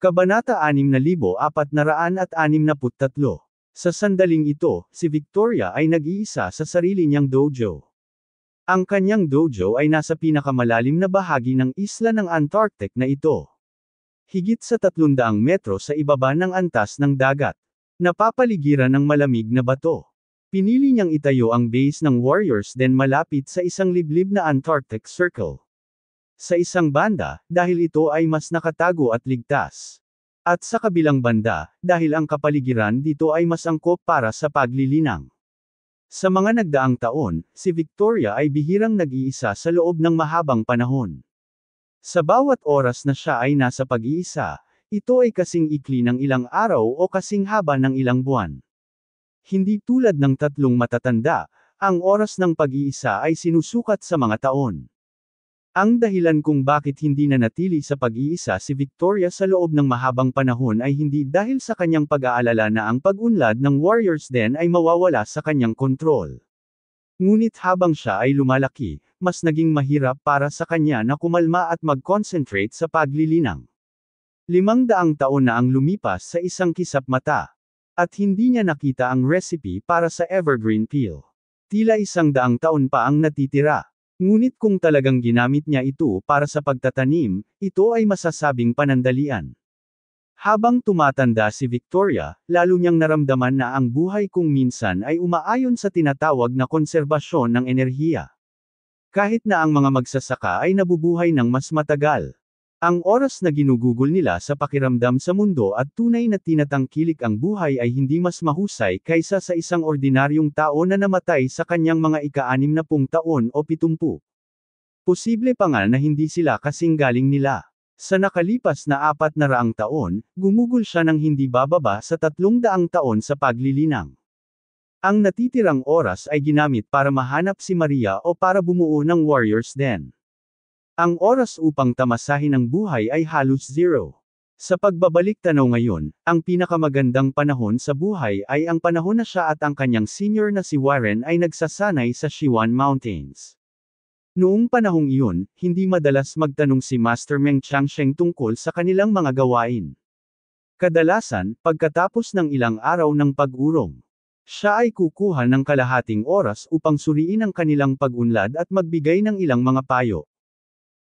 Kabanata 6463. Sa sandaling ito, si Victoria ay nag-iisa sa sarili niyang dojo. Ang kanyang dojo ay nasa pinakamalalim na bahagi ng isla ng Antarctic na ito. Higit sa 300 metro sa ibaba ng antas ng dagat. Napapaligiran ng malamig na bato. Pinili niyang itayo ang base ng Warriors Den malapit sa isang liblib na Antarctic Circle sa isang banda, dahil ito ay mas nakatago at ligtas. At sa kabilang banda, dahil ang kapaligiran dito ay mas angkop para sa paglilinang. Sa mga nagdaang taon, si Victoria ay bihirang nag-iisa sa loob ng mahabang panahon. Sa bawat oras na siya ay nasa pag-iisa, ito ay kasing ikli ng ilang araw o kasing haba ng ilang buwan. Hindi tulad ng tatlong matatanda, ang oras ng pag-iisa ay sinusukat sa mga taon. Ang dahilan kung bakit hindi nanatili sa pag-iisa si Victoria sa loob ng mahabang panahon ay hindi dahil sa kanyang pag-aalala na ang pag-unlad ng Warriors Den ay mawawala sa kanyang kontrol. Ngunit habang siya ay lumalaki, mas naging mahirap para sa kanya na kumalma at mag-concentrate sa paglilinang. Limang daang taon na ang lumipas sa isang kisap mata. At hindi niya nakita ang recipe para sa evergreen peel. Tila isang daang taon pa ang natitira. Ngunit kung talagang ginamit niya ito para sa pagtatanim, ito ay masasabing panandalian. Habang tumatanda si Victoria, lalo niyang naramdaman na ang buhay kung minsan ay umaayon sa tinatawag na konserbasyon ng enerhiya. Kahit na ang mga magsasaka ay nabubuhay ng mas matagal. Ang oras na ginugugol nila sa pakiramdam sa mundo at tunay na tinatangkilik ang buhay ay hindi mas mahusay kaysa sa isang ordinaryong tao na namatay sa kanyang mga ika-anim na pung taon o pitumpu. Posible pa nga na hindi sila kasing galing nila. Sa nakalipas na apat na raang taon, gumugol siya ng hindi bababa sa tatlong daang taon sa paglilinang. Ang natitirang oras ay ginamit para mahanap si Maria o para bumuo ng Warriors Den. Ang oras upang tamasahin ang buhay ay halos zero. Sa pagbabalik tanaw ngayon, ang pinakamagandang panahon sa buhay ay ang panahon na siya at ang kanyang senior na si Warren ay nagsasanay sa Siwan Mountains. Noong panahong iyon, hindi madalas magtanong si Master Meng Changsheng tungkol sa kanilang mga gawain. Kadalasan, pagkatapos ng ilang araw ng pag-urong, siya ay kukuha ng kalahating oras upang suriin ang kanilang pag-unlad at magbigay ng ilang mga payo.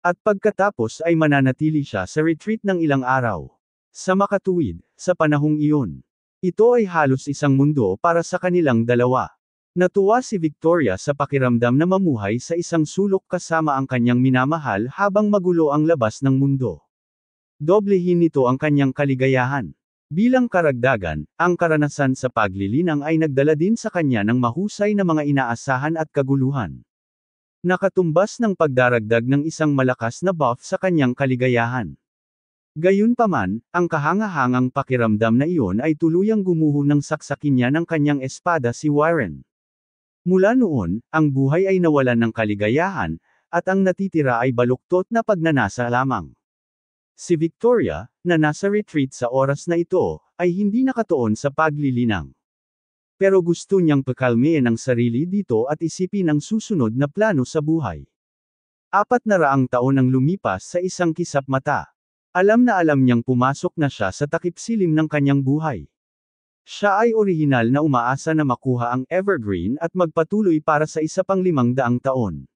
At pagkatapos ay mananatili siya sa retreat ng ilang araw. Sa makatuwid, sa panahong iyon. Ito ay halos isang mundo para sa kanilang dalawa. Natuwa si Victoria sa pakiramdam na mamuhay sa isang sulok kasama ang kanyang minamahal habang magulo ang labas ng mundo. Doblehin nito ang kanyang kaligayahan. Bilang karagdagan, ang karanasan sa paglilinang ay nagdala din sa kanya ng mahusay na mga inaasahan at kaguluhan. Nakatumbas ng pagdaragdag ng isang malakas na buff sa kanyang kaligayahan. Gayunpaman, ang kahangahangang pakiramdam na iyon ay tuluyang gumuho ng saksakin niya ng kanyang espada si Warren. Mula noon, ang buhay ay nawalan ng kaligayahan, at ang natitira ay baluktot na pagnanasa lamang. Si Victoria, na nasa retreat sa oras na ito, ay hindi nakatuon sa paglilinang pero gusto niyang pakalmiin ang sarili dito at isipin ang susunod na plano sa buhay. Apat na raang taon ang lumipas sa isang kisap mata. Alam na alam niyang pumasok na siya sa takip silim ng kanyang buhay. Siya ay orihinal na umaasa na makuha ang evergreen at magpatuloy para sa isa pang limang daang taon.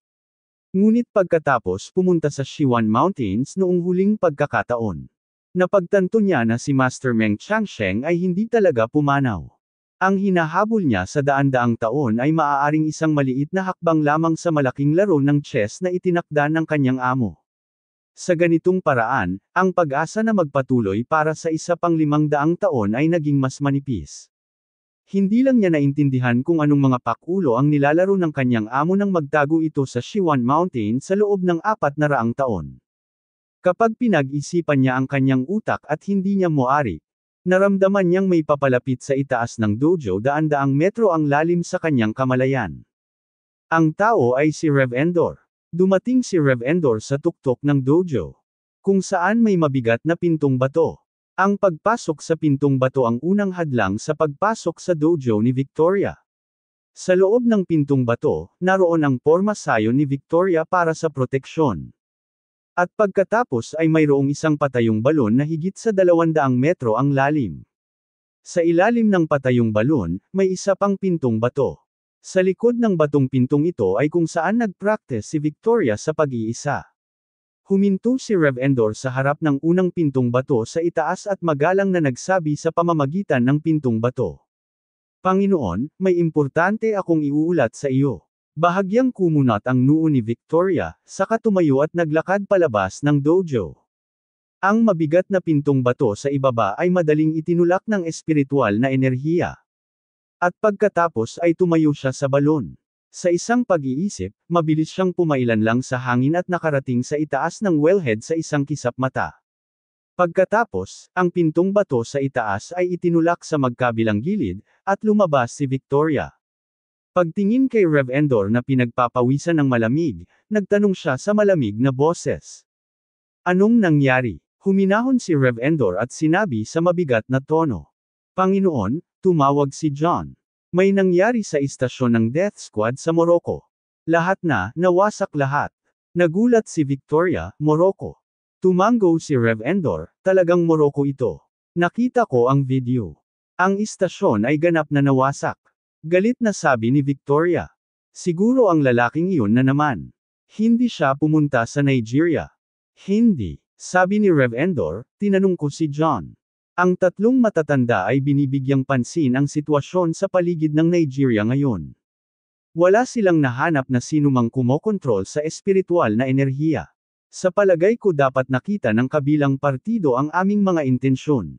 Ngunit pagkatapos pumunta sa Siwan Mountains noong huling pagkakataon. Napagtanto niya na si Master Meng Changsheng ay hindi talaga pumanaw. Ang hinahabol niya sa daan-daang taon ay maaaring isang maliit na hakbang lamang sa malaking laro ng chess na itinakda ng kanyang amo. Sa ganitong paraan, ang pag-asa na magpatuloy para sa isa pang limang daang taon ay naging mas manipis. Hindi lang niya naintindihan kung anong mga pakulo ang nilalaro ng kanyang amo nang magtago ito sa Shiwan Mountain sa loob ng apat na raang taon. Kapag pinag-isipan niya ang kanyang utak at hindi niya moari, Naramdaman niyang may papalapit sa itaas ng dojo daan-daang metro ang lalim sa kanyang kamalayan. Ang tao ay si Rev Endor. Dumating si Rev Endor sa tuktok ng dojo. Kung saan may mabigat na pintong bato. Ang pagpasok sa pintong bato ang unang hadlang sa pagpasok sa dojo ni Victoria. Sa loob ng pintong bato, naroon ang porma sayo ni Victoria para sa proteksyon. At pagkatapos ay mayroong isang patayong balon na higit sa 200 metro ang lalim. Sa ilalim ng patayong balon, may isa pang pintong bato. Sa likod ng batong pintong ito ay kung saan nagpractice si Victoria sa pag-iisa. Huminto si Rev Endor sa harap ng unang pintong bato sa itaas at magalang na nagsabi sa pamamagitan ng pintong bato. Panginoon, may importante akong iuulat sa iyo. Bahagyang kumunot ang noo ni Victoria, saka tumayo at naglakad palabas ng dojo. Ang mabigat na pintong bato sa ibaba ay madaling itinulak ng espiritual na enerhiya. At pagkatapos ay tumayo siya sa balon. Sa isang pag-iisip, mabilis siyang pumailan lang sa hangin at nakarating sa itaas ng wellhead sa isang kisap mata. Pagkatapos, ang pintong bato sa itaas ay itinulak sa magkabilang gilid, at lumabas si Victoria. Pagtingin kay Rev Endor na pinagpapawisan ng malamig, nagtanong siya sa malamig na boses. Anong nangyari? Huminahon si Rev Endor at sinabi sa mabigat na tono. Panginoon, tumawag si John. May nangyari sa istasyon ng Death Squad sa Morocco. Lahat na, nawasak lahat. Nagulat si Victoria, Morocco. Tumango si Rev Endor, talagang Morocco ito. Nakita ko ang video. Ang istasyon ay ganap na nawasak. Galit na sabi ni Victoria. Siguro ang lalaking iyon na naman. Hindi siya pumunta sa Nigeria. Hindi, sabi ni Rev Endor, tinanong ko si John. Ang tatlong matatanda ay binibigyang pansin ang sitwasyon sa paligid ng Nigeria ngayon. Wala silang nahanap na sinumang kumokontrol sa espiritual na enerhiya. Sa palagay ko dapat nakita ng kabilang partido ang aming mga intensyon.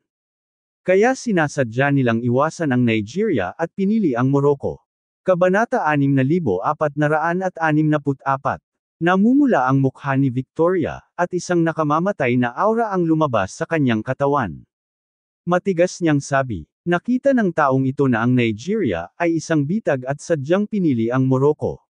Kaya sinasadya nilang iwasan ang Nigeria at pinili ang Morocco. Kabanata 6464 Namumula ang mukha ni Victoria, at isang nakamamatay na aura ang lumabas sa kanyang katawan. Matigas niyang sabi, nakita ng taong ito na ang Nigeria ay isang bitag at sadyang pinili ang Morocco.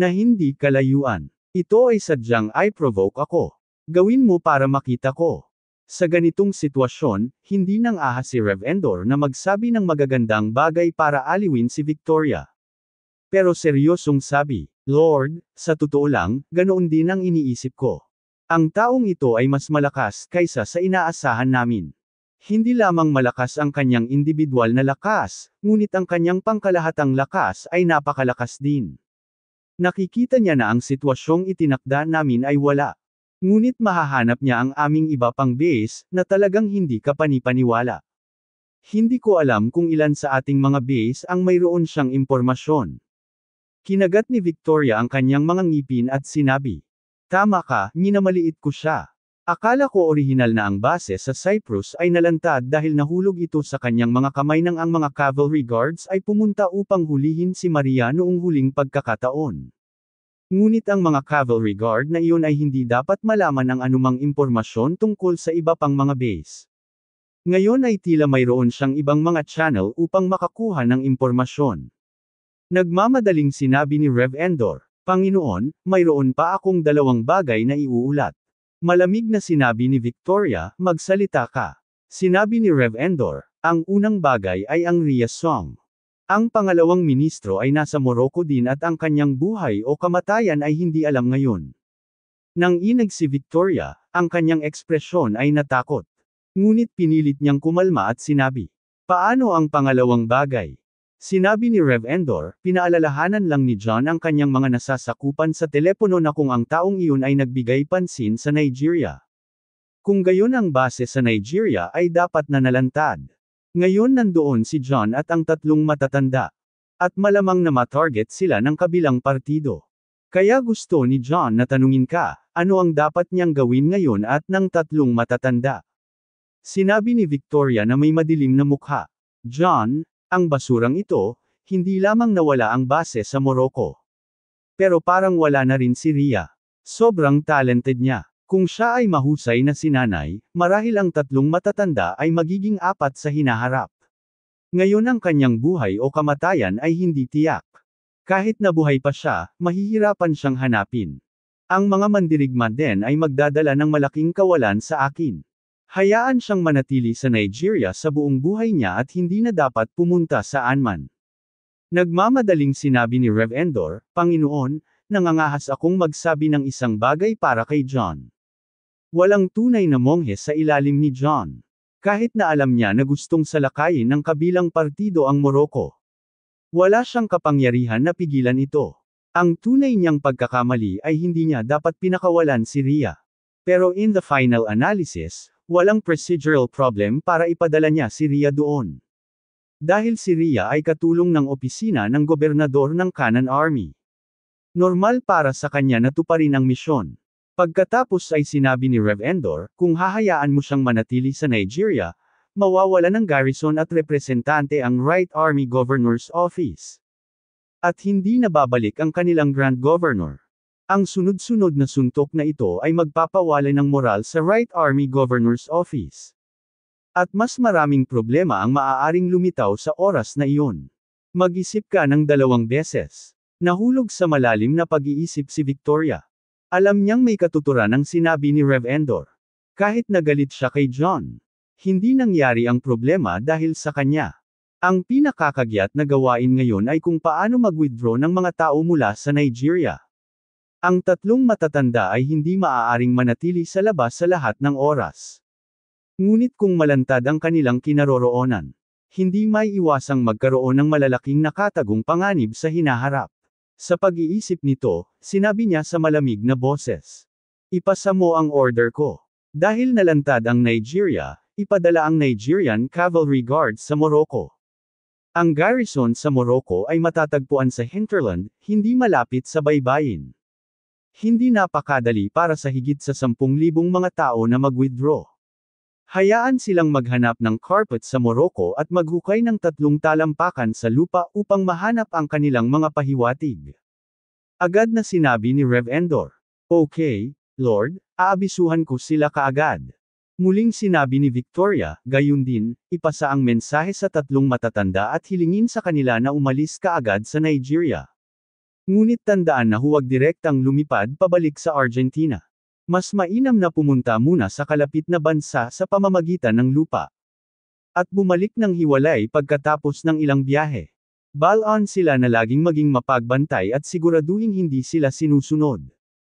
Na hindi kalayuan. Ito ay sadyang I provoke ako. Gawin mo para makita ko. Sa ganitong sitwasyon, hindi nang aha si Rev Endor na magsabi ng magagandang bagay para aliwin si Victoria. Pero seryosong sabi, Lord, sa totoo lang, ganoon din ang iniisip ko. Ang taong ito ay mas malakas kaysa sa inaasahan namin. Hindi lamang malakas ang kanyang individual na lakas, ngunit ang kanyang pangkalahatang lakas ay napakalakas din. Nakikita niya na ang sitwasyong itinakda namin ay wala. Ngunit mahahanap niya ang aming iba pang base, na talagang hindi ka panipaniwala. Hindi ko alam kung ilan sa ating mga base ang mayroon siyang impormasyon. Kinagat ni Victoria ang kanyang mga ngipin at sinabi. Tama ka, minamaliit ko siya. Akala ko orihinal na ang base sa Cyprus ay nalantad dahil nahulog ito sa kanyang mga kamay nang ang mga cavalry guards ay pumunta upang hulihin si Maria noong huling pagkakataon. Ngunit ang mga cavalry guard na iyon ay hindi dapat malaman ng anumang impormasyon tungkol sa iba pang mga base. Ngayon ay tila mayroon siyang ibang mga channel upang makakuha ng impormasyon. Nagmamadaling sinabi ni Rev Endor, Panginoon, mayroon pa akong dalawang bagay na iuulat. Malamig na sinabi ni Victoria, magsalita ka. Sinabi ni Rev Endor, ang unang bagay ay ang Ria Song. Ang pangalawang ministro ay nasa Morocco din at ang kanyang buhay o kamatayan ay hindi alam ngayon. Nang inag si Victoria, ang kanyang ekspresyon ay natakot. Ngunit pinilit niyang kumalma at sinabi, Paano ang pangalawang bagay? Sinabi ni Rev Endor, pinaalalahanan lang ni John ang kanyang mga nasasakupan sa telepono na kung ang taong iyon ay nagbigay pansin sa Nigeria. Kung gayon ang base sa Nigeria ay dapat na nalantad. Ngayon nandoon si John at ang tatlong matatanda. At malamang na matarget sila ng kabilang partido. Kaya gusto ni John na tanungin ka, ano ang dapat niyang gawin ngayon at ng tatlong matatanda. Sinabi ni Victoria na may madilim na mukha. John, ang basurang ito, hindi lamang nawala ang base sa Morocco. Pero parang wala na rin si Ria. Sobrang talented niya. Kung siya ay mahusay na sinanay, marahil ang tatlong matatanda ay magiging apat sa hinaharap. Ngayon ang kanyang buhay o kamatayan ay hindi tiyak. Kahit na buhay pa siya, mahihirapan siyang hanapin. Ang mga mandirigma din ay magdadala ng malaking kawalan sa akin. Hayaan siyang manatili sa Nigeria sa buong buhay niya at hindi na dapat pumunta sa Anman. Nagmamadaling sinabi ni Rev Endor, Panginoon, nangangahas akong magsabi ng isang bagay para kay John. Walang tunay na monghe sa ilalim ni John. Kahit na alam niya na gustong salakayin ng kabilang partido ang Morocco. Wala siyang kapangyarihan na pigilan ito. Ang tunay niyang pagkakamali ay hindi niya dapat pinakawalan si Ria. Pero in the final analysis, walang procedural problem para ipadala niya si Ria doon. Dahil si Ria ay katulong ng opisina ng gobernador ng Canaan Army. Normal para sa kanya na tuparin ang misyon. Pagkatapos ay sinabi ni Rev Endor, kung hahayaan mo siyang manatili sa Nigeria, mawawala ng garrison at representante ang Right Army Governor's Office. At hindi nababalik ang kanilang Grand Governor. Ang sunod-sunod na suntok na ito ay magpapawala ng moral sa Right Army Governor's Office. At mas maraming problema ang maaaring lumitaw sa oras na iyon. Mag-isip ka ng dalawang beses. Nahulog sa malalim na pag-iisip si Victoria. Alam niyang may katuturan ang sinabi ni Rev Endor. Kahit nagalit siya kay John, hindi nangyari ang problema dahil sa kanya. Ang pinakakagyat na gawain ngayon ay kung paano mag-withdraw ng mga tao mula sa Nigeria. Ang tatlong matatanda ay hindi maaaring manatili sa labas sa lahat ng oras. Ngunit kung malantad ang kanilang kinaroroonan, hindi may iwasang magkaroon ng malalaking nakatagong panganib sa hinaharap. Sa pag-iisip nito, sinabi niya sa malamig na boses. Ipasa mo ang order ko. Dahil nalantad ang Nigeria, ipadala ang Nigerian Cavalry Guard sa Morocco. Ang garrison sa Morocco ay matatagpuan sa hinterland, hindi malapit sa baybayin. Hindi napakadali para sa higit sa 10,000 mga tao na mag-withdraw. Hayaan silang maghanap ng carpet sa Morocco at maghukay ng tatlong talampakan sa lupa upang mahanap ang kanilang mga pahiwatig. Agad na sinabi ni Rev Endor, Okay, Lord, aabisuhan ko sila kaagad. Muling sinabi ni Victoria, gayon din, ipasa ang mensahe sa tatlong matatanda at hilingin sa kanila na umalis kaagad sa Nigeria. Ngunit tandaan na huwag direktang lumipad pabalik sa Argentina. Mas mainam na pumunta muna sa kalapit na bansa sa pamamagitan ng lupa. At bumalik ng hiwalay pagkatapos ng ilang biyahe. Balon sila na laging maging mapagbantay at siguraduhin hindi sila sinusunod.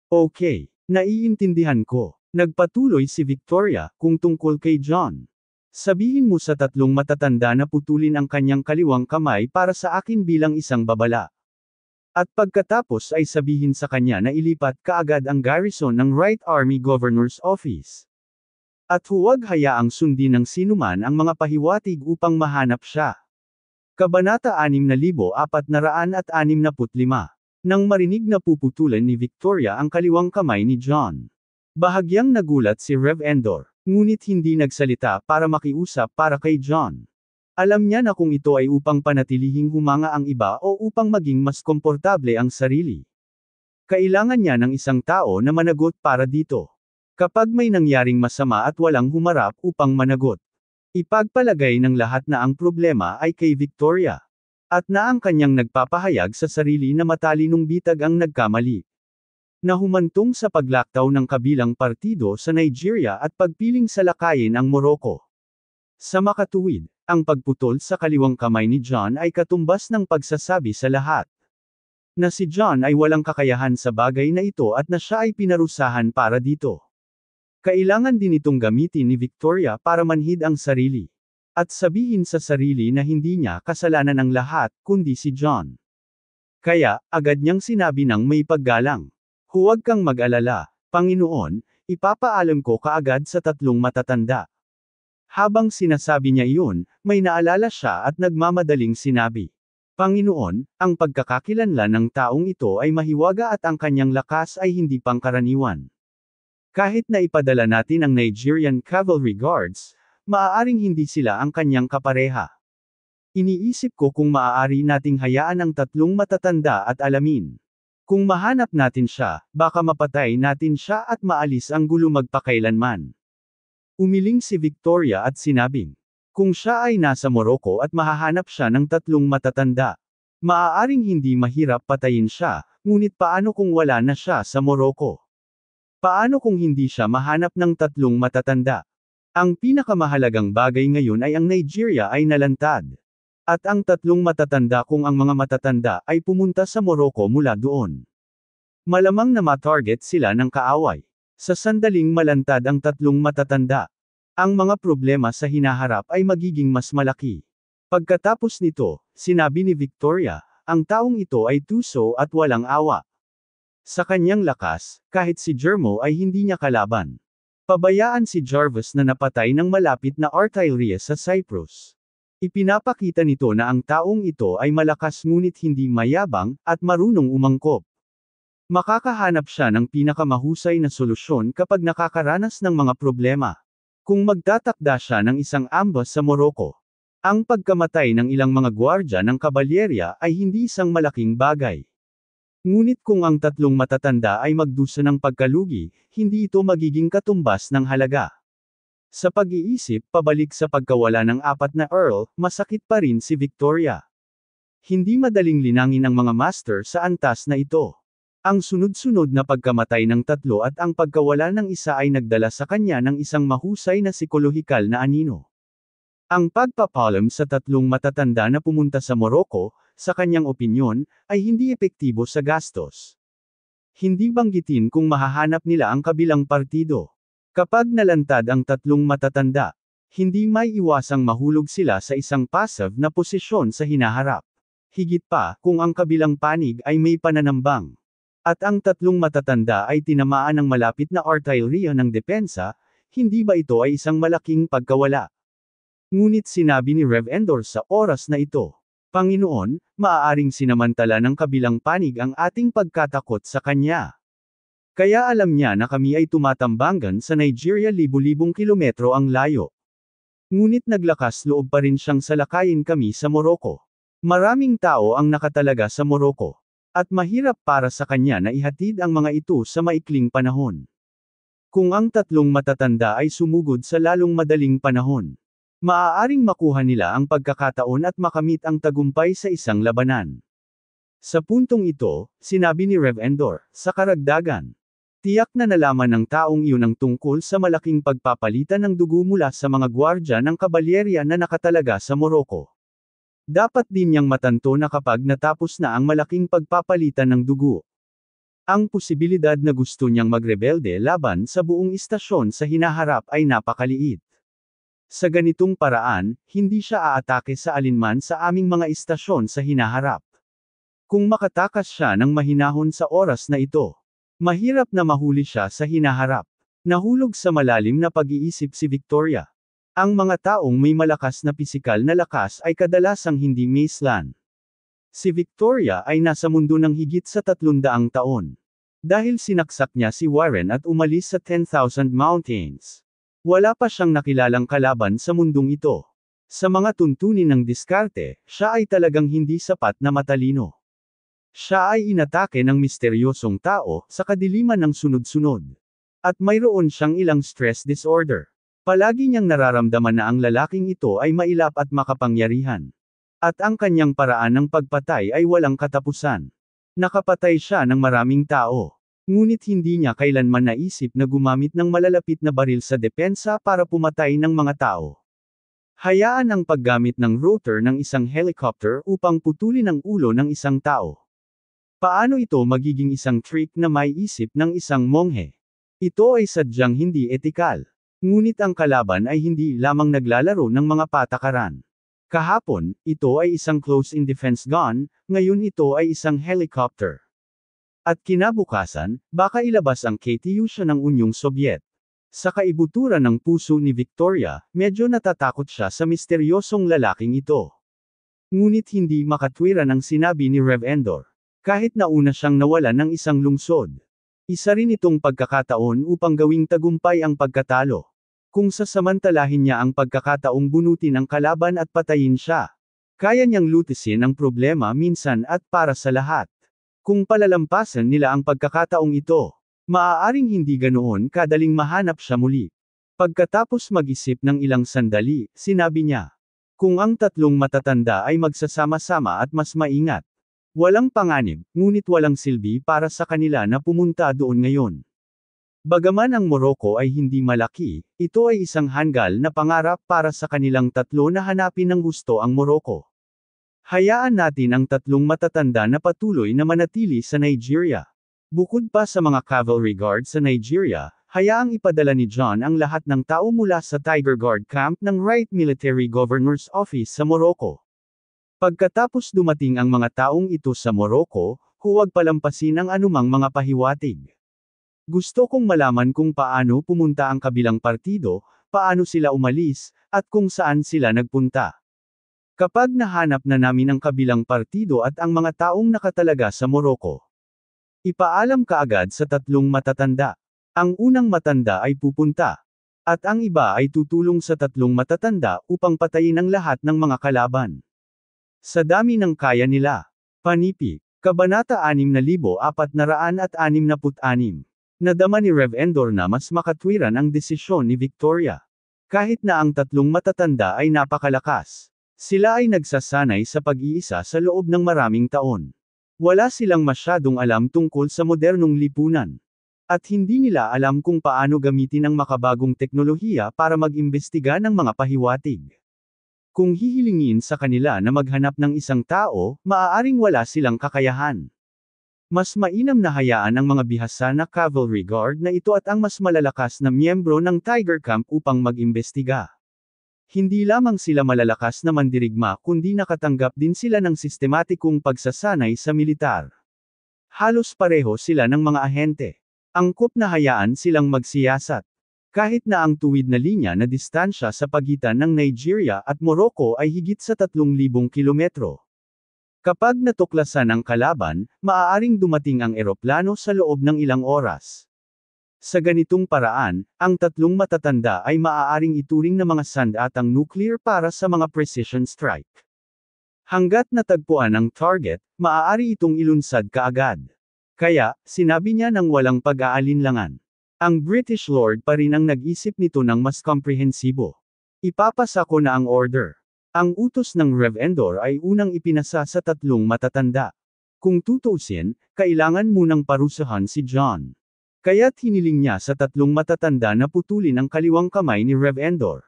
Okay, naiintindihan ko. Nagpatuloy si Victoria, kung tungkol kay John. Sabihin mo sa tatlong matatanda na putulin ang kanyang kaliwang kamay para sa akin bilang isang babala. At pagkatapos ay sabihin sa kanya na ilipat kaagad ang garrison ng Right Army Governor's Office. At huwag hayaang sundin ng sinuman ang mga pahiwatig upang mahanap siya. Kabanata 6465 Nang marinig na puputulan ni Victoria ang kaliwang kamay ni John. Bahagyang nagulat si Rev Endor, ngunit hindi nagsalita para makiusap para kay John. Alam niya na kung ito ay upang panatilihing humanga ang iba o upang maging mas komportable ang sarili. Kailangan niya ng isang tao na managot para dito. Kapag may nangyaring masama at walang humarap upang managot, ipagpalagay ng lahat na ang problema ay kay Victoria. At na ang kanyang nagpapahayag sa sarili na matalinong bitag ang nagkamali na humantong sa paglaktaw ng kabilang partido sa Nigeria at pagpiling sa lakayin ang Morocco. Sa makatuwid, ang pagputol sa kaliwang kamay ni John ay katumbas ng pagsasabi sa lahat na si John ay walang kakayahan sa bagay na ito at na siya ay pinarusahan para dito. Kailangan din itong gamitin ni Victoria para manhid ang sarili at sabihin sa sarili na hindi niya kasalanan ang lahat, kundi si John. Kaya, agad niyang sinabi ng may paggalang. Huwag kang mag-alala, Panginoon, ipapaalam ko kaagad sa tatlong matatanda. Habang sinasabi niya iyon, may naalala siya at nagmamadaling sinabi. Panginoon, ang pagkakakilanlan ng taong ito ay mahiwaga at ang kanyang lakas ay hindi pangkaraniwan. Kahit na ipadala natin ang Nigerian Cavalry Guards, maaaring hindi sila ang kanyang kapareha. Iniisip ko kung maaari nating hayaan ang tatlong matatanda at alamin. Kung mahanap natin siya, baka mapatay natin siya at maalis ang gulo magpakailanman. Umiling si Victoria at sinabing, kung siya ay nasa Morocco at mahahanap siya ng tatlong matatanda, maaaring hindi mahirap patayin siya, ngunit paano kung wala na siya sa Morocco? Paano kung hindi siya mahanap ng tatlong matatanda? Ang pinakamahalagang bagay ngayon ay ang Nigeria ay nalantad. At ang tatlong matatanda kung ang mga matatanda ay pumunta sa Morocco mula doon. Malamang na matarget sila ng kaaway. Sa sandaling malantad ang tatlong matatanda, ang mga problema sa hinaharap ay magiging mas malaki. Pagkatapos nito, sinabi ni Victoria, ang taong ito ay tuso at walang awa. Sa kanyang lakas, kahit si Jermo ay hindi niya kalaban. Pabayaan si Jarvis na napatay ng malapit na artillery sa Cyprus. Ipinapakita nito na ang taong ito ay malakas ngunit hindi mayabang, at marunong umangkop. Makakahanap siya ng pinakamahusay na solusyon kapag nakakaranas ng mga problema. Kung magtatakda siya ng isang ambas sa Morocco. Ang pagkamatay ng ilang mga gwardya ng kabalyerya ay hindi isang malaking bagay. Ngunit kung ang tatlong matatanda ay magdusa ng pagkalugi, hindi ito magiging katumbas ng halaga. Sa pag-iisip pabalik sa pagkawala ng apat na Earl, masakit pa rin si Victoria. Hindi madaling linangin ng mga master sa antas na ito. Ang sunod-sunod na pagkamatay ng tatlo at ang pagkawala ng isa ay nagdala sa kanya ng isang mahusay na psikolohikal na anino. Ang pagpapalam sa tatlong matatanda na pumunta sa Morocco, sa kanyang opinyon, ay hindi epektibo sa gastos. Hindi banggitin kung mahahanap nila ang kabilang partido. Kapag nalantad ang tatlong matatanda, hindi may iwasang mahulog sila sa isang passive na posisyon sa hinaharap. Higit pa, kung ang kabilang panig ay may pananambang. At ang tatlong matatanda ay tinamaan ng malapit na artilleryo ng depensa, hindi ba ito ay isang malaking pagkawala? Ngunit sinabi ni Rev Endor sa oras na ito, Panginoon, maaaring sinamantala ng kabilang panig ang ating pagkatakot sa Kanya. Kaya alam niya na kami ay tumatambangan sa Nigeria libu-libong kilometro ang layo. Ngunit naglakas loob pa rin siyang salakayin kami sa Morocco. Maraming tao ang nakatalaga sa Morocco at mahirap para sa kanya na ihatid ang mga ito sa maikling panahon. Kung ang tatlong matatanda ay sumugod sa lalong madaling panahon, maaaring makuha nila ang pagkakataon at makamit ang tagumpay sa isang labanan. Sa puntong ito, sinabi ni Rev Endor, sa karagdagan, tiyak na nalaman ng taong iyon ang tungkol sa malaking pagpapalitan ng dugo mula sa mga gwardya ng kabalyerya na nakatalaga sa Morocco. Dapat din niyang matanto na kapag natapos na ang malaking pagpapalitan ng dugo. Ang posibilidad na gusto niyang magrebelde laban sa buong istasyon sa hinaharap ay napakaliit. Sa ganitong paraan, hindi siya aatake sa alinman sa aming mga istasyon sa hinaharap. Kung makatakas siya ng mahinahon sa oras na ito, mahirap na mahuli siya sa hinaharap. Nahulog sa malalim na pag-iisip si Victoria. Ang mga taong may malakas na pisikal na lakas ay kadalasang hindi maislan. Si Victoria ay nasa mundo ng higit sa 300 taon. Dahil sinaksak niya si Warren at umalis sa 10,000 Mountains. Wala pa siyang nakilalang kalaban sa mundong ito. Sa mga tuntunin ng diskarte, siya ay talagang hindi sapat na matalino. Siya ay inatake ng misteryosong tao sa kadiliman ng sunod-sunod. At mayroon siyang ilang stress disorder. Palagi niyang nararamdaman na ang lalaking ito ay mailap at makapangyarihan. At ang kanyang paraan ng pagpatay ay walang katapusan. Nakapatay siya ng maraming tao. Ngunit hindi niya kailanman naisip na gumamit ng malalapit na baril sa depensa para pumatay ng mga tao. Hayaan ang paggamit ng rotor ng isang helicopter upang putulin ang ulo ng isang tao. Paano ito magiging isang trick na may isip ng isang monghe? Ito ay sadyang hindi etikal. Ngunit ang kalaban ay hindi lamang naglalaro ng mga patakaran. Kahapon, ito ay isang close-in defense gun, ngayon ito ay isang helicopter. At kinabukasan, baka ilabas ang KTU Katyusha ng Unyong Sobyet. Sa kaibuturan ng puso ni Victoria, medyo natatakot siya sa misteryosong lalaking ito. Ngunit hindi makatwiran ang sinabi ni Rev Endor. Kahit nauna siyang nawala ng isang lungsod. Isa rin itong pagkakataon upang gawing tagumpay ang pagkatalo kung sasamantalahin niya ang pagkakataong bunutin ang kalaban at patayin siya. Kaya niyang lutisin ang problema minsan at para sa lahat. Kung palalampasan nila ang pagkakataong ito, maaaring hindi ganoon kadaling mahanap siya muli. Pagkatapos mag-isip ng ilang sandali, sinabi niya, kung ang tatlong matatanda ay magsasama-sama at mas maingat, walang panganib, ngunit walang silbi para sa kanila na pumunta doon ngayon. Bagaman ang Morocco ay hindi malaki, ito ay isang hanggal na pangarap para sa kanilang tatlo na hanapin ng gusto ang Morocco. Hayaan natin ang tatlong matatanda na patuloy na manatili sa Nigeria. Bukod pa sa mga cavalry guard sa Nigeria, hayaang ipadala ni John ang lahat ng tao mula sa Tiger Guard Camp ng Right Military Governor's Office sa Morocco. Pagkatapos dumating ang mga taong ito sa Morocco, huwag palampasin ang anumang mga pahiwatig. Gusto kong malaman kung paano pumunta ang kabilang partido, paano sila umalis, at kung saan sila nagpunta. Kapag nahanap na namin ang kabilang partido at ang mga taong nakatalaga sa Morocco, ipaalam kaagad sa tatlong matatanda. Ang unang matanda ay pupunta. At ang iba ay tutulong sa tatlong matatanda upang patayin ang lahat ng mga kalaban. Sa dami ng kaya nila. Panipi. Kabanata 6466 Nadama ni Rev Endor na mas makatwiran ang desisyon ni Victoria. Kahit na ang tatlong matatanda ay napakalakas, sila ay nagsasanay sa pag-iisa sa loob ng maraming taon. Wala silang masyadong alam tungkol sa modernong lipunan. At hindi nila alam kung paano gamitin ang makabagong teknolohiya para mag-imbestiga ng mga pahiwatig. Kung hihilingin sa kanila na maghanap ng isang tao, maaaring wala silang kakayahan. Mas mainam na hayaan ang mga bihasa na cavalry guard na ito at ang mas malalakas na miyembro ng Tiger Camp upang mag-imbestiga. Hindi lamang sila malalakas na mandirigma kundi nakatanggap din sila ng sistematikong pagsasanay sa militar. Halos pareho sila ng mga ahente. Angkop na hayaan silang magsiyasat. Kahit na ang tuwid na linya na distansya sa pagitan ng Nigeria at Morocco ay higit sa 3,000 kilometro. Kapag natuklasan ang kalaban, maaaring dumating ang eroplano sa loob ng ilang oras. Sa ganitong paraan, ang tatlong matatanda ay maaaring ituring na mga sand at ang nuclear para sa mga precision strike. Hanggat natagpuan ang target, maaari itong ilunsad kaagad. Kaya, sinabi niya ng walang pag-aalinlangan. Ang British Lord pa rin ang nag-isip nito ng mas komprehensibo. Ipapasa ko na ang order. Ang utos ng Rev. Endor ay unang ipinasa sa tatlong matatanda. Kung tutusin, kailangan munang parusahan si John. Kaya't hiniling niya sa tatlong matatanda na putulin ang kaliwang kamay ni Rev. Endor.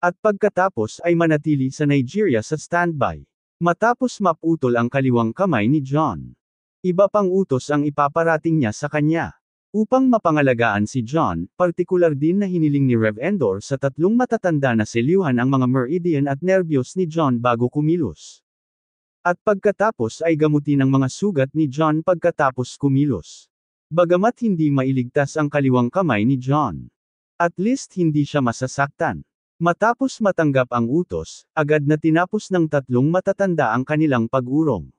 At pagkatapos ay manatili sa Nigeria sa standby. Matapos maputol ang kaliwang kamay ni John. Iba pang utos ang ipaparating niya sa kanya. Upang mapangalagaan si John, partikular din na hiniling ni Rev Endor sa tatlong matatanda na selyuhan ang mga meridian at nervyos ni John bago kumilos. At pagkatapos ay gamutin ang mga sugat ni John pagkatapos kumilos. Bagamat hindi mailigtas ang kaliwang kamay ni John. At least hindi siya masasaktan. Matapos matanggap ang utos, agad na tinapos ng tatlong matatanda ang kanilang pag-urong.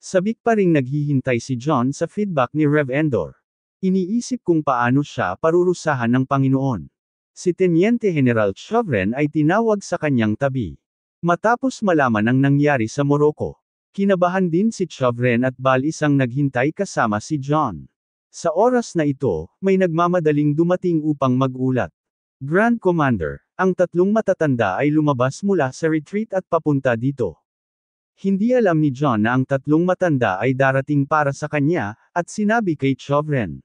Sabik pa ring naghihintay si John sa feedback ni Rev Endor. Iniisip kung paano siya parurusahan ng Panginoon. Si Teniente General Chavren ay tinawag sa kanyang tabi. Matapos malaman ang nangyari sa Morocco, kinabahan din si Chavren at Balis ang naghintay kasama si John. Sa oras na ito, may nagmamadaling dumating upang magulat. Grand Commander, ang tatlong matatanda ay lumabas mula sa retreat at papunta dito. Hindi alam ni John na ang tatlong matanda ay darating para sa kanya, at sinabi kay Chovren.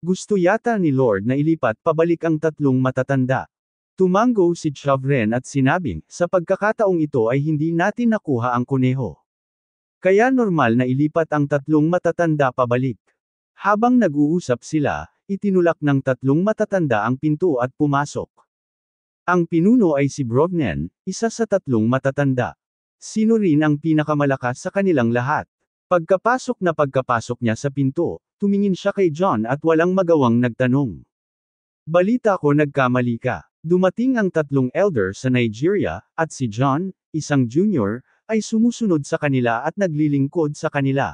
Gusto yata ni Lord na ilipat pabalik ang tatlong matatanda. Tumango si Chavren at sinabing, sa pagkakataong ito ay hindi natin nakuha ang kuneho. Kaya normal na ilipat ang tatlong matatanda pabalik. Habang nag-uusap sila, itinulak ng tatlong matatanda ang pinto at pumasok. Ang pinuno ay si Brognen, isa sa tatlong matatanda. Sino rin ang pinakamalakas sa kanilang lahat? Pagkapasok na pagkapasok niya sa pinto, Tumingin siya kay John at walang magawang nagtanong. Balita ko nagkamali ka. Dumating ang tatlong elder sa Nigeria, at si John, isang junior, ay sumusunod sa kanila at naglilingkod sa kanila.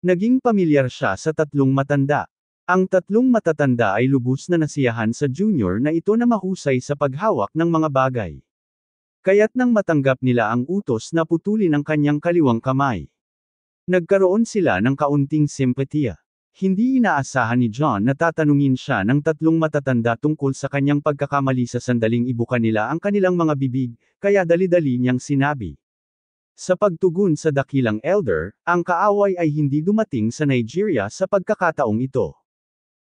Naging pamilyar siya sa tatlong matanda. Ang tatlong matatanda ay lubos na nasiyahan sa junior na ito na mahusay sa paghawak ng mga bagay. Kaya't nang matanggap nila ang utos na putulin ang kanyang kaliwang kamay. Nagkaroon sila ng kaunting simpatiya. Hindi inaasahan ni John na tatanungin siya ng tatlong matatanda tungkol sa kanyang pagkakamali sa sandaling ibuka nila ang kanilang mga bibig, kaya dali-dali niyang sinabi. Sa pagtugon sa dakilang elder, ang kaaway ay hindi dumating sa Nigeria sa pagkakataong ito.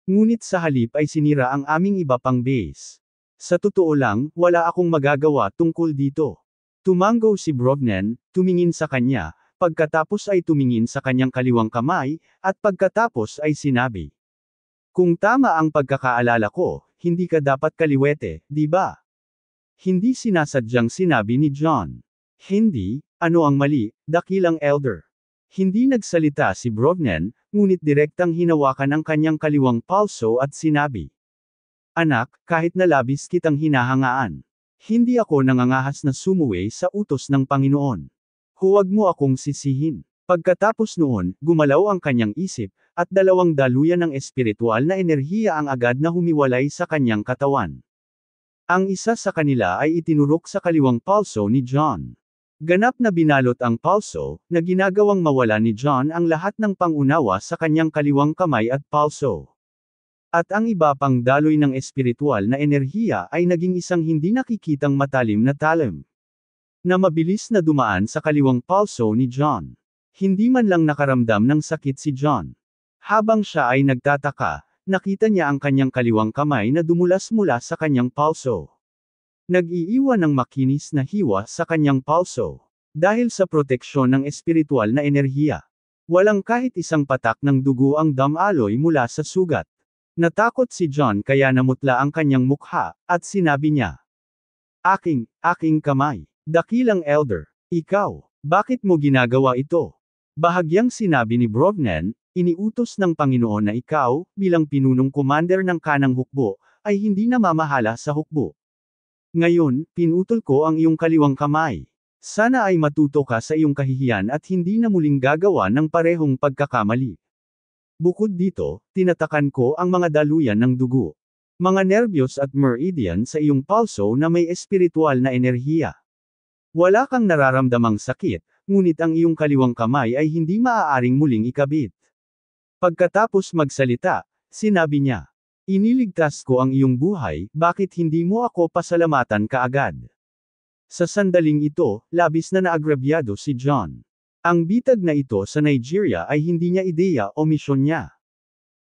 Ngunit sa halip ay sinira ang aming iba pang base. Sa totoo lang, wala akong magagawa tungkol dito. Tumanggaw si Brognan, tumingin sa kanya, pagkatapos ay tumingin sa kanyang kaliwang kamay, at pagkatapos ay sinabi. Kung tama ang pagkakaalala ko, hindi ka dapat kaliwete, di ba? Hindi sinasadyang sinabi ni John. Hindi, ano ang mali, dakilang elder. Hindi nagsalita si Brognan, ngunit direktang hinawakan ang kanyang kaliwang palso at sinabi. Anak, kahit na labis kitang hinahangaan. Hindi ako nangangahas na sumuway sa utos ng Panginoon. Huwag mo akong sisihin. Pagkatapos noon, gumalaw ang kanyang isip, at dalawang daluyan ng espiritual na enerhiya ang agad na humiwalay sa kanyang katawan. Ang isa sa kanila ay itinurok sa kaliwang palso ni John. Ganap na binalot ang palso, na ginagawang mawala ni John ang lahat ng pangunawa sa kanyang kaliwang kamay at palso. At ang iba pang daloy ng espiritual na enerhiya ay naging isang hindi nakikitang matalim na talim na mabilis na dumaan sa kaliwang pulso ni John. Hindi man lang nakaramdam ng sakit si John. Habang siya ay nagtataka, nakita niya ang kanyang kaliwang kamay na dumulas mula sa kanyang pulso. Nag-iiwan ng makinis na hiwa sa kanyang pulso. Dahil sa proteksyon ng espiritual na enerhiya, walang kahit isang patak ng dugo ang damaloy mula sa sugat. Natakot si John kaya namutla ang kanyang mukha, at sinabi niya, Aking, aking kamay. Dakilang elder, ikaw, bakit mo ginagawa ito? Bahagyang sinabi ni Brognan, iniutos ng Panginoon na ikaw, bilang pinunong commander ng kanang hukbo, ay hindi na mamahala sa hukbo. Ngayon, pinutol ko ang iyong kaliwang kamay. Sana ay matuto ka sa iyong kahihiyan at hindi na muling gagawa ng parehong pagkakamali. Bukod dito, tinatakan ko ang mga daluyan ng dugo. Mga nervyos at meridian sa iyong palso na may espiritual na enerhiya. Wala kang nararamdamang sakit, ngunit ang iyong kaliwang kamay ay hindi maaaring muling ikabit. Pagkatapos magsalita, sinabi niya, Iniligtas ko ang iyong buhay, bakit hindi mo ako pasalamatan kaagad? Sa sandaling ito, labis na naagrabyado si John. Ang bitag na ito sa Nigeria ay hindi niya ideya o misyon niya.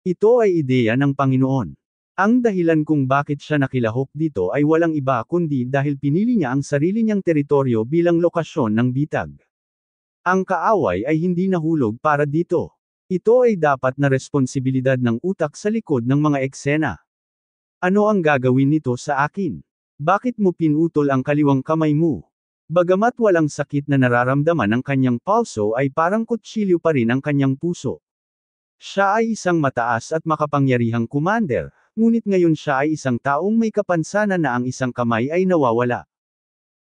Ito ay ideya ng Panginoon. Ang dahilan kung bakit siya nakilahok dito ay walang iba kundi dahil pinili niya ang sarili niyang teritoryo bilang lokasyon ng bitag. Ang kaaway ay hindi nahulog para dito. Ito ay dapat na responsibilidad ng utak sa likod ng mga eksena. Ano ang gagawin nito sa akin? Bakit mo pinutol ang kaliwang kamay mo? Bagamat walang sakit na nararamdaman ng kanyang palso ay parang kutsilyo pa rin ang kanyang puso. Siya ay isang mataas at makapangyarihang commander, ngunit ngayon siya ay isang taong may kapansanan na ang isang kamay ay nawawala.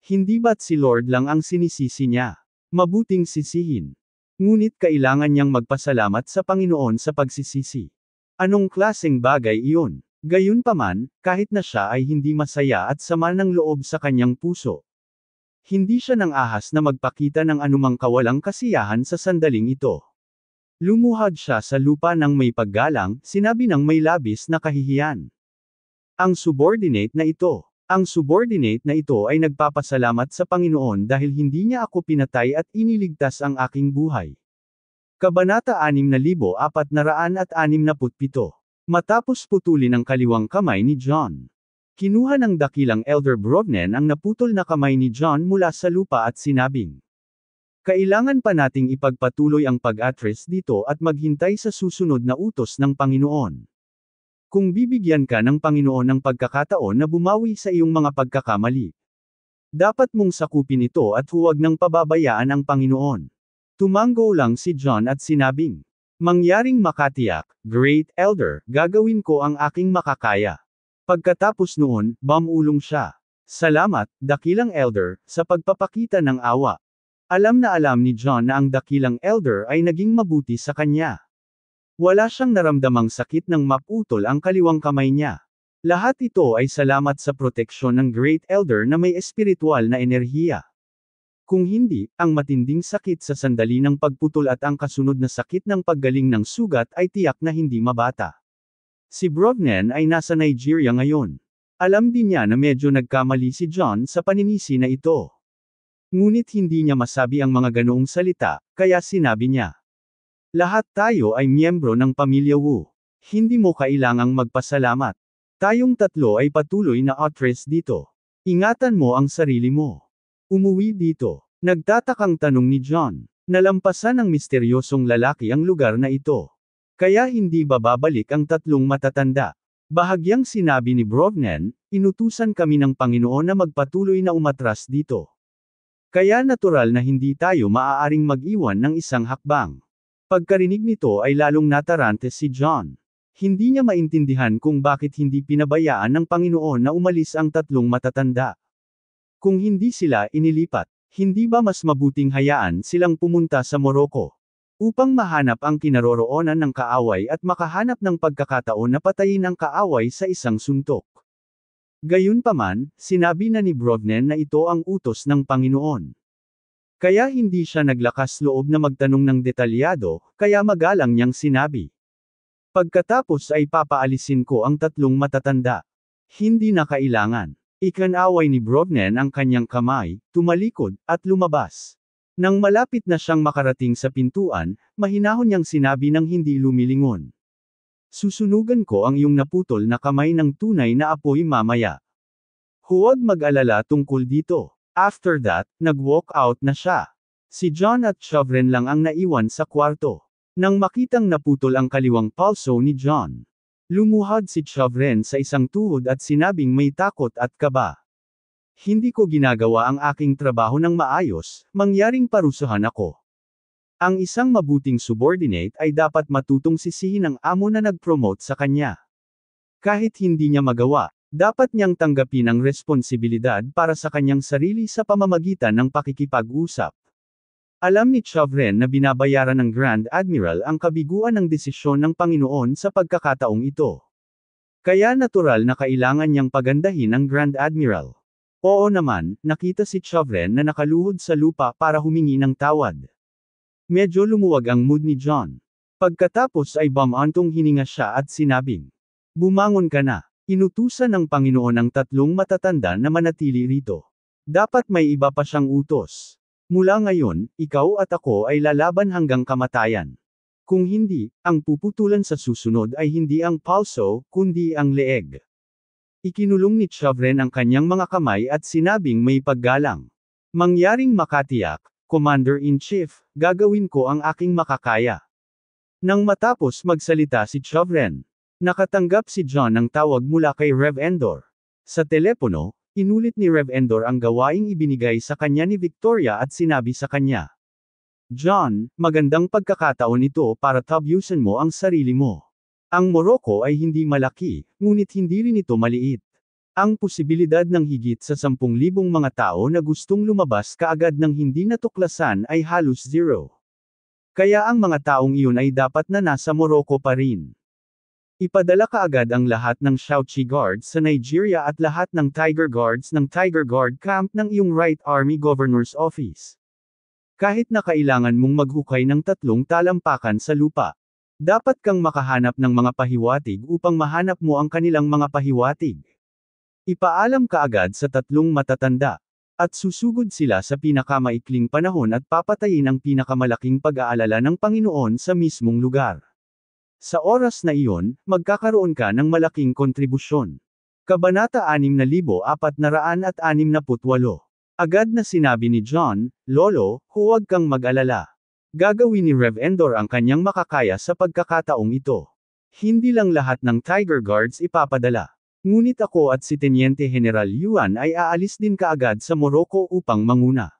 Hindi ba't si Lord lang ang sinisisi niya? Mabuting sisihin. Ngunit kailangan niyang magpasalamat sa Panginoon sa pagsisisi. Anong klaseng bagay iyon? Gayunpaman, kahit na siya ay hindi masaya at sama ng loob sa kanyang puso, hindi siya nang ahas na magpakita ng anumang kawalang kasiyahan sa sandaling ito. Lumuhod siya sa lupa ng may paggalang, sinabi ng may labis na kahihiyan. Ang subordinate na ito. Ang subordinate na ito ay nagpapasalamat sa Panginoon dahil hindi niya ako pinatay at iniligtas ang aking buhay. Kabanata 6467 Matapos putulin ang kaliwang kamay ni John. Kinuha ng dakilang Elder Brognen ang naputol na kamay ni John mula sa lupa at sinabing, kailangan pa nating ipagpatuloy ang pag-atres dito at maghintay sa susunod na utos ng Panginoon. Kung bibigyan ka ng Panginoon ng pagkakataon na bumawi sa iyong mga pagkakamali, dapat mong sakupin ito at huwag nang pababayaan ang Panginoon. Tumango lang si John at sinabing, Mangyaring makatiyak, Great Elder, gagawin ko ang aking makakaya. Pagkatapos noon, bamulong siya. Salamat, dakilang elder, sa pagpapakita ng awa. Alam na alam ni John na ang dakilang elder ay naging mabuti sa kanya. Wala siyang naramdamang sakit nang maputol ang kaliwang kamay niya. Lahat ito ay salamat sa proteksyon ng Great Elder na may espiritual na enerhiya. Kung hindi, ang matinding sakit sa sandali ng pagputol at ang kasunod na sakit ng paggaling ng sugat ay tiyak na hindi mabata. Si Brognan ay nasa Nigeria ngayon. Alam din niya na medyo nagkamali si John sa paninisi na ito. Ngunit hindi niya masabi ang mga ganoong salita, kaya sinabi niya. Lahat tayo ay miyembro ng pamilya Wu. Hindi mo kailangang magpasalamat. Tayong tatlo ay patuloy na outrest dito. Ingatan mo ang sarili mo. Umuwi dito. Nagtatakang tanong ni John. Nalampasan ng misteryosong lalaki ang lugar na ito. Kaya hindi bababalik ang tatlong matatanda. Bahagyang sinabi ni Brognan, inutusan kami ng Panginoon na magpatuloy na umatras dito. Kaya natural na hindi tayo maaaring mag-iwan ng isang hakbang. Pagkarinig nito ay lalong natarante si John. Hindi niya maintindihan kung bakit hindi pinabayaan ng Panginoon na umalis ang tatlong matatanda. Kung hindi sila inilipat, hindi ba mas mabuting hayaan silang pumunta sa Morocco? Upang mahanap ang kinaroroonan ng kaaway at makahanap ng pagkakataon na patayin ang kaaway sa isang suntok. Gayunpaman, sinabi na ni Brodnen na ito ang utos ng Panginoon. Kaya hindi siya naglakas loob na magtanong ng detalyado, kaya magalang niyang sinabi. Pagkatapos ay papaalisin ko ang tatlong matatanda. Hindi na kailangan. Ikanaway ni Brognen ang kanyang kamay, tumalikod, at lumabas. Nang malapit na siyang makarating sa pintuan, mahinahon niyang sinabi ng hindi lumilingon. Susunugan ko ang iyong naputol na kamay ng tunay na apoy mamaya. Huwag mag-alala tungkol dito. After that, nag-walk out na siya. Si John at Chevron lang ang naiwan sa kwarto. Nang makitang naputol ang kaliwang palso ni John. Lumuhad si Chevron sa isang tuhod at sinabing may takot at kaba. Hindi ko ginagawa ang aking trabaho ng maayos, mangyaring parusahan ako. Ang isang mabuting subordinate ay dapat matutong sisihin ang amo na nag-promote sa kanya. Kahit hindi niya magawa, dapat niyang tanggapin ang responsibilidad para sa kanyang sarili sa pamamagitan ng pakikipag-usap. Alam ni Chavren na binabayaran ng Grand Admiral ang kabiguan ng desisyon ng Panginoon sa pagkakataong ito. Kaya natural na kailangan niyang pagandahin ang Grand Admiral. Oo naman, nakita si Chavren na nakaluhod sa lupa para humingi ng tawad. Medyo lumuwag ang mood ni John. Pagkatapos ay bamantong hininga siya at sinabing, Bumangon ka na. Inutusan ng Panginoon ang tatlong matatanda na manatili rito. Dapat may iba pa siyang utos. Mula ngayon, ikaw at ako ay lalaban hanggang kamatayan. Kung hindi, ang puputulan sa susunod ay hindi ang palso, kundi ang leeg. Ikinulong ni Chavren ang kanyang mga kamay at sinabing may paggalang. Mangyaring makatiyak, Commander-in-Chief, gagawin ko ang aking makakaya. Nang matapos magsalita si Chovren, nakatanggap si John ng tawag mula kay Rev Endor. Sa telepono, inulit ni Rev Endor ang gawaing ibinigay sa kanya ni Victoria at sinabi sa kanya. John, magandang pagkakataon ito para tabyusan mo ang sarili mo. Ang Morocco ay hindi malaki, ngunit hindi rin ito maliit. Ang posibilidad ng higit sa 10,000 mga tao na gustong lumabas kaagad ng hindi natuklasan ay halos zero. Kaya ang mga taong iyon ay dapat na nasa Morocco pa rin. Ipadala kaagad ang lahat ng Shaoqi Guards sa Nigeria at lahat ng Tiger Guards ng Tiger Guard Camp ng iyong Right Army Governor's Office. Kahit na kailangan mong maghukay ng tatlong talampakan sa lupa, dapat kang makahanap ng mga pahiwatig upang mahanap mo ang kanilang mga pahiwatig. Ipaalam kaagad sa tatlong matatanda. At susugod sila sa pinakamaikling panahon at papatayin ang pinakamalaking pag-aalala ng Panginoon sa mismong lugar. Sa oras na iyon, magkakaroon ka ng malaking kontribusyon. Kabanata 6468 Agad na sinabi ni John, Lolo, huwag kang mag-alala. Gagawin ni Rev Endor ang kanyang makakaya sa pagkakataong ito. Hindi lang lahat ng Tiger Guards ipapadala. Ngunit ako at si Teniente General Yuan ay aalis din kaagad sa Morocco upang manguna.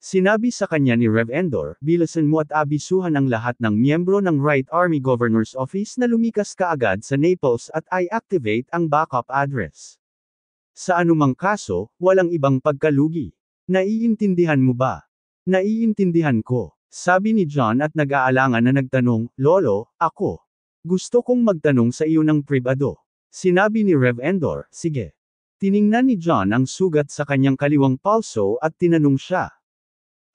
Sinabi sa kanya ni Rev Endor, bilasan mo at abisuhan ang lahat ng miyembro ng Right Army Governor's Office na lumikas kaagad sa Naples at i-activate ang backup address. Sa anumang kaso, walang ibang pagkalugi. Naiintindihan mo ba? Naiintindihan ko. Sabi ni John at nag-aalangan na nagtanong, Lolo, ako. Gusto kong magtanong sa iyo ng pribado. Sinabi ni Rev Endor, sige. Tiningnan ni John ang sugat sa kanyang kaliwang palso at tinanong siya.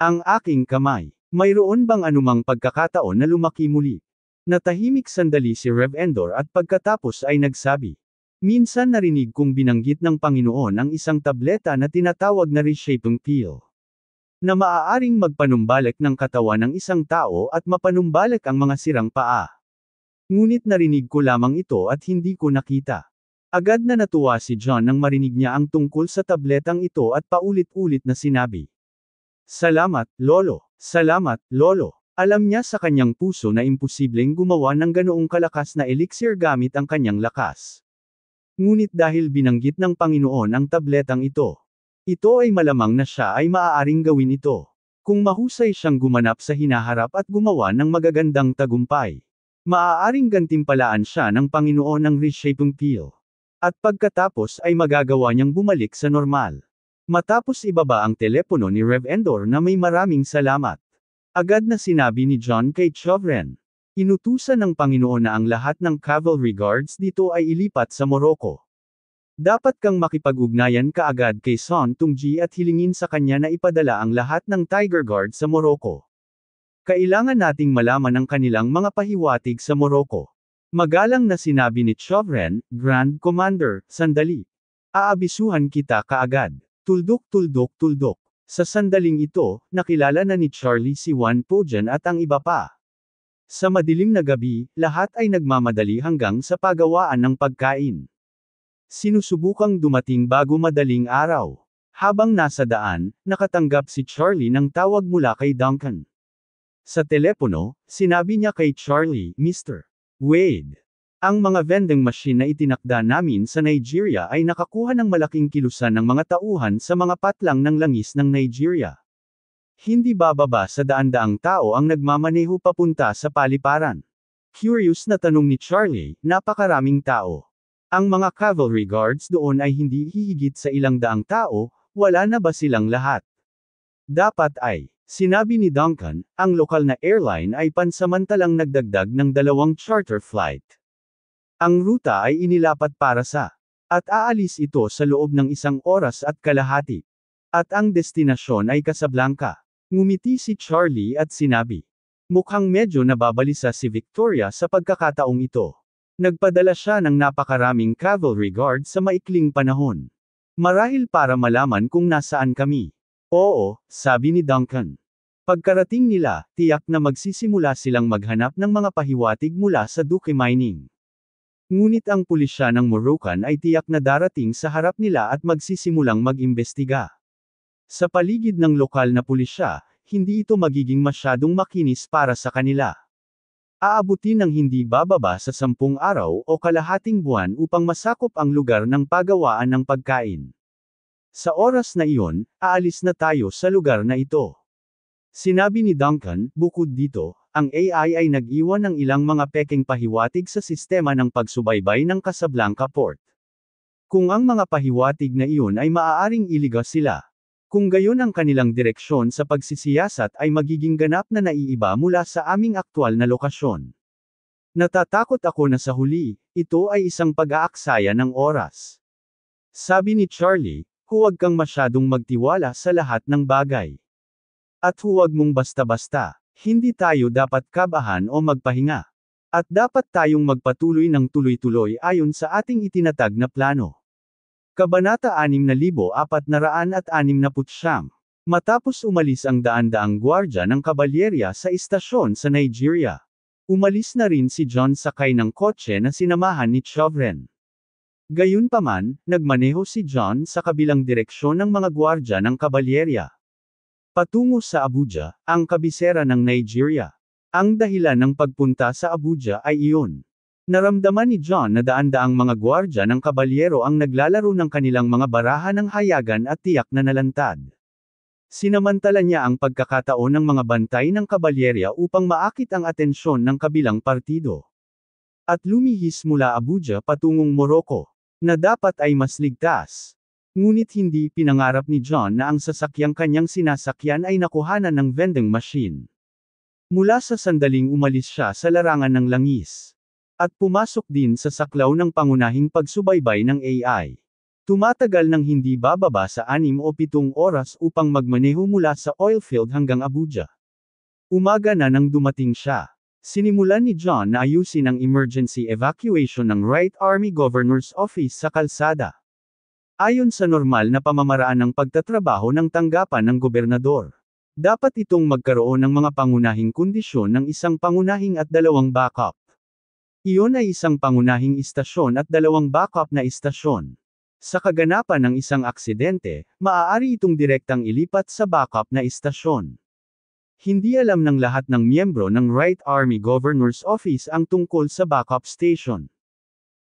Ang aking kamay. Mayroon bang anumang pagkakataon na lumaki muli? Natahimik sandali si Rev Endor at pagkatapos ay nagsabi. Minsan narinig kong binanggit ng Panginoon ang isang tableta na tinatawag na reshaping pill. Na maaaring magpanumbalik ng katawan ng isang tao at mapanumbalik ang mga sirang paa. Ngunit narinig ko lamang ito at hindi ko nakita. Agad na natuwa si John nang marinig niya ang tungkol sa tabletang ito at paulit-ulit na sinabi. Salamat, Lolo. Salamat, Lolo. Alam niya sa kanyang puso na imposibleng gumawa ng ganoong kalakas na elixir gamit ang kanyang lakas. Ngunit dahil binanggit ng Panginoon ang tabletang ito, ito ay malamang na siya ay maaaring gawin ito. Kung mahusay siyang gumanap sa hinaharap at gumawa ng magagandang tagumpay. Maaaring gantimpalaan siya ng Panginoon ng reshaping peel. At pagkatapos ay magagawa niyang bumalik sa normal. Matapos ibaba ang telepono ni Rev Endor na may maraming salamat. Agad na sinabi ni John kay Chovren. Inutusan ng Panginoon na ang lahat ng cavalry guards dito ay ilipat sa Morocco. Dapat kang makipag-ugnayan kaagad kay Son Tungji at hilingin sa kanya na ipadala ang lahat ng Tiger Guard sa Morocco. Kailangan nating malaman ang kanilang mga pahiwatig sa Morocco. Magalang na sinabi ni Chauvelin, Grand Commander, sandali. Aabisuhan kita kaagad. Tuldok tuldok tuldok. Sa sandaling ito, nakilala na ni Charlie si Juan Pujan at ang iba pa. Sa madilim na gabi, lahat ay nagmamadali hanggang sa pagawaan ng pagkain. Sinusubukang dumating bago madaling araw. Habang nasa daan, nakatanggap si Charlie ng tawag mula kay Duncan. Sa telepono, sinabi niya kay Charlie, Mr. Wade. Ang mga vending machine na itinakda namin sa Nigeria ay nakakuha ng malaking kilusan ng mga tauhan sa mga patlang ng langis ng Nigeria. Hindi bababa sa daan-daang tao ang nagmamaneho papunta sa paliparan. Curious na tanong ni Charlie, napakaraming tao. Ang mga cavalry guards doon ay hindi hihigit sa ilang daang tao, wala na ba silang lahat? Dapat ay, Sinabi ni Duncan, ang lokal na airline ay pansamantalang nagdagdag ng dalawang charter flight. Ang ruta ay inilapat para sa at aalis ito sa loob ng isang oras at kalahati. At ang destinasyon ay Casablanca. Ngumiti si Charlie at sinabi. Mukhang medyo nababalisa si Victoria sa pagkakataong ito. Nagpadala siya ng napakaraming cavalry guard sa maikling panahon. Marahil para malaman kung nasaan kami. Oo, sabi ni Duncan. Pagkarating nila, tiyak na magsisimula silang maghanap ng mga pahiwatig mula sa Duke Mining. Ngunit ang pulisya ng Moroccan ay tiyak na darating sa harap nila at magsisimulang mag-imbestiga. Sa paligid ng lokal na pulisya, hindi ito magiging masyadong makinis para sa kanila. Aabutin ng hindi bababa sa sampung araw o kalahating buwan upang masakop ang lugar ng pagawaan ng pagkain. Sa oras na iyon, aalis na tayo sa lugar na ito. Sinabi ni Duncan, bukod dito, ang AI ay nag-iwan ng ilang mga peking pahiwatig sa sistema ng pagsubaybay ng Casablanca Port. Kung ang mga pahiwatig na iyon ay maaaring iligas sila. Kung gayon ang kanilang direksyon sa pagsisiyasat ay magiging ganap na naiiba mula sa aming aktwal na lokasyon. Natatakot ako na sa huli, ito ay isang pag-aaksaya ng oras. Sabi ni Charlie, huwag kang masyadong magtiwala sa lahat ng bagay. At huwag mong basta-basta, hindi tayo dapat kabahan o magpahinga. At dapat tayong magpatuloy ng tuloy-tuloy ayon sa ating itinatag na plano. Kabanata 6469 Matapos umalis ang daan-daang gwardya ng kabalyerya sa istasyon sa Nigeria. Umalis na rin si John sakay ng kotse na sinamahan ni Chauvelin. Gayunpaman, nagmaneho si John sa kabilang direksyon ng mga gwardya ng kabalyerya. Patungo sa Abuja, ang kabisera ng Nigeria. Ang dahilan ng pagpunta sa Abuja ay iyon. Naramdaman ni John na daan-daang mga gwardya ng kabalyero ang naglalaro ng kanilang mga baraha ng hayagan at tiyak na nalantad. Sinamantala niya ang pagkakataon ng mga bantay ng kabalyerya upang maakit ang atensyon ng kabilang partido. At lumihis mula Abuja patungong Morocco, na dapat ay mas ligtas. Ngunit hindi pinangarap ni John na ang sasakyang kanyang sinasakyan ay nakuhanan ng vending machine. Mula sa sandaling umalis siya sa larangan ng langis. At pumasok din sa saklaw ng pangunahing pagsubaybay ng AI. Tumatagal ng hindi bababa sa 6 o 7 oras upang magmaneho mula sa oil field hanggang Abuja. Umaga na nang dumating siya. Sinimulan ni John na ayusin ang emergency evacuation ng Right Army Governor's Office sa kalsada. Ayon sa normal na pamamaraan ng pagtatrabaho ng tanggapan ng gobernador, dapat itong magkaroon ng mga pangunahing kondisyon ng isang pangunahing at dalawang backup. Iyon ay isang pangunahing istasyon at dalawang backup na istasyon. Sa kaganapan ng isang aksidente, maaari itong direktang ilipat sa backup na istasyon. Hindi alam ng lahat ng miyembro ng Right Army Governor's Office ang tungkol sa backup station.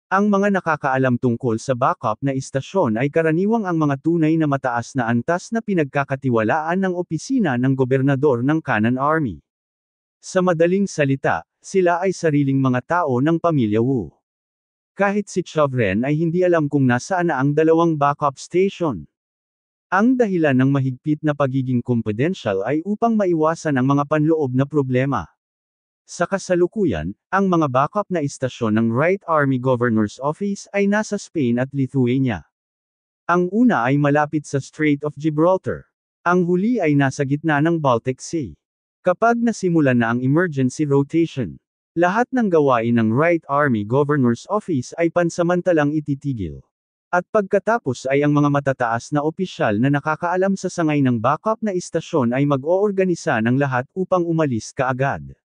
Ang mga nakakaalam tungkol sa backup na istasyon ay karaniwang ang mga tunay na mataas na antas na pinagkakatiwalaan ng opisina ng gobernador ng Kanan Army. Sa madaling salita, sila ay sariling mga tao ng pamilya Wu. Kahit si Chavren ay hindi alam kung nasaan na ang dalawang backup station. Ang dahilan ng mahigpit na pagiging confidential ay upang maiwasan ang mga panloob na problema. Sa kasalukuyan, ang mga backup na istasyon ng Right Army Governor's Office ay nasa Spain at Lithuania. Ang una ay malapit sa Strait of Gibraltar. Ang huli ay nasa gitna ng Baltic Sea. Kapag nasimulan na ang emergency rotation, lahat ng gawain ng Right Army Governor's Office ay pansamantalang ititigil. At pagkatapos ay ang mga matataas na opisyal na nakakaalam sa sangay ng backup na istasyon ay mag-oorganisa ng lahat upang umalis kaagad.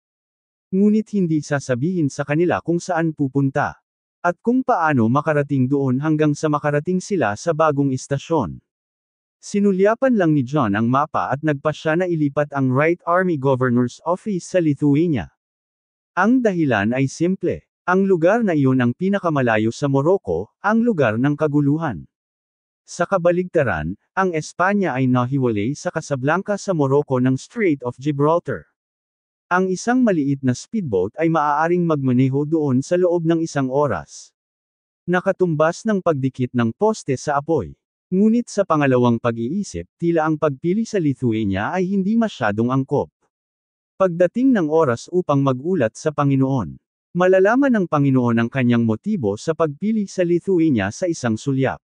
Ngunit hindi sasabihin sa kanila kung saan pupunta. At kung paano makarating doon hanggang sa makarating sila sa bagong istasyon. Sinulyapan lang ni John ang mapa at nagpa siya na ilipat ang Right Army Governor's Office sa Lithuania. Ang dahilan ay simple. Ang lugar na iyon ang pinakamalayo sa Morocco, ang lugar ng kaguluhan. Sa kabaligtaran, ang Espanya ay nahiwalay sa Casablanca sa Morocco ng Strait of Gibraltar. Ang isang maliit na speedboat ay maaaring magmaneho doon sa loob ng isang oras. Nakatumbas ng pagdikit ng poste sa apoy. Ngunit sa pangalawang pag-iisip, tila ang pagpili sa Lithuania ay hindi masyadong angkop. Pagdating ng oras upang magulat sa Panginoon. Malalaman ng Panginoon ang kanyang motibo sa pagpili sa Lithuania sa isang sulyap.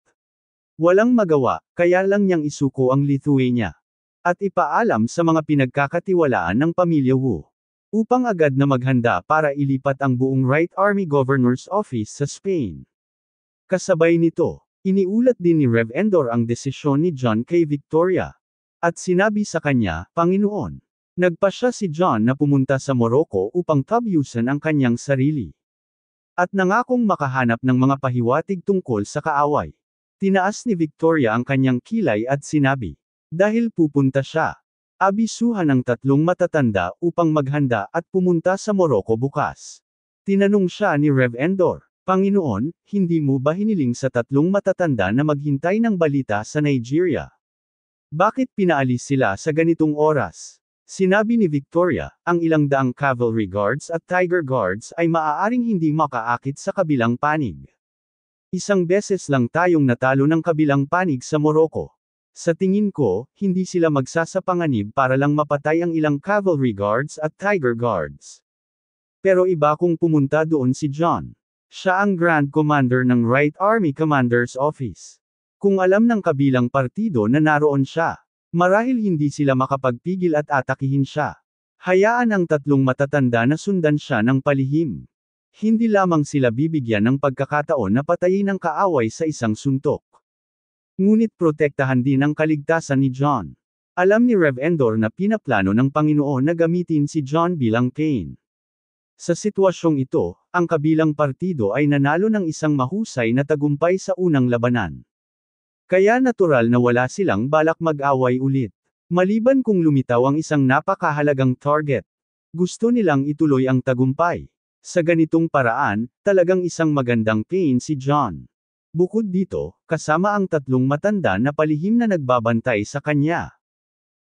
Walang magawa, kaya lang niyang isuko ang Lithuania. At ipaalam sa mga pinagkakatiwalaan ng pamilya Wu upang agad na maghanda para ilipat ang buong Right Army Governor's Office sa Spain. Kasabay nito, iniulat din ni Rev. Endor ang desisyon ni John K. Victoria. At sinabi sa kanya, Panginoon, nagpa siya si John na pumunta sa Morocco upang tabyusan ang kanyang sarili. At nangakong makahanap ng mga pahiwatig tungkol sa kaaway. Tinaas ni Victoria ang kanyang kilay at sinabi, dahil pupunta siya, Abisuhan ang tatlong matatanda upang maghanda at pumunta sa Morocco bukas. Tinanong siya ni Rev Endor, Panginoon, hindi mo ba hiniling sa tatlong matatanda na maghintay ng balita sa Nigeria? Bakit pinaalis sila sa ganitong oras? Sinabi ni Victoria, ang ilang daang cavalry guards at tiger guards ay maaaring hindi makaakit sa kabilang panig. Isang beses lang tayong natalo ng kabilang panig sa Morocco. Sa tingin ko, hindi sila magsasapanganib para lang mapatay ang ilang cavalry guards at tiger guards. Pero iba kung pumunta doon si John. Siya ang Grand Commander ng Right Army Commander's Office. Kung alam ng kabilang partido na naroon siya, marahil hindi sila makapagpigil at atakihin siya. Hayaan ang tatlong matatanda na sundan siya ng palihim. Hindi lamang sila bibigyan ng pagkakataon na patayin ang kaaway sa isang suntok. Ngunit protektahan din ang kaligtasan ni John. Alam ni Rev Endor na pinaplano ng Panginoon na gamitin si John bilang Cain. Sa sitwasyong ito, ang kabilang partido ay nanalo ng isang mahusay na tagumpay sa unang labanan. Kaya natural na wala silang balak mag-away ulit. Maliban kung lumitaw ang isang napakahalagang target. Gusto nilang ituloy ang tagumpay. Sa ganitong paraan, talagang isang magandang pain si John. Bukod dito, kasama ang tatlong matanda na palihim na nagbabantay sa kanya.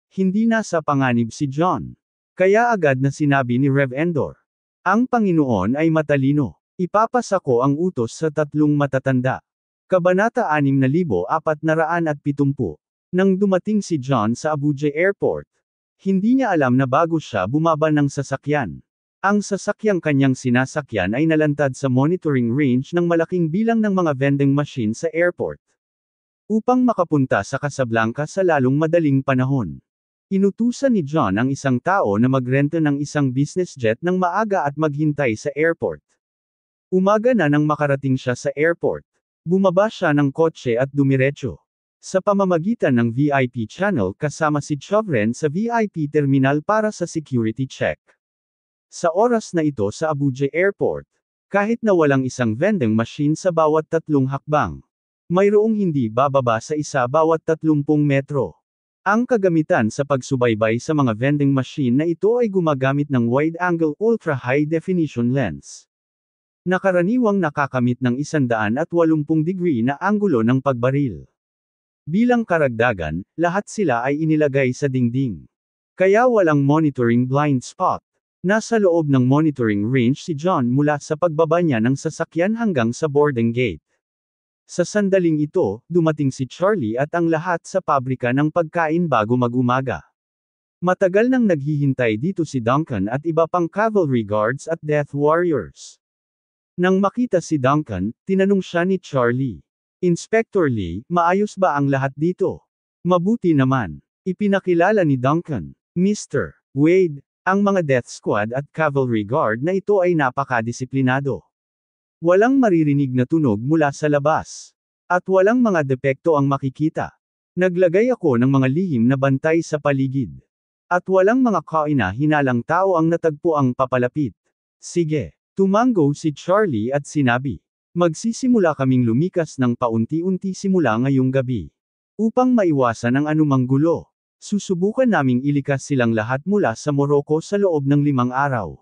Hindi na sa panganib si John. Kaya agad na sinabi ni Rev Endor. Ang Panginoon ay matalino. Ipapasa ko ang utos sa tatlong matatanda. Kabanata 6470. Nang dumating si John sa Abuja Airport, hindi niya alam na bago siya bumaba ng sasakyan, ang sasakyang kanyang sinasakyan ay nalantad sa monitoring range ng malaking bilang ng mga vending machine sa airport. Upang makapunta sa Casablanca sa lalong madaling panahon. Inutusan ni John ang isang tao na magrenta ng isang business jet ng maaga at maghintay sa airport. Umaga na nang makarating siya sa airport. Bumaba siya ng kotse at dumiretso. Sa pamamagitan ng VIP channel kasama si Chovren sa VIP terminal para sa security check. Sa oras na ito sa Abuja Airport, kahit na walang isang vending machine sa bawat tatlong hakbang, mayroong hindi bababa sa isa bawat 30 metro. Ang kagamitan sa pagsubaybay sa mga vending machine na ito ay gumagamit ng wide-angle ultra-high definition lens. Nakaraniwang nakakamit ng 180 degree na anggulo ng pagbaril. Bilang karagdagan, lahat sila ay inilagay sa dingding. Kaya walang monitoring blind spot. Nasa loob ng monitoring range si John mula sa pagbaba niya ng sasakyan hanggang sa boarding gate. Sa sandaling ito, dumating si Charlie at ang lahat sa pabrika ng pagkain bago mag-umaga. Matagal nang naghihintay dito si Duncan at iba pang cavalry guards at death warriors. Nang makita si Duncan, tinanong siya ni Charlie. Inspector Lee, maayos ba ang lahat dito? Mabuti naman. Ipinakilala ni Duncan. Mr. Wade, ang mga death squad at cavalry guard na ito ay napakadisiplinado. Walang maririnig na tunog mula sa labas. At walang mga depekto ang makikita. Naglagay ako ng mga lihim na bantay sa paligid. At walang mga kaina hinalang tao ang natagpo ang papalapit. Sige, tumango si Charlie at sinabi. Magsisimula kaming lumikas ng paunti-unti simula ngayong gabi. Upang maiwasan ang anumang gulo. Susubukan naming ilikas silang lahat mula sa Morocco sa loob ng limang araw.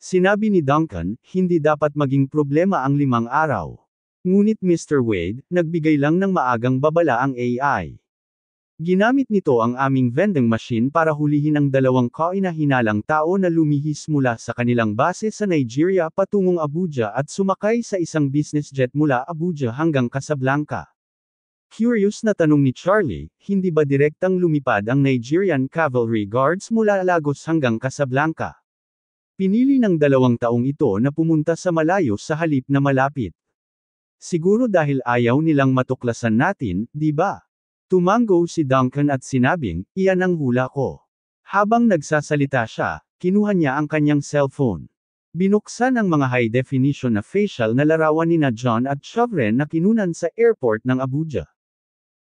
Sinabi ni Duncan, hindi dapat maging problema ang limang araw. Ngunit Mr. Wade, nagbigay lang ng maagang babala ang AI. Ginamit nito ang aming vending machine para hulihin ang dalawang kainahinalang tao na lumihis mula sa kanilang base sa Nigeria patungong Abuja at sumakay sa isang business jet mula Abuja hanggang Casablanca. Curious na tanong ni Charlie, hindi ba direktang lumipad ang Nigerian Cavalry Guards mula Lagos hanggang Casablanca? Pinili ng dalawang taong ito na pumunta sa malayo sa halip na malapit. Siguro dahil ayaw nilang matuklasan natin, di ba? Tumango si Duncan at sinabing, iyan ang hula ko. Habang nagsasalita siya, kinuha niya ang kanyang cellphone. Binuksan ang mga high-definition na facial na larawan ni na John at Chevron na kinunan sa airport ng Abuja.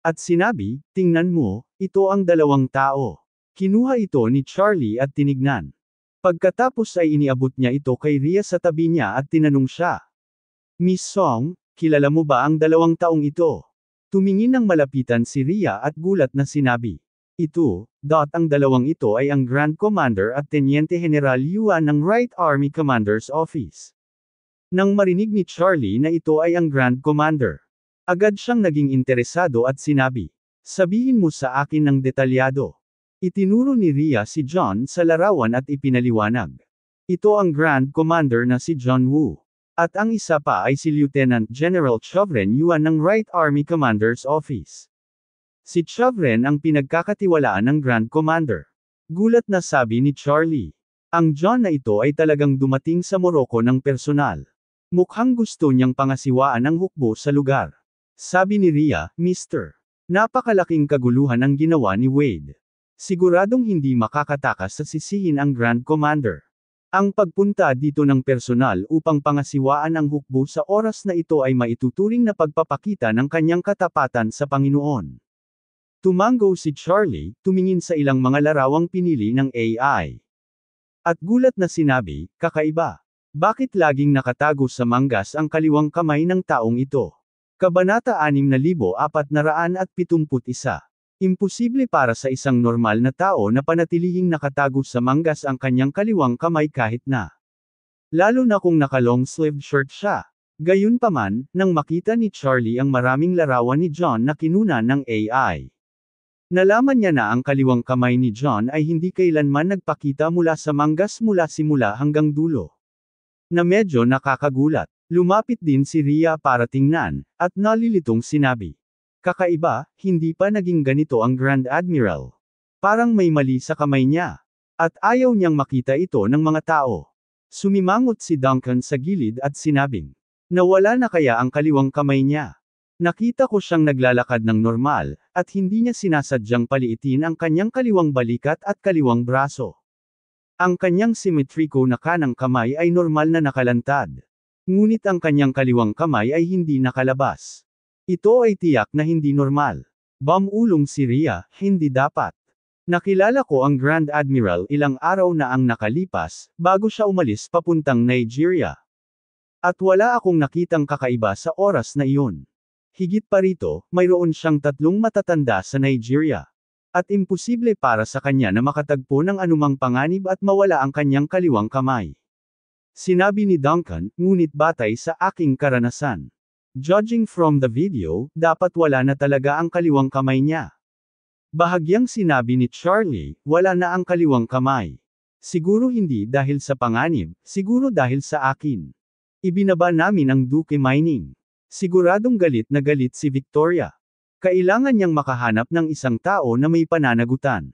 At sinabi, tingnan mo, ito ang dalawang tao. Kinuha ito ni Charlie at tinignan. Pagkatapos ay iniabot niya ito kay Ria sa tabi niya at tinanong siya. Miss Song, kilala mo ba ang dalawang taong ito? Tumingin ng malapitan si Ria at gulat na sinabi. Ito, dot ang dalawang ito ay ang Grand Commander at Teniente General Yuan ng Right Army Commander's Office. Nang marinig ni Charlie na ito ay ang Grand Commander, Agad siyang naging interesado at sinabi, Sabihin mo sa akin ng detalyado. Itinuro ni Ria si John sa larawan at ipinaliwanag. Ito ang Grand Commander na si John Woo. At ang isa pa ay si Lieutenant General Chovren Yuan ng Right Army Commander's Office. Si Chovren ang pinagkakatiwalaan ng Grand Commander. Gulat na sabi ni Charlie. Ang John na ito ay talagang dumating sa Morocco ng personal. Mukhang gusto niyang pangasiwaan ang hukbo sa lugar. Sabi ni Ria, Mr. Napakalaking kaguluhan ang ginawa ni Wade. Siguradong hindi makakatakas sa sisihin ang Grand Commander. Ang pagpunta dito ng personal upang pangasiwaan ang hukbo sa oras na ito ay maituturing na pagpapakita ng kanyang katapatan sa Panginoon. Tumango si Charlie, tumingin sa ilang mga larawang pinili ng AI. At gulat na sinabi, kakaiba. Bakit laging nakatago sa manggas ang kaliwang kamay ng taong ito? Kabanata 6471. Imposible para sa isang normal na tao na panatilihing nakatago sa manggas ang kanyang kaliwang kamay kahit na. Lalo na kung naka-long sleeved shirt siya. Gayunpaman, nang makita ni Charlie ang maraming larawan ni John na kinuna ng AI. Nalaman niya na ang kaliwang kamay ni John ay hindi kailanman nagpakita mula sa manggas mula simula hanggang dulo. Na medyo nakakagulat. Lumapit din si Ria para tingnan, at nalilitong sinabi. Kakaiba, hindi pa naging ganito ang Grand Admiral. Parang may mali sa kamay niya. At ayaw niyang makita ito ng mga tao. Sumimangot si Duncan sa gilid at sinabing. Nawala na kaya ang kaliwang kamay niya. Nakita ko siyang naglalakad ng normal, at hindi niya sinasadyang paliitin ang kanyang kaliwang balikat at kaliwang braso. Ang kanyang simetriko na kanang kamay ay normal na nakalantad. Ngunit ang kanyang kaliwang kamay ay hindi nakalabas. Ito ay tiyak na hindi normal. Bamulong si Ria, hindi dapat. Nakilala ko ang Grand Admiral ilang araw na ang nakalipas, bago siya umalis papuntang Nigeria. At wala akong nakitang kakaiba sa oras na iyon. Higit pa rito, mayroon siyang tatlong matatanda sa Nigeria. At imposible para sa kanya na makatagpo ng anumang panganib at mawala ang kanyang kaliwang kamay. Sinabi ni Duncan, ngunit batay sa aking karanasan. Judging from the video, dapat wala na talaga ang kaliwang kamay niya. Bahagyang sinabi ni Charlie, wala na ang kaliwang kamay. Siguro hindi dahil sa panganib, siguro dahil sa akin. Ibinaba namin ang Duke Mining. Siguradong galit na galit si Victoria. Kailangan niyang makahanap ng isang tao na may pananagutan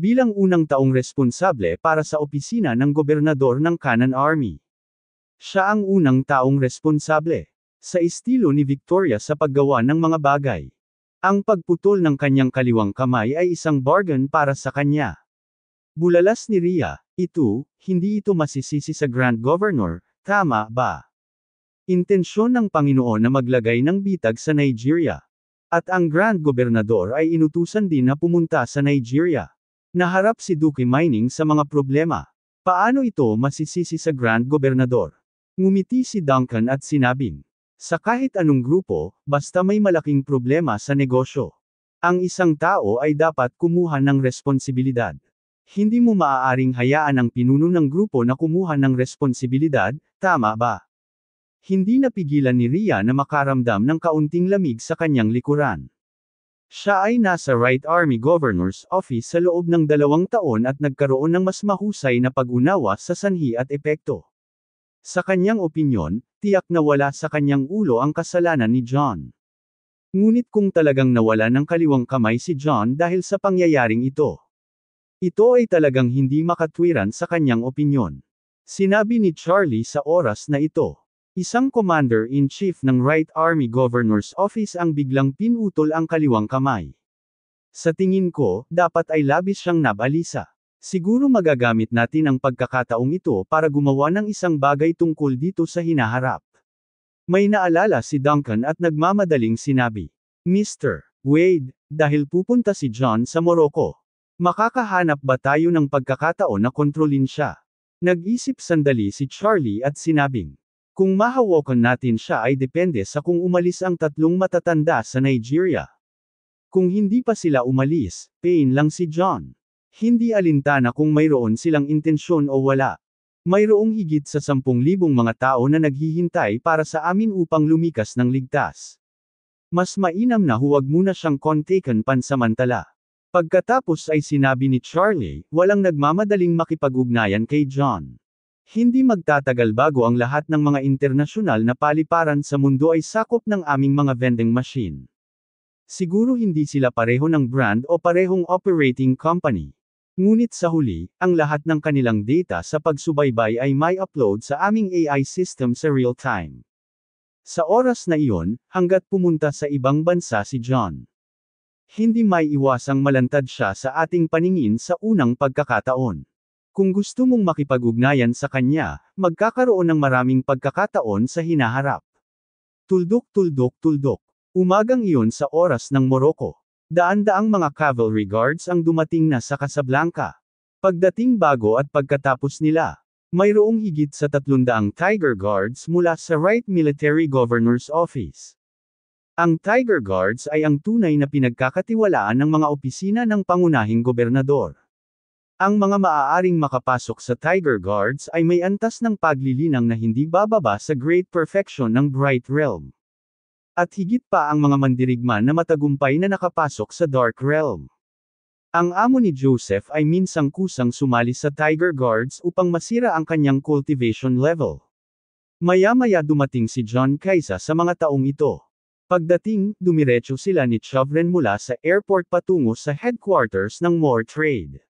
bilang unang taong responsable para sa opisina ng gobernador ng Canon Army. Siya ang unang taong responsable sa estilo ni Victoria sa paggawa ng mga bagay. Ang pagputol ng kanyang kaliwang kamay ay isang bargain para sa kanya. Bulalas ni Ria, ito, hindi ito masisisi sa Grand Governor, tama ba? Intensyon ng Panginoon na maglagay ng bitag sa Nigeria. At ang Grand Gobernador ay inutusan din na pumunta sa Nigeria. Naharap si Duque Mining sa mga problema. Paano ito masisisi sa Grand Gobernador? Ngumiti si Duncan at sinabing, sa kahit anong grupo, basta may malaking problema sa negosyo. Ang isang tao ay dapat kumuha ng responsibilidad. Hindi mo maaaring hayaan ang pinuno ng grupo na kumuha ng responsibilidad, tama ba? Hindi napigilan ni Ria na makaramdam ng kaunting lamig sa kanyang likuran. Siya ay nasa Right Army Governor's Office sa loob ng dalawang taon at nagkaroon ng mas mahusay na pag-unawa sa sanhi at epekto. Sa kanyang opinyon, tiyak na wala sa kanyang ulo ang kasalanan ni John. Ngunit kung talagang nawala ng kaliwang kamay si John dahil sa pangyayaring ito, ito ay talagang hindi makatwiran sa kanyang opinyon. Sinabi ni Charlie sa oras na ito. Isang commander-in-chief ng Right Army Governor's Office ang biglang pinutol ang kaliwang kamay. Sa tingin ko, dapat ay labis siyang nabalisa. Siguro magagamit natin ang pagkakataong ito para gumawa ng isang bagay tungkol dito sa hinaharap. May naalala si Duncan at nagmamadaling sinabi, Mr. Wade, dahil pupunta si John sa Morocco. Makakahanap ba tayo ng pagkakataon na kontrolin siya? Nag-isip sandali si Charlie at sinabing, kung mahawakan natin siya ay depende sa kung umalis ang tatlong matatanda sa Nigeria. Kung hindi pa sila umalis, pain lang si John. Hindi alintana kung mayroon silang intensyon o wala. Mayroong higit sa 10,000 mga tao na naghihintay para sa amin upang lumikas ng ligtas. Mas mainam na huwag muna siyang kontaken pansamantala. Pagkatapos ay sinabi ni Charlie, walang nagmamadaling makipag-ugnayan kay John. Hindi magtatagal bago ang lahat ng mga internasyonal na paliparan sa mundo ay sakop ng aming mga vending machine. Siguro hindi sila pareho ng brand o parehong operating company. Ngunit sa huli, ang lahat ng kanilang data sa pagsubaybay ay may upload sa aming AI system sa real time. Sa oras na iyon, hanggat pumunta sa ibang bansa si John. Hindi may iwasang malantad siya sa ating paningin sa unang pagkakataon. Kung gusto mong makipag-ugnayan sa kanya, magkakaroon ng maraming pagkakataon sa hinaharap. Tuldok tuldok tuldok. Umagang iyon sa oras ng Morocco. Daan-daang mga cavalry guards ang dumating na sa Casablanca. Pagdating bago at pagkatapos nila, mayroong higit sa 300 Tiger Guards mula sa Right Military Governor's Office. Ang Tiger Guards ay ang tunay na pinagkakatiwalaan ng mga opisina ng pangunahing gobernador. Ang mga maaaring makapasok sa Tiger Guards ay may antas ng paglilinang na hindi bababa sa Great Perfection ng Bright Realm. At higit pa ang mga mandirigma na matagumpay na nakapasok sa Dark Realm. Ang amo ni Joseph ay minsang kusang sumali sa Tiger Guards upang masira ang kanyang cultivation level. Maya-maya dumating si John Kaisa sa mga taong ito. Pagdating, dumiretso sila ni Chavren mula sa airport patungo sa headquarters ng More Trade.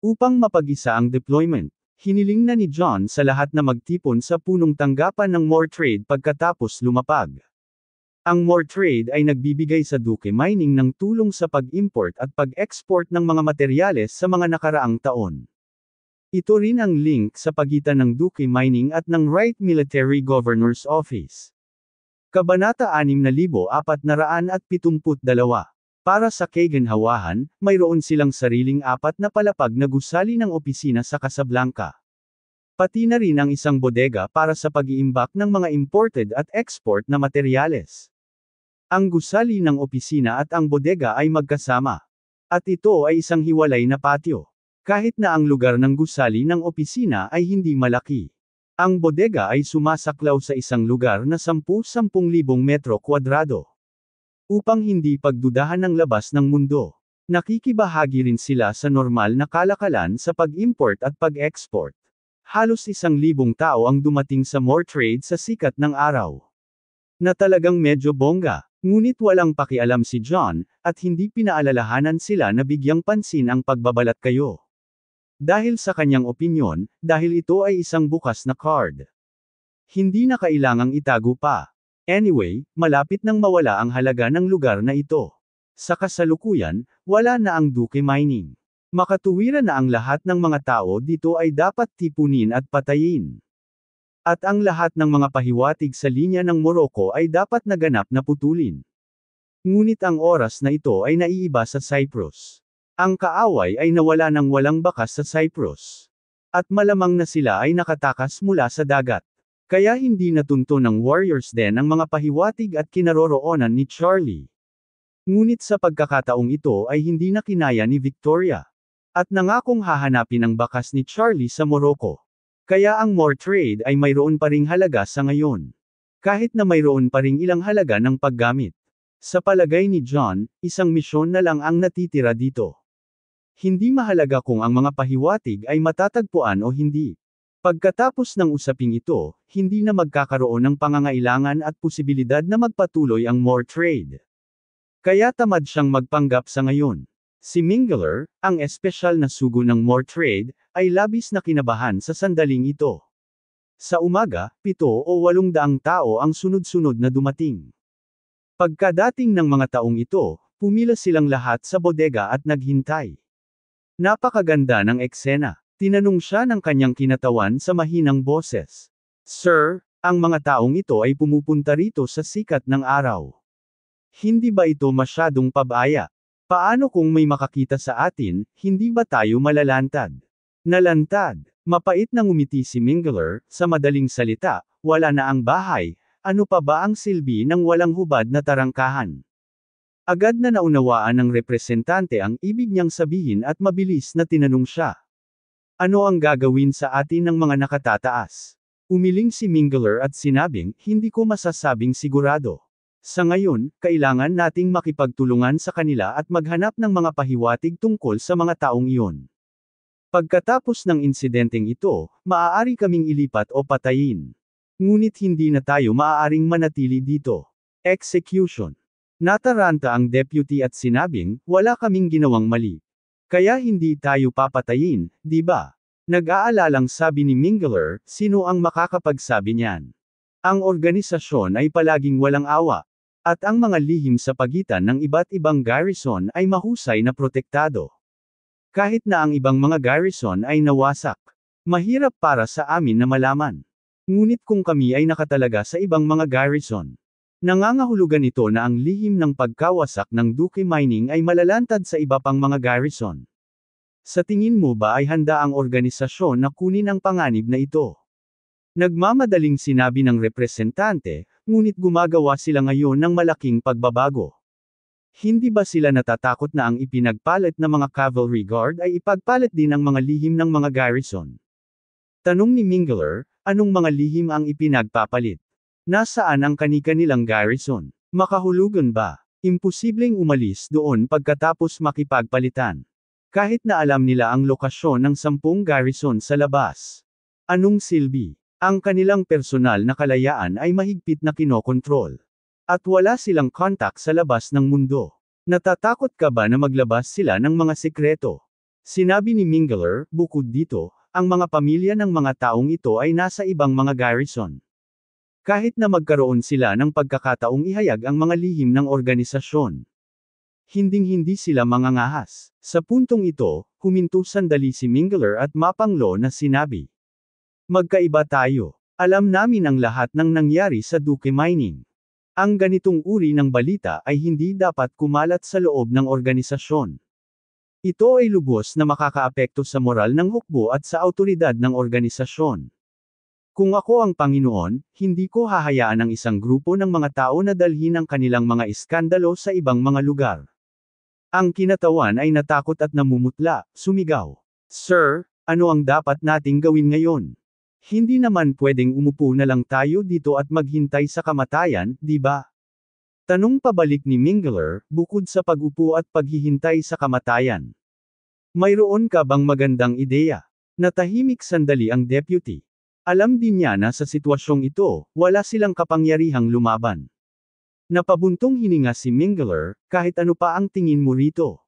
Upang mapag-isa ang deployment, hiniling na ni John sa lahat na magtipon sa punong tanggapan ng more trade pagkatapos lumapag. Ang more trade ay nagbibigay sa Duke Mining ng tulong sa pag-import at pag-export ng mga materyales sa mga nakaraang taon. Ito rin ang link sa pagitan ng Duke Mining at ng Wright Military Governor's Office. Kabanata 6472 para sa Kagan Hawahan, mayroon silang sariling apat na palapag na gusali ng opisina sa Casablanca. Pati na rin ang isang bodega para sa pag-iimbak ng mga imported at export na materyales. Ang gusali ng opisina at ang bodega ay magkasama. At ito ay isang hiwalay na patio. Kahit na ang lugar ng gusali ng opisina ay hindi malaki. Ang bodega ay sumasaklaw sa isang lugar na 10-10,000 metro kwadrado upang hindi pagdudahan ng labas ng mundo. Nakikibahagi rin sila sa normal na kalakalan sa pag-import at pag-export. Halos isang libong tao ang dumating sa more trade sa sikat ng araw. Na talagang medyo bongga, ngunit walang pakialam si John, at hindi pinaalalahanan sila na bigyang pansin ang pagbabalat kayo. Dahil sa kanyang opinyon, dahil ito ay isang bukas na card. Hindi na kailangang itago pa. Anyway, malapit nang mawala ang halaga ng lugar na ito. Sa kasalukuyan, wala na ang Duke Mining. Makatuwiran na ang lahat ng mga tao dito ay dapat tipunin at patayin. At ang lahat ng mga pahiwatig sa linya ng Morocco ay dapat naganap na putulin. Ngunit ang oras na ito ay naiiba sa Cyprus. Ang kaaway ay nawala ng walang bakas sa Cyprus. At malamang na sila ay nakatakas mula sa dagat. Kaya hindi natunto ng Warriors din ang mga pahiwatig at kinaroroonan ni Charlie. Ngunit sa pagkakataong ito ay hindi na kinaya ni Victoria. At nangakong hahanapin ang bakas ni Charlie sa Morocco. Kaya ang more trade ay mayroon pa ring halaga sa ngayon. Kahit na mayroon pa ring ilang halaga ng paggamit. Sa palagay ni John, isang misyon na lang ang natitira dito. Hindi mahalaga kung ang mga pahiwatig ay matatagpuan o hindi. Pagkatapos ng usaping ito, hindi na magkakaroon ng pangangailangan at posibilidad na magpatuloy ang more trade. Kaya tamad siyang magpanggap sa ngayon. Si Mingler, ang espesyal na sugo ng more trade, ay labis na kinabahan sa sandaling ito. Sa umaga, pito o walong daang tao ang sunod-sunod na dumating. Pagkadating ng mga taong ito, pumila silang lahat sa bodega at naghintay. Napakaganda ng eksena. Tinanong siya ng kanyang kinatawan sa mahinang boses. Sir, ang mga taong ito ay pumupunta rito sa sikat ng araw. Hindi ba ito masyadong pabaya? Paano kung may makakita sa atin, hindi ba tayo malalantad? Nalantad, mapait na ngumiti si Mingler, sa madaling salita, wala na ang bahay, ano pa ba ang silbi ng walang hubad na tarangkahan? Agad na naunawaan ng representante ang ibig niyang sabihin at mabilis na tinanong siya. Ano ang gagawin sa atin ng mga nakatataas? Umiling si Mingler at sinabing, hindi ko masasabing sigurado. Sa ngayon, kailangan nating makipagtulungan sa kanila at maghanap ng mga pahiwatig tungkol sa mga taong iyon. Pagkatapos ng insidenteng ito, maaari kaming ilipat o patayin. Ngunit hindi na tayo maaaring manatili dito. Execution. Nataranta ang deputy at sinabing, wala kaming ginawang mali. Kaya hindi tayo papatayin, di ba? Nag-aalalang sabi ni Mingler, sino ang makakapagsabi niyan? Ang organisasyon ay palaging walang awa. At ang mga lihim sa pagitan ng iba't ibang garrison ay mahusay na protektado. Kahit na ang ibang mga garrison ay nawasak. Mahirap para sa amin na malaman. Ngunit kung kami ay nakatalaga sa ibang mga garrison, Nangangahulugan ito na ang lihim ng pagkawasak ng Duque Mining ay malalantad sa iba pang mga garrison. Sa tingin mo ba ay handa ang organisasyon na kunin ang panganib na ito? Nagmamadaling sinabi ng representante, ngunit gumagawa sila ngayon ng malaking pagbabago. Hindi ba sila natatakot na ang ipinagpalit na mga cavalry guard ay ipagpalit din ang mga lihim ng mga garrison? Tanong ni Mingler, anong mga lihim ang ipinagpapalit? Nasaan ang kani-kanilang garrison? Makahulugan ba? Imposibleng umalis doon pagkatapos makipagpalitan. Kahit na alam nila ang lokasyon ng sampung garrison sa labas. Anong silbi? Ang kanilang personal na kalayaan ay mahigpit na kinokontrol. At wala silang kontak sa labas ng mundo. Natatakot ka ba na maglabas sila ng mga sekreto? Sinabi ni Mingler, bukod dito, ang mga pamilya ng mga taong ito ay nasa ibang mga garrison. Kahit na magkaroon sila ng pagkakataong ihayag ang mga lihim ng organisasyon. Hinding-hindi sila mangangahas. Sa puntong ito, huminto sandali si Mingler at mapanglo na sinabi. Magkaiba tayo. Alam namin ang lahat ng nangyari sa Duke Mining. Ang ganitong uri ng balita ay hindi dapat kumalat sa loob ng organisasyon. Ito ay lubos na makakaapekto sa moral ng hukbo at sa autoridad ng organisasyon. Kung ako ang Panginoon, hindi ko hahayaan ang isang grupo ng mga tao na dalhin ang kanilang mga iskandalo sa ibang mga lugar. Ang kinatawan ay natakot at namumutla, sumigaw. Sir, ano ang dapat nating gawin ngayon? Hindi naman pwedeng umupo na lang tayo dito at maghintay sa kamatayan, di ba? Tanong pabalik ni Mingler, bukod sa pagupo at paghihintay sa kamatayan. Mayroon ka bang magandang ideya? Natahimik sandali ang deputy. Alam din niya na sa sitwasyong ito, wala silang kapangyarihang lumaban. Napabuntong hininga si Mingler, kahit ano pa ang tingin mo rito.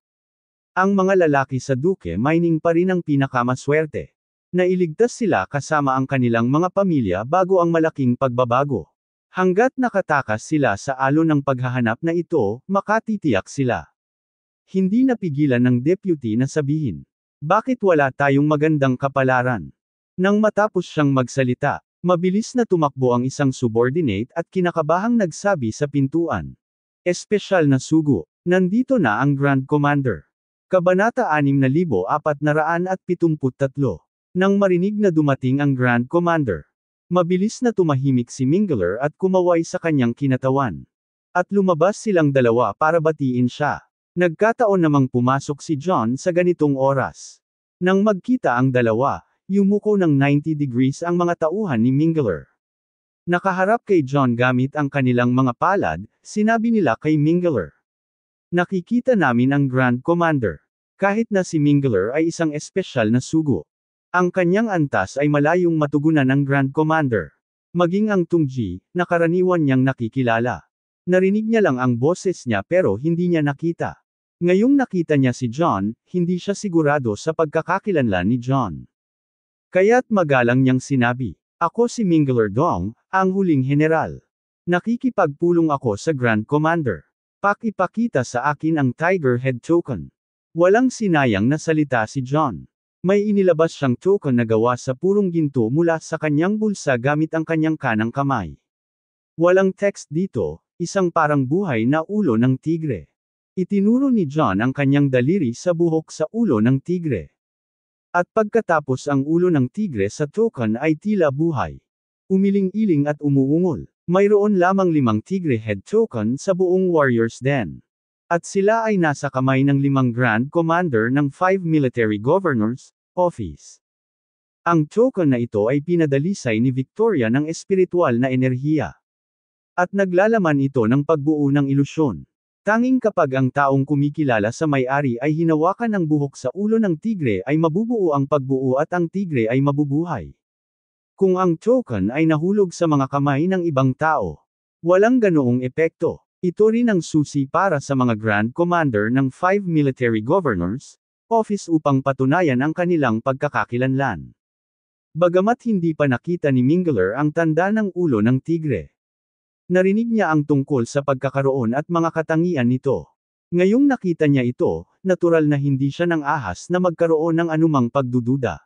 Ang mga lalaki sa Duke Mining pa rin ang pinakamaswerte. Nailigtas sila kasama ang kanilang mga pamilya bago ang malaking pagbabago. Hanggat nakatakas sila sa alon ng paghahanap na ito, makatitiyak sila. Hindi napigilan ng deputy na sabihin. Bakit wala tayong magandang kapalaran? Nang matapos siyang magsalita, mabilis na tumakbo ang isang subordinate at kinakabahang nagsabi sa pintuan. Espesyal na sugo, nandito na ang Grand Commander. Kabanata 6473 Nang marinig na dumating ang Grand Commander, mabilis na tumahimik si Mingler at kumaway sa kanyang kinatawan. At lumabas silang dalawa para batiin siya. Nagkataon namang pumasok si John sa ganitong oras. Nang magkita ang dalawa, Yumuko ng 90 degrees ang mga tauhan ni Mingler. Nakaharap kay John gamit ang kanilang mga palad, sinabi nila kay Mingler. Nakikita namin ang Grand Commander. Kahit na si Mingler ay isang espesyal na sugo. Ang kanyang antas ay malayong matugunan ng Grand Commander. Maging ang Tungji, nakaraniwan niyang nakikilala. Narinig niya lang ang boses niya pero hindi niya nakita. Ngayong nakita niya si John, hindi siya sigurado sa pagkakakilanlan ni John. Kaya't magalang niyang sinabi, ako si Mingler Dong, ang huling general. Nakikipagpulong ako sa Grand Commander. Pakipakita sa akin ang Tiger Head Token. Walang sinayang na salita si John. May inilabas siyang token na gawa sa purong ginto mula sa kanyang bulsa gamit ang kanyang kanang kamay. Walang text dito, isang parang buhay na ulo ng tigre. Itinuro ni John ang kanyang daliri sa buhok sa ulo ng tigre. At pagkatapos ang ulo ng tigre sa token ay tila buhay. Umiling-iling at umuungol. Mayroon lamang limang tigre head token sa buong Warriors Den. At sila ay nasa kamay ng limang Grand Commander ng 5 Military Governors, Office. Ang token na ito ay pinadalisay ni Victoria ng espiritual na enerhiya. At naglalaman ito ng pagbuo ng ilusyon. Tanging kapag ang taong kumikilala sa may-ari ay hinawakan ang buhok sa ulo ng tigre ay mabubuo ang pagbuo at ang tigre ay mabubuhay. Kung ang token ay nahulog sa mga kamay ng ibang tao, walang ganoong epekto. Ito rin ang susi para sa mga Grand Commander ng five military governors, office upang patunayan ang kanilang pagkakakilanlan. Bagamat hindi pa nakita ni Mingler ang tanda ng ulo ng tigre. Narinig niya ang tungkol sa pagkakaroon at mga katangian nito. Ngayong nakita niya ito, natural na hindi siya ng ahas na magkaroon ng anumang pagdududa.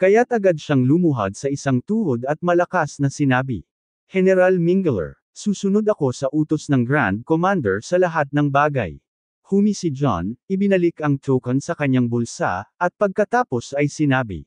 Kaya't agad siyang lumuhad sa isang tuhod at malakas na sinabi. General Mingler, susunod ako sa utos ng Grand Commander sa lahat ng bagay. Humi si John, ibinalik ang token sa kanyang bulsa, at pagkatapos ay sinabi.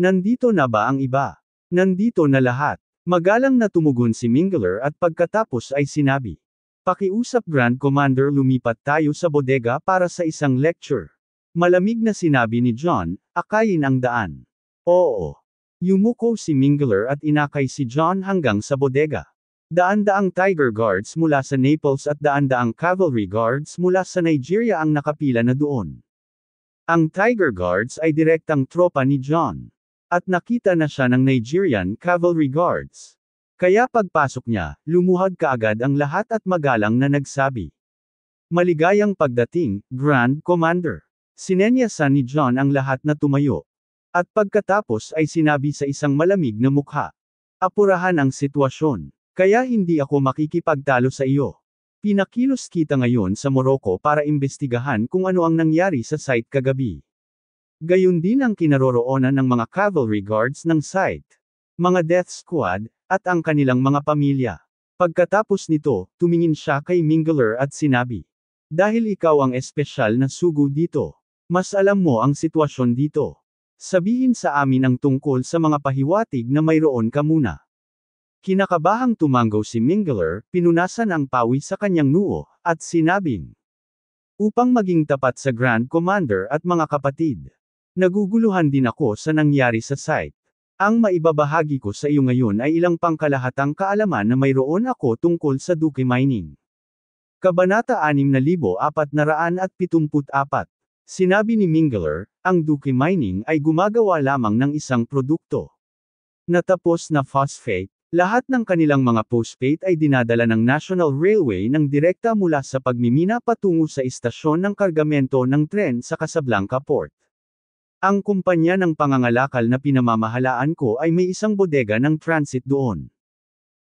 Nandito na ba ang iba? Nandito na lahat. Magalang na tumugon si Mingler at pagkatapos ay sinabi. Pakiusap Grand Commander lumipat tayo sa bodega para sa isang lecture. Malamig na sinabi ni John, akayin ang daan. Oo. Yumuko si Mingler at inakay si John hanggang sa bodega. Daan-daang Tiger Guards mula sa Naples at daan-daang Cavalry Guards mula sa Nigeria ang nakapila na doon. Ang Tiger Guards ay direktang tropa ni John. At nakita na siya ng Nigerian Cavalry Guards. Kaya pagpasok niya, lumuhad kaagad ang lahat at magalang na nagsabi. Maligayang pagdating, Grand Commander. Sinenyasan ni John ang lahat na tumayo. At pagkatapos ay sinabi sa isang malamig na mukha. Apurahan ang sitwasyon. Kaya hindi ako makikipagtalo sa iyo. Pinakilos kita ngayon sa Morocco para imbestigahan kung ano ang nangyari sa site kagabi. Gayon din ang kinaroroonan ng mga cavalry guards ng site, mga death squad, at ang kanilang mga pamilya. Pagkatapos nito, tumingin siya kay Mingler at sinabi, Dahil ikaw ang espesyal na sugo dito, mas alam mo ang sitwasyon dito. Sabihin sa amin ang tungkol sa mga pahiwatig na mayroon ka muna. Kinakabahang tumanggaw si Mingler, pinunasan ang pawi sa kanyang noo, at sinabing, Upang maging tapat sa Grand Commander at mga kapatid. Naguguluhan din ako sa nangyari sa site. Ang maibabahagi ko sa iyo ngayon ay ilang pangkalahatang kaalaman na mayroon ako tungkol sa Duque Mining. Kabanata 6474 Sinabi ni Mingler, ang Duque Mining ay gumagawa lamang ng isang produkto. Natapos na phosphate, lahat ng kanilang mga phosphate ay dinadala ng National Railway ng direkta mula sa pagmimina patungo sa istasyon ng kargamento ng tren sa Casablanca Port. Ang kumpanya ng pangangalakal na pinamamahalaan ko ay may isang bodega ng transit doon.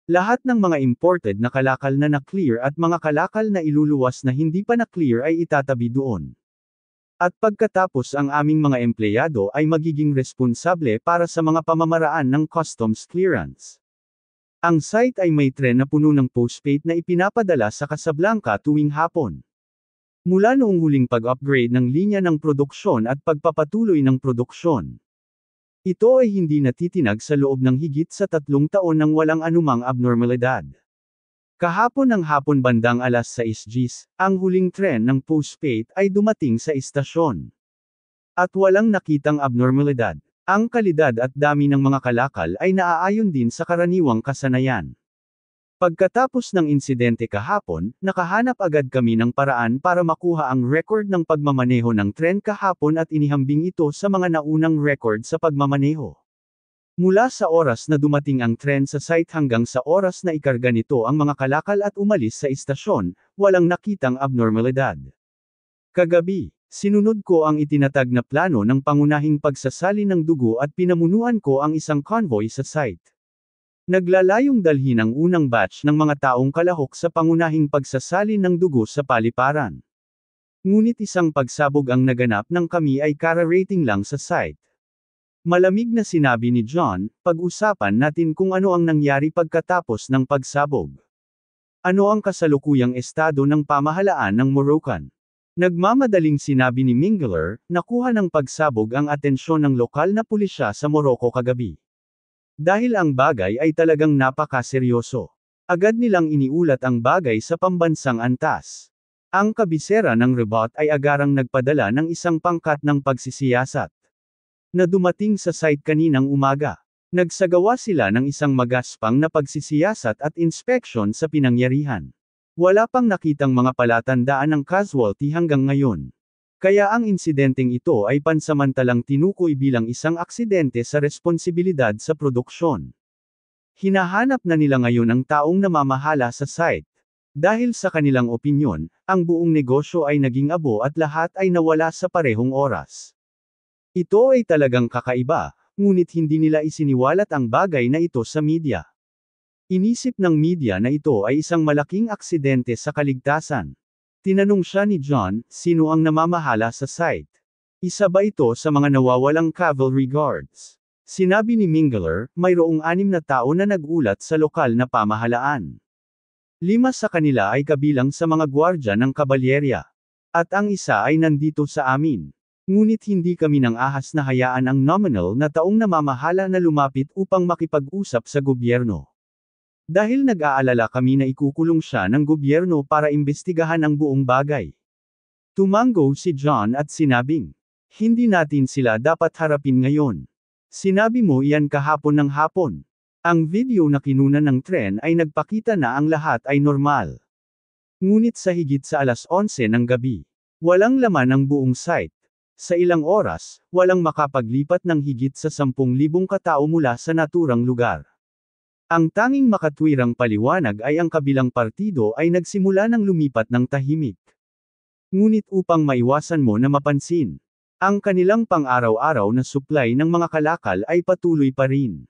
Lahat ng mga imported na kalakal na na-clear at mga kalakal na iluluwas na hindi pa na-clear ay itatabi doon. At pagkatapos ang aming mga empleyado ay magiging responsable para sa mga pamamaraan ng customs clearance. Ang site ay may tren na puno ng postpaid na ipinapadala sa Casablanca tuwing hapon. Mula noong huling pag-upgrade ng linya ng produksyon at pagpapatuloy ng produksyon. Ito ay hindi natitinag sa loob ng higit sa tatlong taon ng walang anumang abnormalidad. Kahapon ng hapon bandang alas 6 GS, ang huling tren ng postpaid ay dumating sa istasyon. At walang nakitang abnormalidad. Ang kalidad at dami ng mga kalakal ay naaayon din sa karaniwang kasanayan. Pagkatapos ng insidente kahapon, nakahanap agad kami ng paraan para makuha ang record ng pagmamaneho ng tren kahapon at inihambing ito sa mga naunang record sa pagmamaneho. Mula sa oras na dumating ang tren sa site hanggang sa oras na ikarga nito ang mga kalakal at umalis sa istasyon, walang nakitang abnormalidad. Kagabi, sinunod ko ang itinatag na plano ng pangunahing pagsasali ng dugo at pinamunuan ko ang isang convoy sa site. Naglalayong dalhin ang unang batch ng mga taong kalahok sa pangunahing pagsasali ng dugo sa paliparan. Ngunit isang pagsabog ang naganap ng kami ay kara-rating lang sa site. Malamig na sinabi ni John, pag-usapan natin kung ano ang nangyari pagkatapos ng pagsabog. Ano ang kasalukuyang estado ng pamahalaan ng Moroccan? Nagmamadaling sinabi ni Mingler, nakuha ng pagsabog ang atensyon ng lokal na pulisya sa Morocco kagabi. Dahil ang bagay ay talagang napakaseryoso. Agad nilang iniulat ang bagay sa pambansang antas. Ang kabisera ng rebot ay agarang nagpadala ng isang pangkat ng pagsisiyasat na dumating sa site kaninang umaga. Nagsagawa sila ng isang magaspang na pagsisiyasat at inspeksyon sa pinangyarihan. Wala pang nakitang mga palatandaan ng casualty hanggang ngayon. Kaya ang insidenteng ito ay pansamantalang tinukoy bilang isang aksidente sa responsibilidad sa produksyon. Hinahanap na nila ngayon ang taong namamahala sa site. Dahil sa kanilang opinyon, ang buong negosyo ay naging abo at lahat ay nawala sa parehong oras. Ito ay talagang kakaiba, ngunit hindi nila isiniwalat ang bagay na ito sa media. Inisip ng media na ito ay isang malaking aksidente sa kaligtasan. Tinanong siya ni John, sino ang namamahala sa site? Isa ba ito sa mga nawawalang cavalry guards? Sinabi ni Mingler, mayroong anim na tao na nagulat sa lokal na pamahalaan. Lima sa kanila ay kabilang sa mga gwardya ng kabalyerya. At ang isa ay nandito sa amin. Ngunit hindi kami ng ahas na hayaan ang nominal na taong namamahala na lumapit upang makipag-usap sa gobyerno. Dahil nag-aalala kami na ikukulong siya ng gobyerno para imbestigahan ang buong bagay. Tumango si John at sinabing, hindi natin sila dapat harapin ngayon. Sinabi mo iyan kahapon ng hapon. Ang video na kinuna ng tren ay nagpakita na ang lahat ay normal. Ngunit sa higit sa alas 11 ng gabi, walang laman ang buong site. Sa ilang oras, walang makapaglipat ng higit sa 10,000 katao mula sa naturang lugar. Ang tanging makatwirang paliwanag ay ang kabilang partido ay nagsimula ng lumipat ng tahimik. Ngunit upang maiwasan mo na mapansin, ang kanilang pang-araw-araw na supply ng mga kalakal ay patuloy pa rin.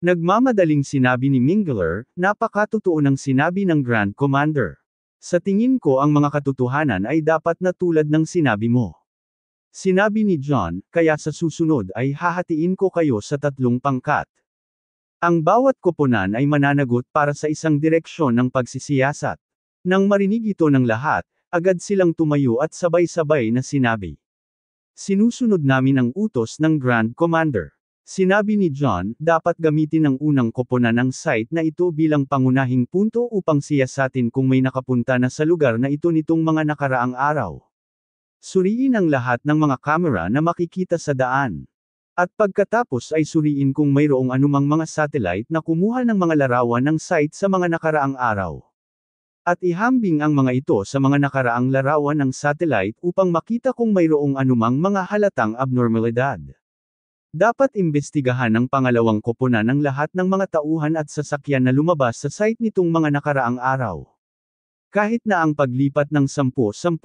Nagmamadaling sinabi ni Mingler, napakatotoo ng sinabi ng Grand Commander. Sa tingin ko ang mga katotohanan ay dapat na tulad ng sinabi mo. Sinabi ni John, kaya sa susunod ay hahatiin ko kayo sa tatlong pangkat. Ang bawat koponan ay mananagot para sa isang direksyon ng pagsisiyasat. Nang marinig ito ng lahat, agad silang tumayo at sabay-sabay na sinabi. Sinusunod namin ang utos ng Grand Commander. Sinabi ni John, dapat gamitin ang unang koponan ng site na ito bilang pangunahing punto upang siyasatin kung may nakapunta na sa lugar na ito nitong mga nakaraang araw. Suriin ang lahat ng mga kamera na makikita sa daan. At pagkatapos ay suriin kung mayroong anumang mga satellite na kumuha ng mga larawan ng site sa mga nakaraang araw. At ihambing ang mga ito sa mga nakaraang larawan ng satellite upang makita kung mayroong anumang mga halatang abnormalidad. Dapat imbestigahan ng pangalawang koponan ng lahat ng mga tauhan at sasakyan na lumabas sa site nitong mga nakaraang araw. Kahit na ang paglipat ng 10-10,000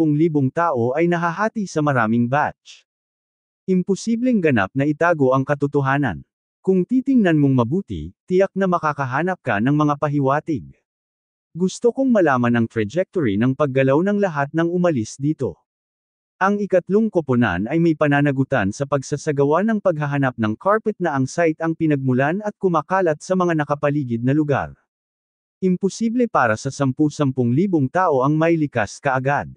tao ay nahahati sa maraming batch. Imposibleng ganap na itago ang katotohanan. Kung titingnan mong mabuti, tiyak na makakahanap ka ng mga pahiwatig. Gusto kong malaman ang trajectory ng paggalaw ng lahat ng umalis dito. Ang ikatlong koponan ay may pananagutan sa pagsasagawa ng paghahanap ng carpet na ang site ang pinagmulan at kumakalat sa mga nakapaligid na lugar. Imposible para sa 10-10,000 tao ang may likas kaagad.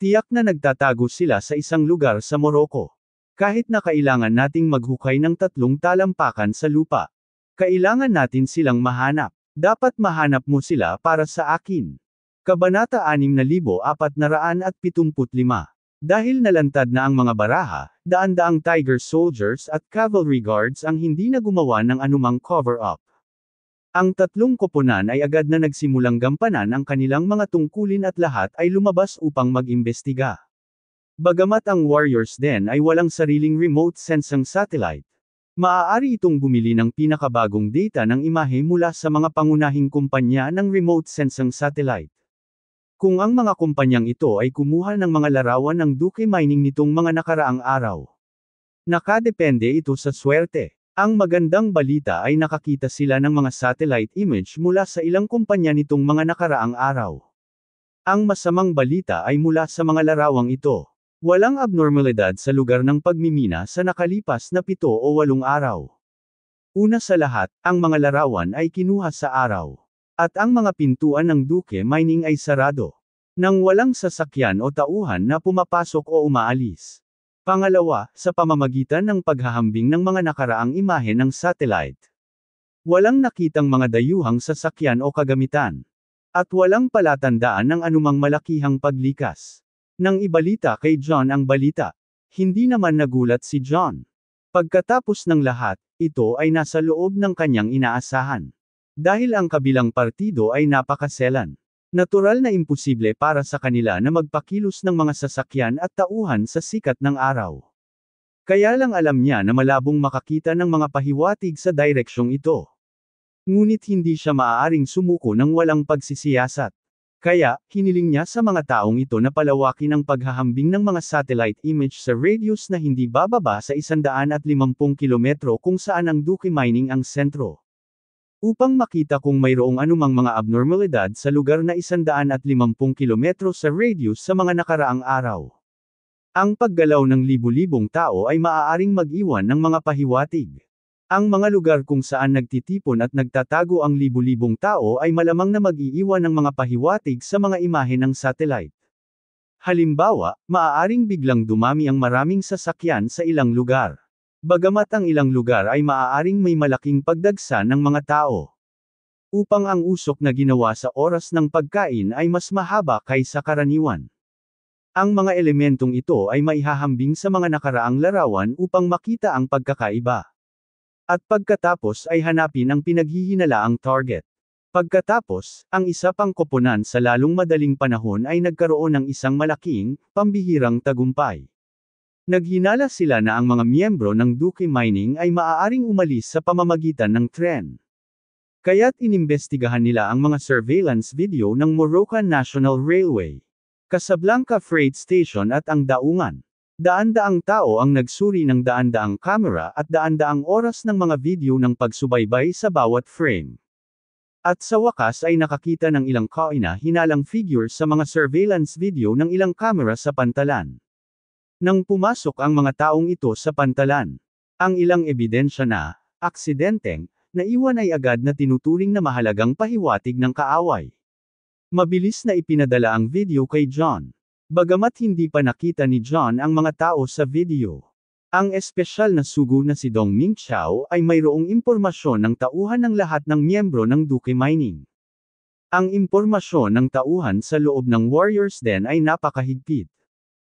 Tiyak na nagtatago sila sa isang lugar sa Morocco. Kahit na kailangan nating maghukay ng tatlong talampakan sa lupa. Kailangan natin silang mahanap. Dapat mahanap mo sila para sa akin. Kabanata 6475 Dahil nalantad na ang mga baraha, daan-daang Tiger Soldiers at Cavalry Guards ang hindi na gumawa ng anumang cover-up. Ang tatlong koponan ay agad na nagsimulang gampanan ang kanilang mga tungkulin at lahat ay lumabas upang mag-imbestiga. Bagamat ang Warriors din ay walang sariling remote sensing satellite, maaari itong bumili ng pinakabagong data ng imahe mula sa mga pangunahing kumpanya ng remote sensing satellite. Kung ang mga kumpanyang ito ay kumuha ng mga larawan ng Duke Mining nitong mga nakaraang araw, nakadepende ito sa swerte. Ang magandang balita ay nakakita sila ng mga satellite image mula sa ilang kumpanya nitong mga nakaraang araw. Ang masamang balita ay mula sa mga larawang ito. Walang abnormalidad sa lugar ng pagmimina sa nakalipas na pito o walong araw. Una sa lahat, ang mga larawan ay kinuha sa araw. At ang mga pintuan ng Duke Mining ay sarado. Nang walang sasakyan o tauhan na pumapasok o umaalis. Pangalawa, sa pamamagitan ng paghahambing ng mga nakaraang imahe ng satellite. Walang nakitang mga dayuhang sasakyan o kagamitan. At walang palatandaan ng anumang malakihang paglikas. Nang ibalita kay John ang balita, hindi naman nagulat si John. Pagkatapos ng lahat, ito ay nasa loob ng kanyang inaasahan. Dahil ang kabilang partido ay napakaselan. Natural na imposible para sa kanila na magpakilos ng mga sasakyan at tauhan sa sikat ng araw. Kaya lang alam niya na malabong makakita ng mga pahiwatig sa direksyong ito. Ngunit hindi siya maaaring sumuko ng walang pagsisiyasat. Kaya, hiniling niya sa mga taong ito na palawakin ang paghahambing ng mga satellite image sa radius na hindi bababa sa 150 kilometro kung saan ang Duque Mining ang sentro. Upang makita kung mayroong anumang mga abnormalidad sa lugar na 150 kilometro sa radius sa mga nakaraang araw. Ang paggalaw ng libu-libong tao ay maaaring mag-iwan ng mga pahiwatig. Ang mga lugar kung saan nagtitipon at nagtatago ang libu-libong tao ay malamang na mag-iiwan ng mga pahiwatig sa mga imahe ng satellite. Halimbawa, maaaring biglang dumami ang maraming sasakyan sa ilang lugar. Bagamat ang ilang lugar ay maaaring may malaking pagdagsa ng mga tao. Upang ang usok na ginawa sa oras ng pagkain ay mas mahaba kaysa karaniwan. Ang mga elementong ito ay maihahambing sa mga nakaraang larawan upang makita ang pagkakaiba. At pagkatapos ay hanapin ang pinaghihinalaang target. Pagkatapos, ang isa pang koponan sa lalong madaling panahon ay nagkaroon ng isang malaking, pambihirang tagumpay. Naghinala sila na ang mga miyembro ng Duque Mining ay maaaring umalis sa pamamagitan ng tren. Kaya't inimbestigahan nila ang mga surveillance video ng Moroccan National Railway, Casablanca Freight Station at ang Daungan. Daan-daang tao ang nagsuri ng daan-daang kamera at daan-daang oras ng mga video ng pagsubaybay sa bawat frame. At sa wakas ay nakakita ng ilang kaina hinalang figure sa mga surveillance video ng ilang kamera sa pantalan. Nang pumasok ang mga taong ito sa pantalan, ang ilang ebidensya na, aksidenteng, naiwan ay agad na tinuturing na mahalagang pahiwatig ng kaaway. Mabilis na ipinadala ang video kay John. Bagamat hindi pa nakita ni John ang mga tao sa video, ang espesyal na sugo na si Dong Ming Chao ay mayroong impormasyon ng tauhan ng lahat ng miyembro ng Duke Mining. Ang impormasyon ng tauhan sa loob ng Warriors Den ay napakahigpit.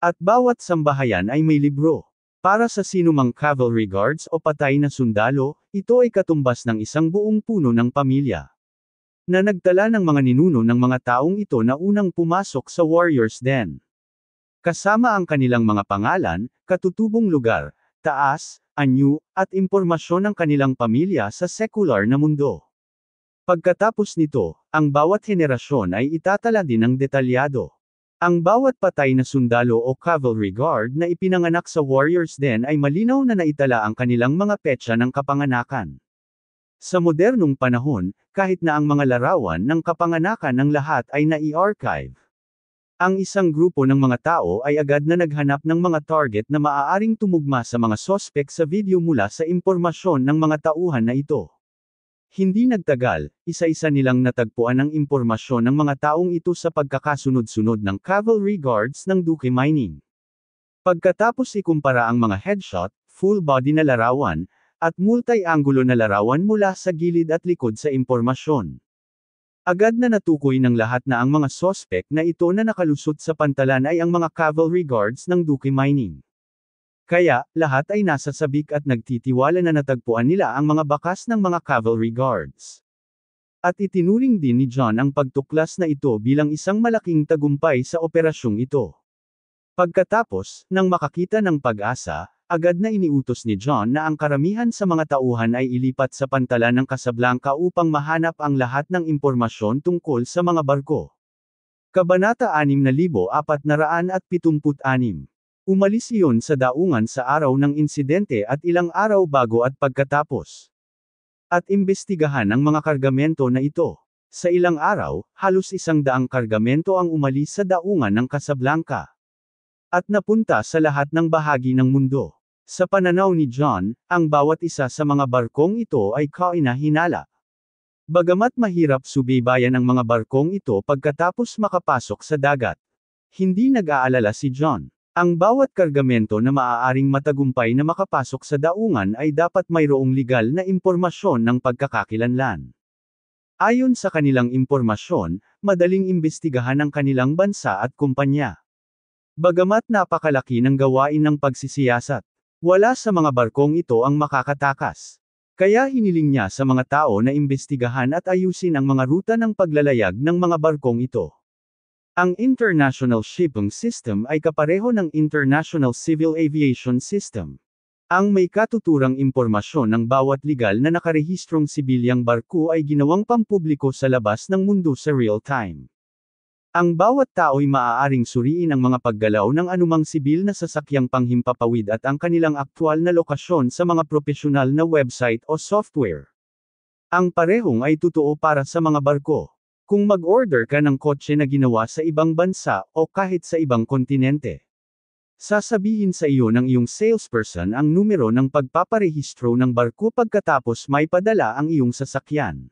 At bawat sambahayan ay may libro. Para sa sinumang cavalry guards o patay na sundalo, ito ay katumbas ng isang buong puno ng pamilya. Na nagtala ng mga ninuno ng mga taong ito na unang pumasok sa Warriors Den. Kasama ang kanilang mga pangalan, katutubong lugar, taas, anyo, at impormasyon ng kanilang pamilya sa sekular na mundo. Pagkatapos nito, ang bawat henerasyon ay itatala din ng detalyado. Ang bawat patay na sundalo o cavalry guard na ipinanganak sa warriors den ay malinaw na naitala ang kanilang mga petsa ng kapanganakan. Sa modernong panahon, kahit na ang mga larawan ng kapanganakan ng lahat ay nai-archive. Ang isang grupo ng mga tao ay agad na naghanap ng mga target na maaaring tumugma sa mga sospek sa video mula sa impormasyon ng mga tauhan na ito. Hindi nagtagal, isa-isa nilang natagpuan ang impormasyon ng mga taong ito sa pagkakasunod-sunod ng cavalry guards ng Duke Mining. Pagkatapos ikumpara ang mga headshot, full body na larawan, at multi-angulo na larawan mula sa gilid at likod sa impormasyon. Agad na natukoy ng lahat na ang mga sospek na ito na nakalusot sa pantalan ay ang mga cavalry guards ng Duke Mining. Kaya, lahat ay nasa sabik at nagtitiwala na natagpuan nila ang mga bakas ng mga cavalry guards. At itinuring din ni John ang pagtuklas na ito bilang isang malaking tagumpay sa operasyong ito. Pagkatapos, nang makakita ng pag-asa, Agad na iniutos ni John na ang karamihan sa mga tauhan ay ilipat sa pantala ng Casablanca upang mahanap ang lahat ng impormasyon tungkol sa mga barko. Kabanata 6476 Umalis iyon sa daungan sa araw ng insidente at ilang araw bago at pagkatapos. At imbestigahan ang mga kargamento na ito. Sa ilang araw, halos isang daang kargamento ang umalis sa daungan ng Casablanca. At napunta sa lahat ng bahagi ng mundo. Sa pananaw ni John, ang bawat isa sa mga barkong ito ay kainahinala. Bagamat mahirap subaybayan ang mga barkong ito pagkatapos makapasok sa dagat. Hindi nag-aalala si John. Ang bawat kargamento na maaaring matagumpay na makapasok sa daungan ay dapat mayroong legal na impormasyon ng pagkakakilanlan. Ayon sa kanilang impormasyon, madaling imbestigahan ang kanilang bansa at kumpanya. Bagamat napakalaki ng gawain ng pagsisiyasat, wala sa mga barkong ito ang makakatakas. Kaya hiniling niya sa mga tao na imbestigahan at ayusin ang mga ruta ng paglalayag ng mga barkong ito. Ang International Shipping System ay kapareho ng International Civil Aviation System. Ang may katuturang impormasyon ng bawat legal na nakarehistrong sibilyang barko ay ginawang pampubliko sa labas ng mundo sa real time. Ang bawat tao'y maaaring suriin ang mga paggalaw ng anumang sibil na sasakyang panghimpapawid at ang kanilang aktwal na lokasyon sa mga propesyonal na website o software. Ang parehong ay totoo para sa mga barko. Kung mag-order ka ng kotse na ginawa sa ibang bansa o kahit sa ibang kontinente. Sasabihin sa iyo ng iyong salesperson ang numero ng pagpaparehistro ng barko pagkatapos may padala ang iyong sasakyan.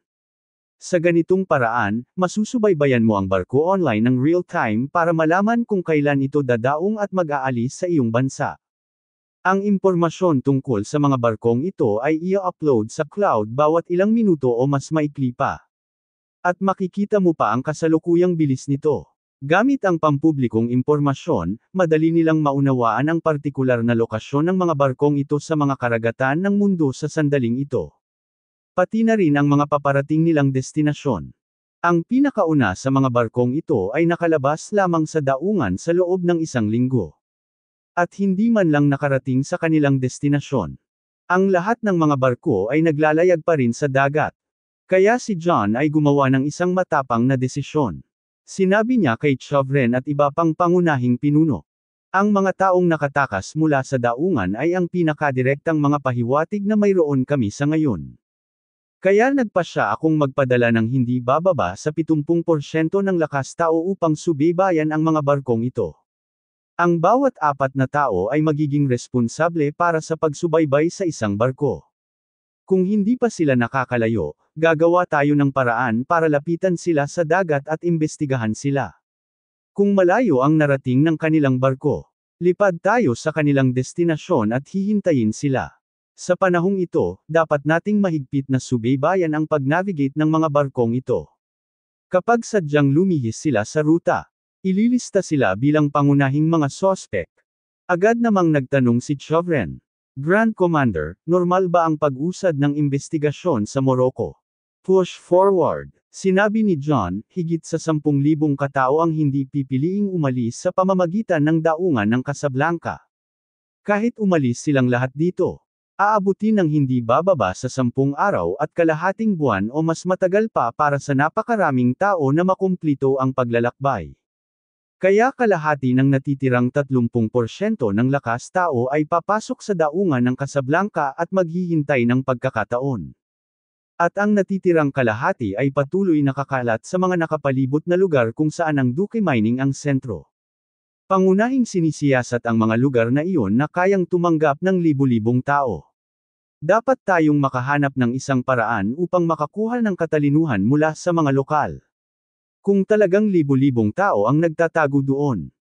Sa ganitong paraan, masusubaybayan mo ang barko online ng real-time para malaman kung kailan ito dadaong at mag-aalis sa iyong bansa. Ang impormasyon tungkol sa mga barkong ito ay i-upload sa cloud bawat ilang minuto o mas maikli pa. At makikita mo pa ang kasalukuyang bilis nito. Gamit ang pampublikong impormasyon, madali nilang maunawaan ang partikular na lokasyon ng mga barkong ito sa mga karagatan ng mundo sa sandaling ito pati na rin ang mga paparating nilang destinasyon. Ang pinakauna sa mga barkong ito ay nakalabas lamang sa daungan sa loob ng isang linggo. At hindi man lang nakarating sa kanilang destinasyon. Ang lahat ng mga barko ay naglalayag pa rin sa dagat. Kaya si John ay gumawa ng isang matapang na desisyon. Sinabi niya kay Chavren at iba pang pangunahing pinuno. Ang mga taong nakatakas mula sa daungan ay ang pinakadirektang mga pahiwatig na mayroon kami sa ngayon. Kaya nagpa siya akong magpadala ng hindi bababa sa 70% ng lakas tao upang subaybayan ang mga barkong ito. Ang bawat apat na tao ay magiging responsable para sa pagsubaybay sa isang barko. Kung hindi pa sila nakakalayo, gagawa tayo ng paraan para lapitan sila sa dagat at imbestigahan sila. Kung malayo ang narating ng kanilang barko, lipad tayo sa kanilang destinasyon at hihintayin sila. Sa panahong ito, dapat nating mahigpit na subaybayan ang pag-navigate ng mga barkong ito. Kapag sadyang lumihis sila sa ruta, ililista sila bilang pangunahing mga sospek. Agad namang nagtanong si Chovren. Grand Commander, normal ba ang pag-usad ng investigasyon sa Morocco? Push forward. Sinabi ni John, higit sa 10,000 katao ang hindi pipiliing umalis sa pamamagitan ng daungan ng Casablanca. Kahit umalis silang lahat dito, Aabuti ng hindi bababa sa sampung araw at kalahating buwan o mas matagal pa para sa napakaraming tao na makumplito ang paglalakbay. Kaya kalahati ng natitirang 30% ng lakas tao ay papasok sa daungan ng Casablanca at maghihintay ng pagkakataon. At ang natitirang kalahati ay patuloy nakakalat sa mga nakapalibot na lugar kung saan ang Duque Mining ang sentro. Pangunahing sinisiyasat ang mga lugar na iyon na kayang tumanggap ng libu-libong tao. Dapat tayong makahanap ng isang paraan upang makakuha ng katalinuhan mula sa mga lokal. Kung talagang libu-libong tao ang nagtatago doon,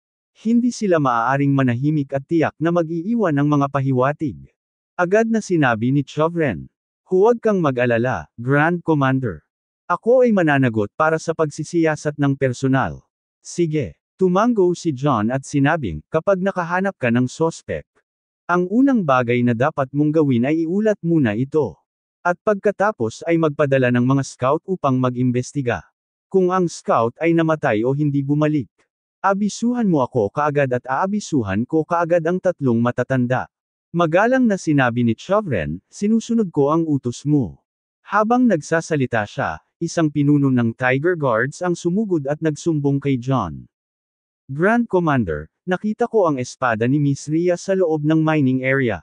hindi sila maaaring manahimik at tiyak na mag-iiwan ng mga pahiwatig. Agad na sinabi ni Chovren, Huwag kang mag-alala, Grand Commander. Ako ay mananagot para sa pagsisiyasat ng personal. Sige. Tumanggo si John at sinabing, kapag nakahanap ka ng sospek, ang unang bagay na dapat mong gawin ay iulat muna ito. At pagkatapos ay magpadala ng mga scout upang mag-imbestiga. Kung ang scout ay namatay o hindi bumalik, abisuhan mo ako kaagad at aabisuhan ko kaagad ang tatlong matatanda. Magalang na sinabi ni Chovren, sinusunod ko ang utos mo. Habang nagsasalita siya, isang pinuno ng Tiger Guards ang sumugod at nagsumbong kay John. Grand Commander, nakita ko ang espada ni Miss Rhea sa loob ng mining area.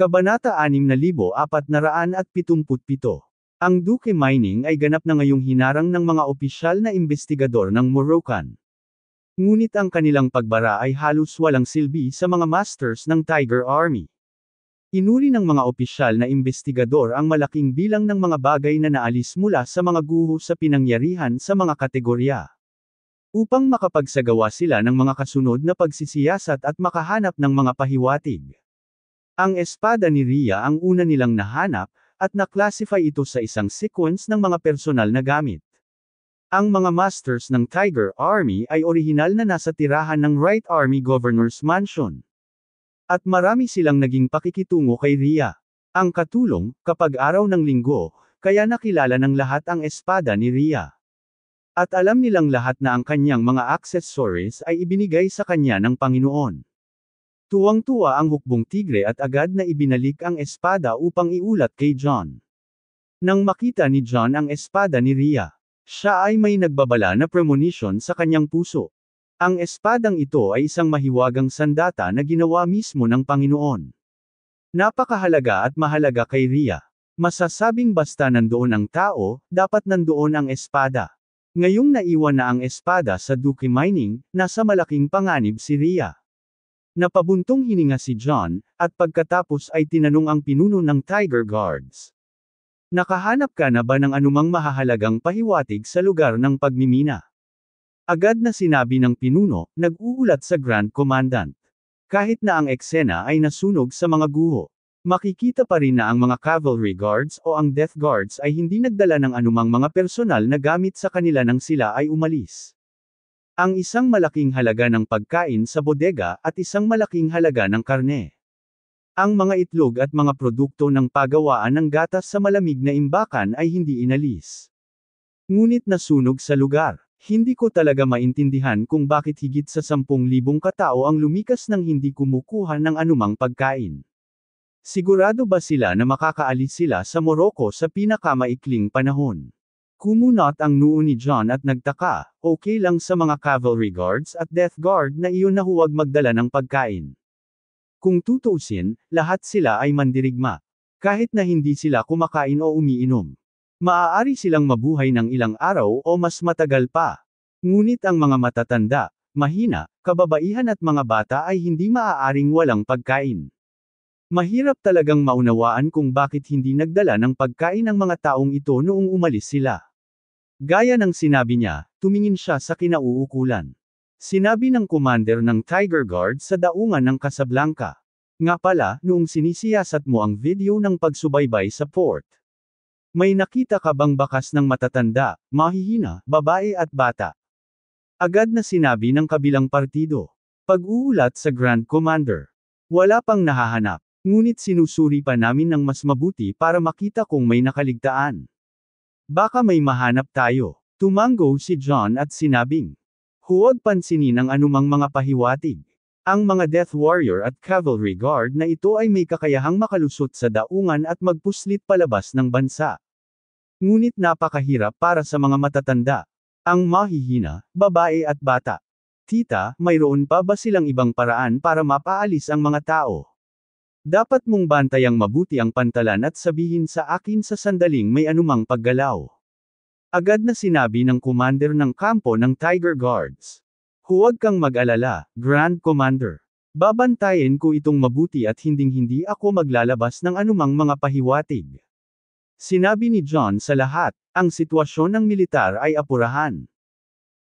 Kabanata 6477. Ang Duke Mining ay ganap na ngayong hinarang ng mga opisyal na investigador ng Moroccan. Ngunit ang kanilang pagbara ay halos walang silbi sa mga masters ng Tiger Army. Inuri ng mga opisyal na investigador ang malaking bilang ng mga bagay na naalis mula sa mga guho sa pinangyarihan sa mga kategorya upang makapagsagawa sila ng mga kasunod na pagsisiyasat at makahanap ng mga pahiwatig. Ang espada ni Ria ang una nilang nahanap, at naklasify ito sa isang sequence ng mga personal na gamit. Ang mga masters ng Tiger Army ay orihinal na nasa tirahan ng Wright Army Governor's Mansion. At marami silang naging pakikitungo kay Ria. Ang katulong, kapag araw ng linggo, kaya nakilala ng lahat ang espada ni Ria. At alam nilang lahat na ang kanyang mga accessories ay ibinigay sa kanya ng Panginoon. Tuwang-tuwa ang hukbong tigre at agad na ibinalik ang espada upang iulat kay John. Nang makita ni John ang espada ni Ria, siya ay may nagbabala na premonition sa kanyang puso. Ang espadang ito ay isang mahiwagang sandata na ginawa mismo ng Panginoon. Napakahalaga at mahalaga kay Ria. Masasabing basta nandoon ang tao, dapat nandoon ang espada. Ngayong naiwan na ang espada sa Duke Mining, nasa malaking panganib si Rhea. Napabuntong hininga si John, at pagkatapos ay tinanong ang pinuno ng Tiger Guards. Nakahanap ka na ba ng anumang mahahalagang pahiwatig sa lugar ng pagmimina? Agad na sinabi ng pinuno, nag-uulat sa Grand Commandant. Kahit na ang eksena ay nasunog sa mga guho. Makikita pa rin na ang mga cavalry guards o ang death guards ay hindi nagdala ng anumang mga personal na gamit sa kanila nang sila ay umalis. Ang isang malaking halaga ng pagkain sa bodega at isang malaking halaga ng karne. Ang mga itlog at mga produkto ng pagawaan ng gatas sa malamig na imbakan ay hindi inalis. Ngunit nasunog sa lugar. Hindi ko talaga maintindihan kung bakit higit sa 10,000 katao ang lumikas nang hindi kumukuha ng anumang pagkain. Sigurado ba sila na makakaalis sila sa Morocco sa pinakamaikling panahon? Kumunot ang noo ni John at nagtaka, okay lang sa mga cavalry guards at death guard na iyon na huwag magdala ng pagkain. Kung tutuusin, lahat sila ay mandirigma. Kahit na hindi sila kumakain o umiinom. Maaari silang mabuhay ng ilang araw o mas matagal pa. Ngunit ang mga matatanda, mahina, kababaihan at mga bata ay hindi maaaring walang pagkain. Mahirap talagang maunawaan kung bakit hindi nagdala ng pagkain ang mga taong ito noong umalis sila. Gaya ng sinabi niya, tumingin siya sa kinauukulan. Sinabi ng commander ng Tiger Guard sa daungan ng Casablanca. Nga pala, noong sinisiyasat mo ang video ng pagsubaybay sa port. May nakita ka bang bakas ng matatanda, mahihina, babae at bata? Agad na sinabi ng kabilang partido. Pag-uulat sa Grand Commander. Wala pang nahahanap. Ngunit sinusuri pa namin ng mas mabuti para makita kung may nakaligtaan. Baka may mahanap tayo. Tumango si John at sinabing, huwag pansinin ang anumang mga pahiwatig. Ang mga Death Warrior at Cavalry Guard na ito ay may kakayahang makalusot sa daungan at magpuslit palabas ng bansa. Ngunit napakahirap para sa mga matatanda, ang mahihina, babae at bata. Tita, mayroon pa ba silang ibang paraan para mapaalis ang mga tao? Dapat mong bantayang mabuti ang pantalan at sabihin sa akin sa sandaling may anumang paggalaw. Agad na sinabi ng commander ng kampo ng Tiger Guards. Huwag kang mag-alala, Grand Commander. Babantayin ko itong mabuti at hinding-hindi ako maglalabas ng anumang mga pahiwatig. Sinabi ni John sa lahat, ang sitwasyon ng militar ay apurahan.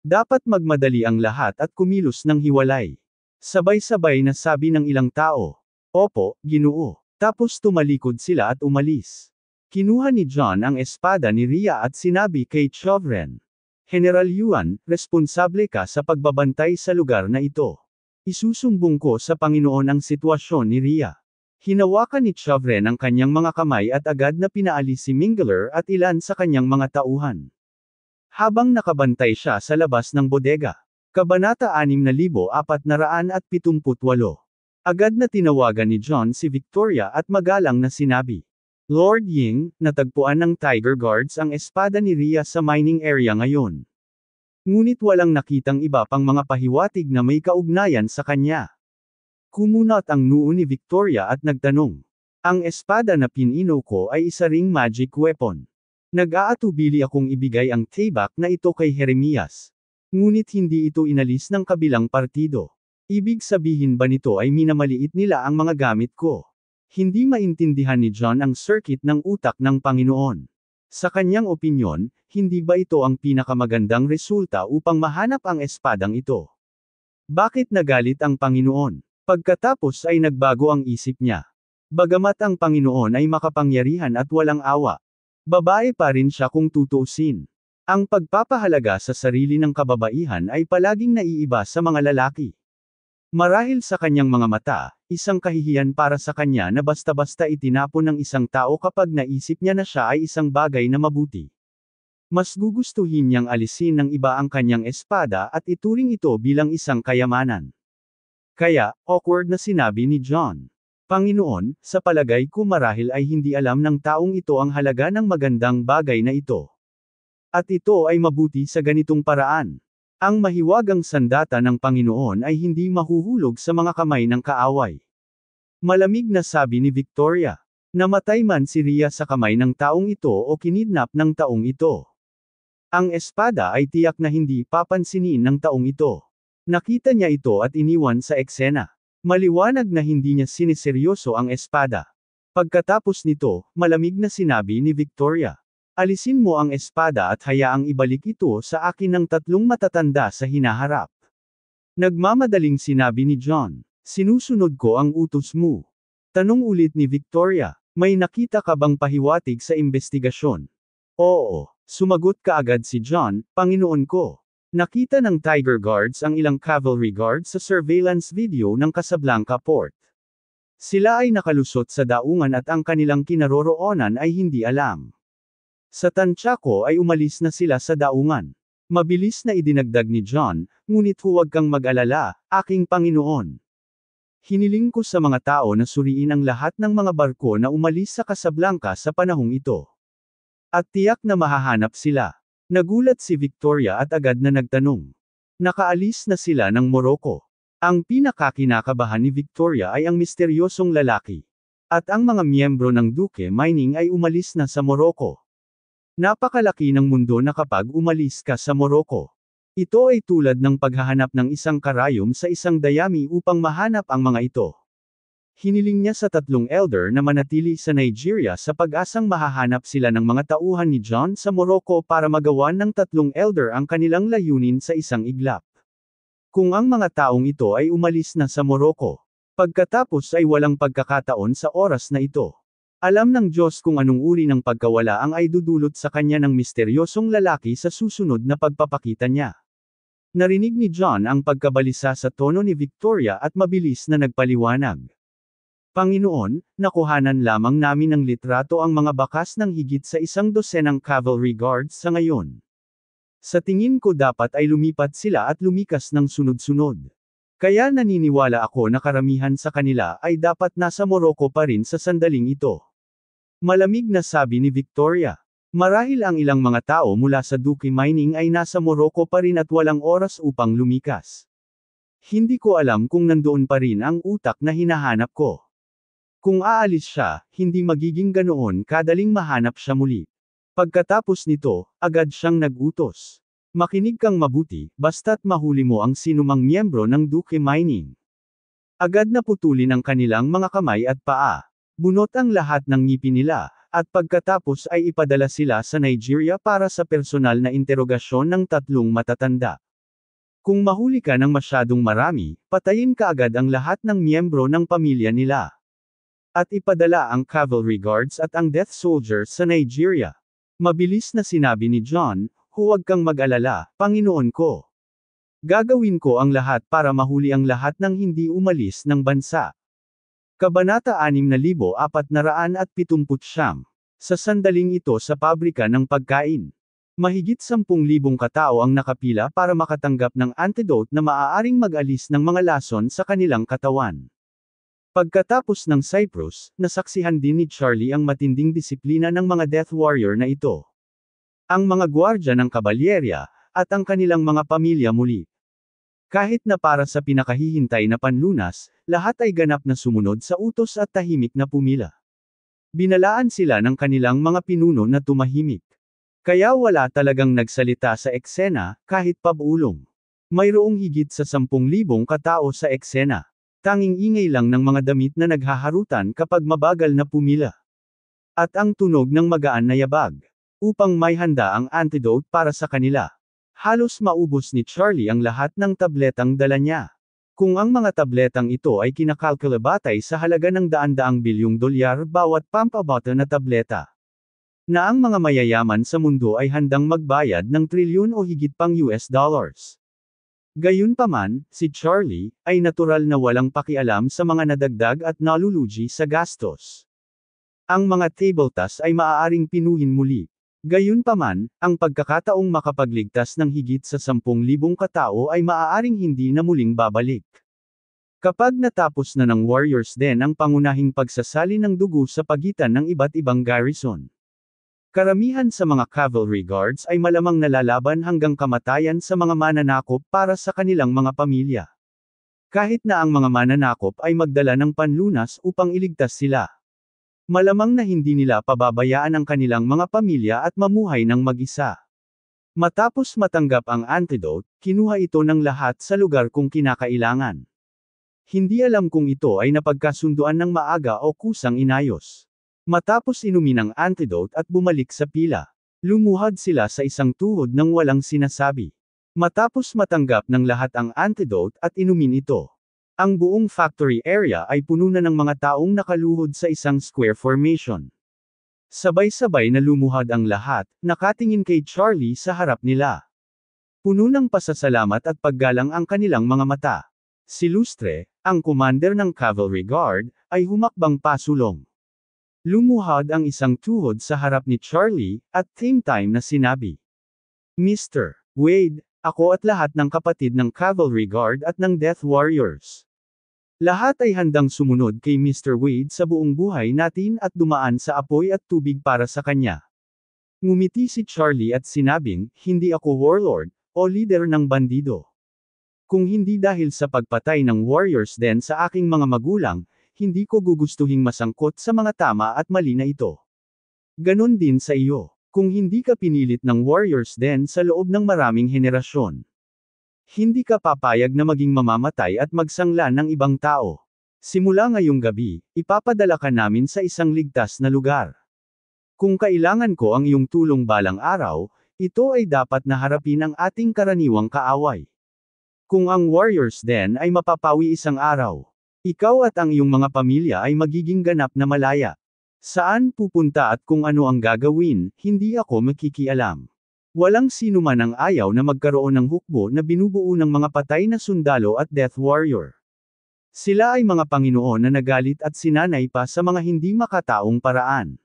Dapat magmadali ang lahat at kumilos ng hiwalay. Sabay-sabay na sabi ng ilang tao. Opo, ginoo. Tapos tumalikod sila at umalis. Kinuha ni John ang espada ni Ria at sinabi kay Chovren. General Yuan, responsable ka sa pagbabantay sa lugar na ito. Isusumbong ko sa Panginoon ang sitwasyon ni Ria. Hinawakan ni Chavren ang kanyang mga kamay at agad na pinaalis si Mingler at ilan sa kanyang mga tauhan. Habang nakabantay siya sa labas ng bodega. Kabanata 6478 Agad na tinawagan ni John si Victoria at magalang na sinabi. Lord Ying, natagpuan ng Tiger Guards ang espada ni Ria sa mining area ngayon. Ngunit walang nakitang iba pang mga pahiwatig na may kaugnayan sa kanya. Kumunot ang noo ni Victoria at nagtanong. Ang espada na pinino ko ay isa ring magic weapon. Nag-aatubili akong ibigay ang tayback na ito kay Jeremias. Ngunit hindi ito inalis ng kabilang partido. Ibig sabihin ba nito ay minamaliit nila ang mga gamit ko? Hindi maintindihan ni John ang circuit ng utak ng Panginoon. Sa kanyang opinyon, hindi ba ito ang pinakamagandang resulta upang mahanap ang espadang ito? Bakit nagalit ang Panginoon? Pagkatapos ay nagbago ang isip niya. Bagamat ang Panginoon ay makapangyarihan at walang awa, babae pa rin siya kung tutuusin. Ang pagpapahalaga sa sarili ng kababaihan ay palaging naiiba sa mga lalaki. Marahil sa kanyang mga mata, isang kahihiyan para sa kanya na basta-basta itinapon ng isang tao kapag naisip niya na siya ay isang bagay na mabuti. Mas gugustuhin niyang alisin ng iba ang kanyang espada at ituring ito bilang isang kayamanan. Kaya, awkward na sinabi ni John. Panginoon, sa palagay ko marahil ay hindi alam ng taong ito ang halaga ng magandang bagay na ito. At ito ay mabuti sa ganitong paraan. Ang mahiwagang sandata ng Panginoon ay hindi mahuhulog sa mga kamay ng kaaway. Malamig na sabi ni Victoria. Namatay man si Ria sa kamay ng taong ito o kinidnap ng taong ito. Ang espada ay tiyak na hindi papansinin ng taong ito. Nakita niya ito at iniwan sa eksena. Maliwanag na hindi niya siniseryoso ang espada. Pagkatapos nito, malamig na sinabi ni Victoria. Alisin mo ang espada at hayaang ibalik ito sa akin ng tatlong matatanda sa hinaharap. Nagmamadaling sinabi ni John, sinusunod ko ang utos mo. Tanong ulit ni Victoria, may nakita ka bang pahiwatig sa investigasyon? Oo, sumagot kaagad si John, Panginoon ko. Nakita ng Tiger Guards ang ilang cavalry guards sa surveillance video ng Casablanca Port. Sila ay nakalusot sa daungan at ang kanilang kinaroroonan ay hindi alam. Sa tantsako ay umalis na sila sa daungan. Mabilis na idinagdag ni John, ngunit huwag kang mag-alala, aking Panginoon. Hiniling ko sa mga tao na suriin ang lahat ng mga barko na umalis sa Casablanca sa panahong ito. At tiyak na mahahanap sila. Nagulat si Victoria at agad na nagtanong. Nakaalis na sila ng Morocco. Ang pinakakinakabahan ni Victoria ay ang misteryosong lalaki. At ang mga miyembro ng Duke Mining ay umalis na sa Morocco. Napakalaki ng mundo na kapag umalis ka sa Morocco. Ito ay tulad ng paghahanap ng isang karayom sa isang dayami upang mahanap ang mga ito. Hiniling niya sa tatlong elder na manatili sa Nigeria sa pag-asang mahahanap sila ng mga tauhan ni John sa Morocco para magawa ng tatlong elder ang kanilang layunin sa isang iglap. Kung ang mga taong ito ay umalis na sa Morocco, pagkatapos ay walang pagkakataon sa oras na ito. Alam ng Diyos kung anong uri ng pagkawala ang ay dudulot sa kanya ng misteryosong lalaki sa susunod na pagpapakita niya. Narinig ni John ang pagkabalisa sa tono ni Victoria at mabilis na nagpaliwanag. Panginoon, nakuhanan lamang namin ng litrato ang mga bakas ng higit sa isang dosenang cavalry guards sa ngayon. Sa tingin ko dapat ay lumipat sila at lumikas ng sunod-sunod. Kaya naniniwala ako na karamihan sa kanila ay dapat nasa Morocco pa rin sa sandaling ito. Malamig na sabi ni Victoria. Marahil ang ilang mga tao mula sa Duque Mining ay nasa Morocco pa rin at walang oras upang lumikas. Hindi ko alam kung nandoon pa rin ang utak na hinahanap ko. Kung aalis siya, hindi magiging ganoon kadaling mahanap siya muli. Pagkatapos nito, agad siyang nagutos. Makinig kang mabuti, basta't mahuli mo ang sinumang miyembro ng Duque Mining. Agad na putulin ang kanilang mga kamay at paa. Bunot ang lahat ng ngipin nila, at pagkatapos ay ipadala sila sa Nigeria para sa personal na interogasyon ng tatlong matatanda. Kung mahuli ka ng masyadong marami, patayin ka agad ang lahat ng miyembro ng pamilya nila. At ipadala ang cavalry guards at ang death soldiers sa Nigeria. Mabilis na sinabi ni John, huwag kang mag-alala, Panginoon ko. Gagawin ko ang lahat para mahuli ang lahat ng hindi umalis ng bansa. Kabanata 6479. Sa sandaling ito sa pabrika ng pagkain. Mahigit 10,000 katao ang nakapila para makatanggap ng antidote na maaaring mag-alis ng mga lason sa kanilang katawan. Pagkatapos ng Cyprus, nasaksihan din ni Charlie ang matinding disiplina ng mga death warrior na ito. Ang mga gwardya ng kabalyerya, at ang kanilang mga pamilya muli. Kahit na para sa pinakahihintay na panlunas, lahat ay ganap na sumunod sa utos at tahimik na pumila. Binalaan sila ng kanilang mga pinuno na tumahimik. Kaya wala talagang nagsalita sa eksena, kahit pabulong. Mayroong higit sa 10,000 katao sa eksena. Tanging ingay lang ng mga damit na naghaharutan kapag mabagal na pumila. At ang tunog ng magaan na yabag. Upang may handa ang antidote para sa kanila. Halos maubos ni Charlie ang lahat ng tabletang dala niya. Kung ang mga tabletang ito ay kinakalkula batay sa halaga ng daan-daang bilyong dolyar bawat pampabata na tableta. Na ang mga mayayaman sa mundo ay handang magbayad ng trilyon o higit pang US dollars. Gayunpaman, si Charlie, ay natural na walang pakialam sa mga nadagdag at nalulugi sa gastos. Ang mga tabletas ay maaaring pinuhin muli, Gayunpaman, ang pagkakataong makapagligtas ng higit sa 10,000 katao ay maaaring hindi na muling babalik. Kapag natapos na ng Warriors din ang pangunahing pagsasali ng dugo sa pagitan ng iba't ibang garrison. Karamihan sa mga cavalry guards ay malamang nalalaban hanggang kamatayan sa mga mananakop para sa kanilang mga pamilya. Kahit na ang mga mananakop ay magdala ng panlunas upang iligtas sila. Malamang na hindi nila pababayaan ang kanilang mga pamilya at mamuhay ng mag-isa. Matapos matanggap ang antidote, kinuha ito ng lahat sa lugar kung kinakailangan. Hindi alam kung ito ay napagkasunduan ng maaga o kusang inayos. Matapos inumin ang antidote at bumalik sa pila, lumuhad sila sa isang tuhod ng walang sinasabi. Matapos matanggap ng lahat ang antidote at inumin ito, ang buong factory area ay puno na ng mga taong nakaluhod sa isang square formation. Sabay-sabay na lumuhad ang lahat, nakatingin kay Charlie sa harap nila. Puno ng pasasalamat at paggalang ang kanilang mga mata. Si Lustre, ang commander ng cavalry guard, ay humakbang pasulong. Lumuhad ang isang tuhod sa harap ni Charlie, at same time na sinabi. Mr. Wade, ako at lahat ng kapatid ng Cavalry Guard at ng Death Warriors. Lahat ay handang sumunod kay Mr. Wade sa buong buhay natin at dumaan sa apoy at tubig para sa kanya. Ngumiti si Charlie at sinabing, hindi ako warlord, o leader ng bandido. Kung hindi dahil sa pagpatay ng warriors din sa aking mga magulang, hindi ko gugustuhing masangkot sa mga tama at mali na ito. Ganon din sa iyo, kung hindi ka pinilit ng warriors din sa loob ng maraming henerasyon. Hindi ka papayag na maging mamamatay at magsangla ng ibang tao. Simula ngayong gabi, ipapadala ka namin sa isang ligtas na lugar. Kung kailangan ko ang iyong tulong balang araw, ito ay dapat naharapin ang ating karaniwang kaaway. Kung ang warriors den ay mapapawi isang araw, ikaw at ang iyong mga pamilya ay magiging ganap na malaya. Saan pupunta at kung ano ang gagawin, hindi ako makikialam. Walang sino man ang ayaw na magkaroon ng hukbo na binubuo ng mga patay na sundalo at death warrior. Sila ay mga Panginoon na nagalit at sinanay pa sa mga hindi makataong paraan.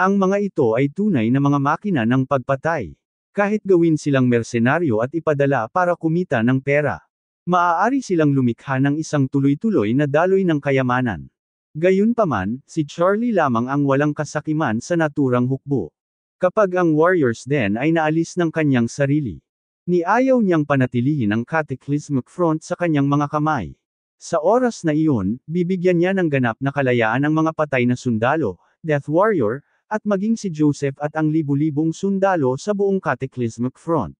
Ang mga ito ay tunay na mga makina ng pagpatay. Kahit gawin silang mersenaryo at ipadala para kumita ng pera, maaari silang lumikha ng isang tuloy-tuloy na daloy ng kayamanan. Gayunpaman, si Charlie lamang ang walang kasakiman sa naturang hukbo. Kapag ang Warriors din ay naalis ng kanyang sarili, niayaw niyang panatilihin ang cataclysmic front sa kanyang mga kamay. Sa oras na iyon, bibigyan niya ng ganap na kalayaan ang mga patay na sundalo, Death Warrior, at maging si Joseph at ang libu-libong sundalo sa buong cataclysmic front.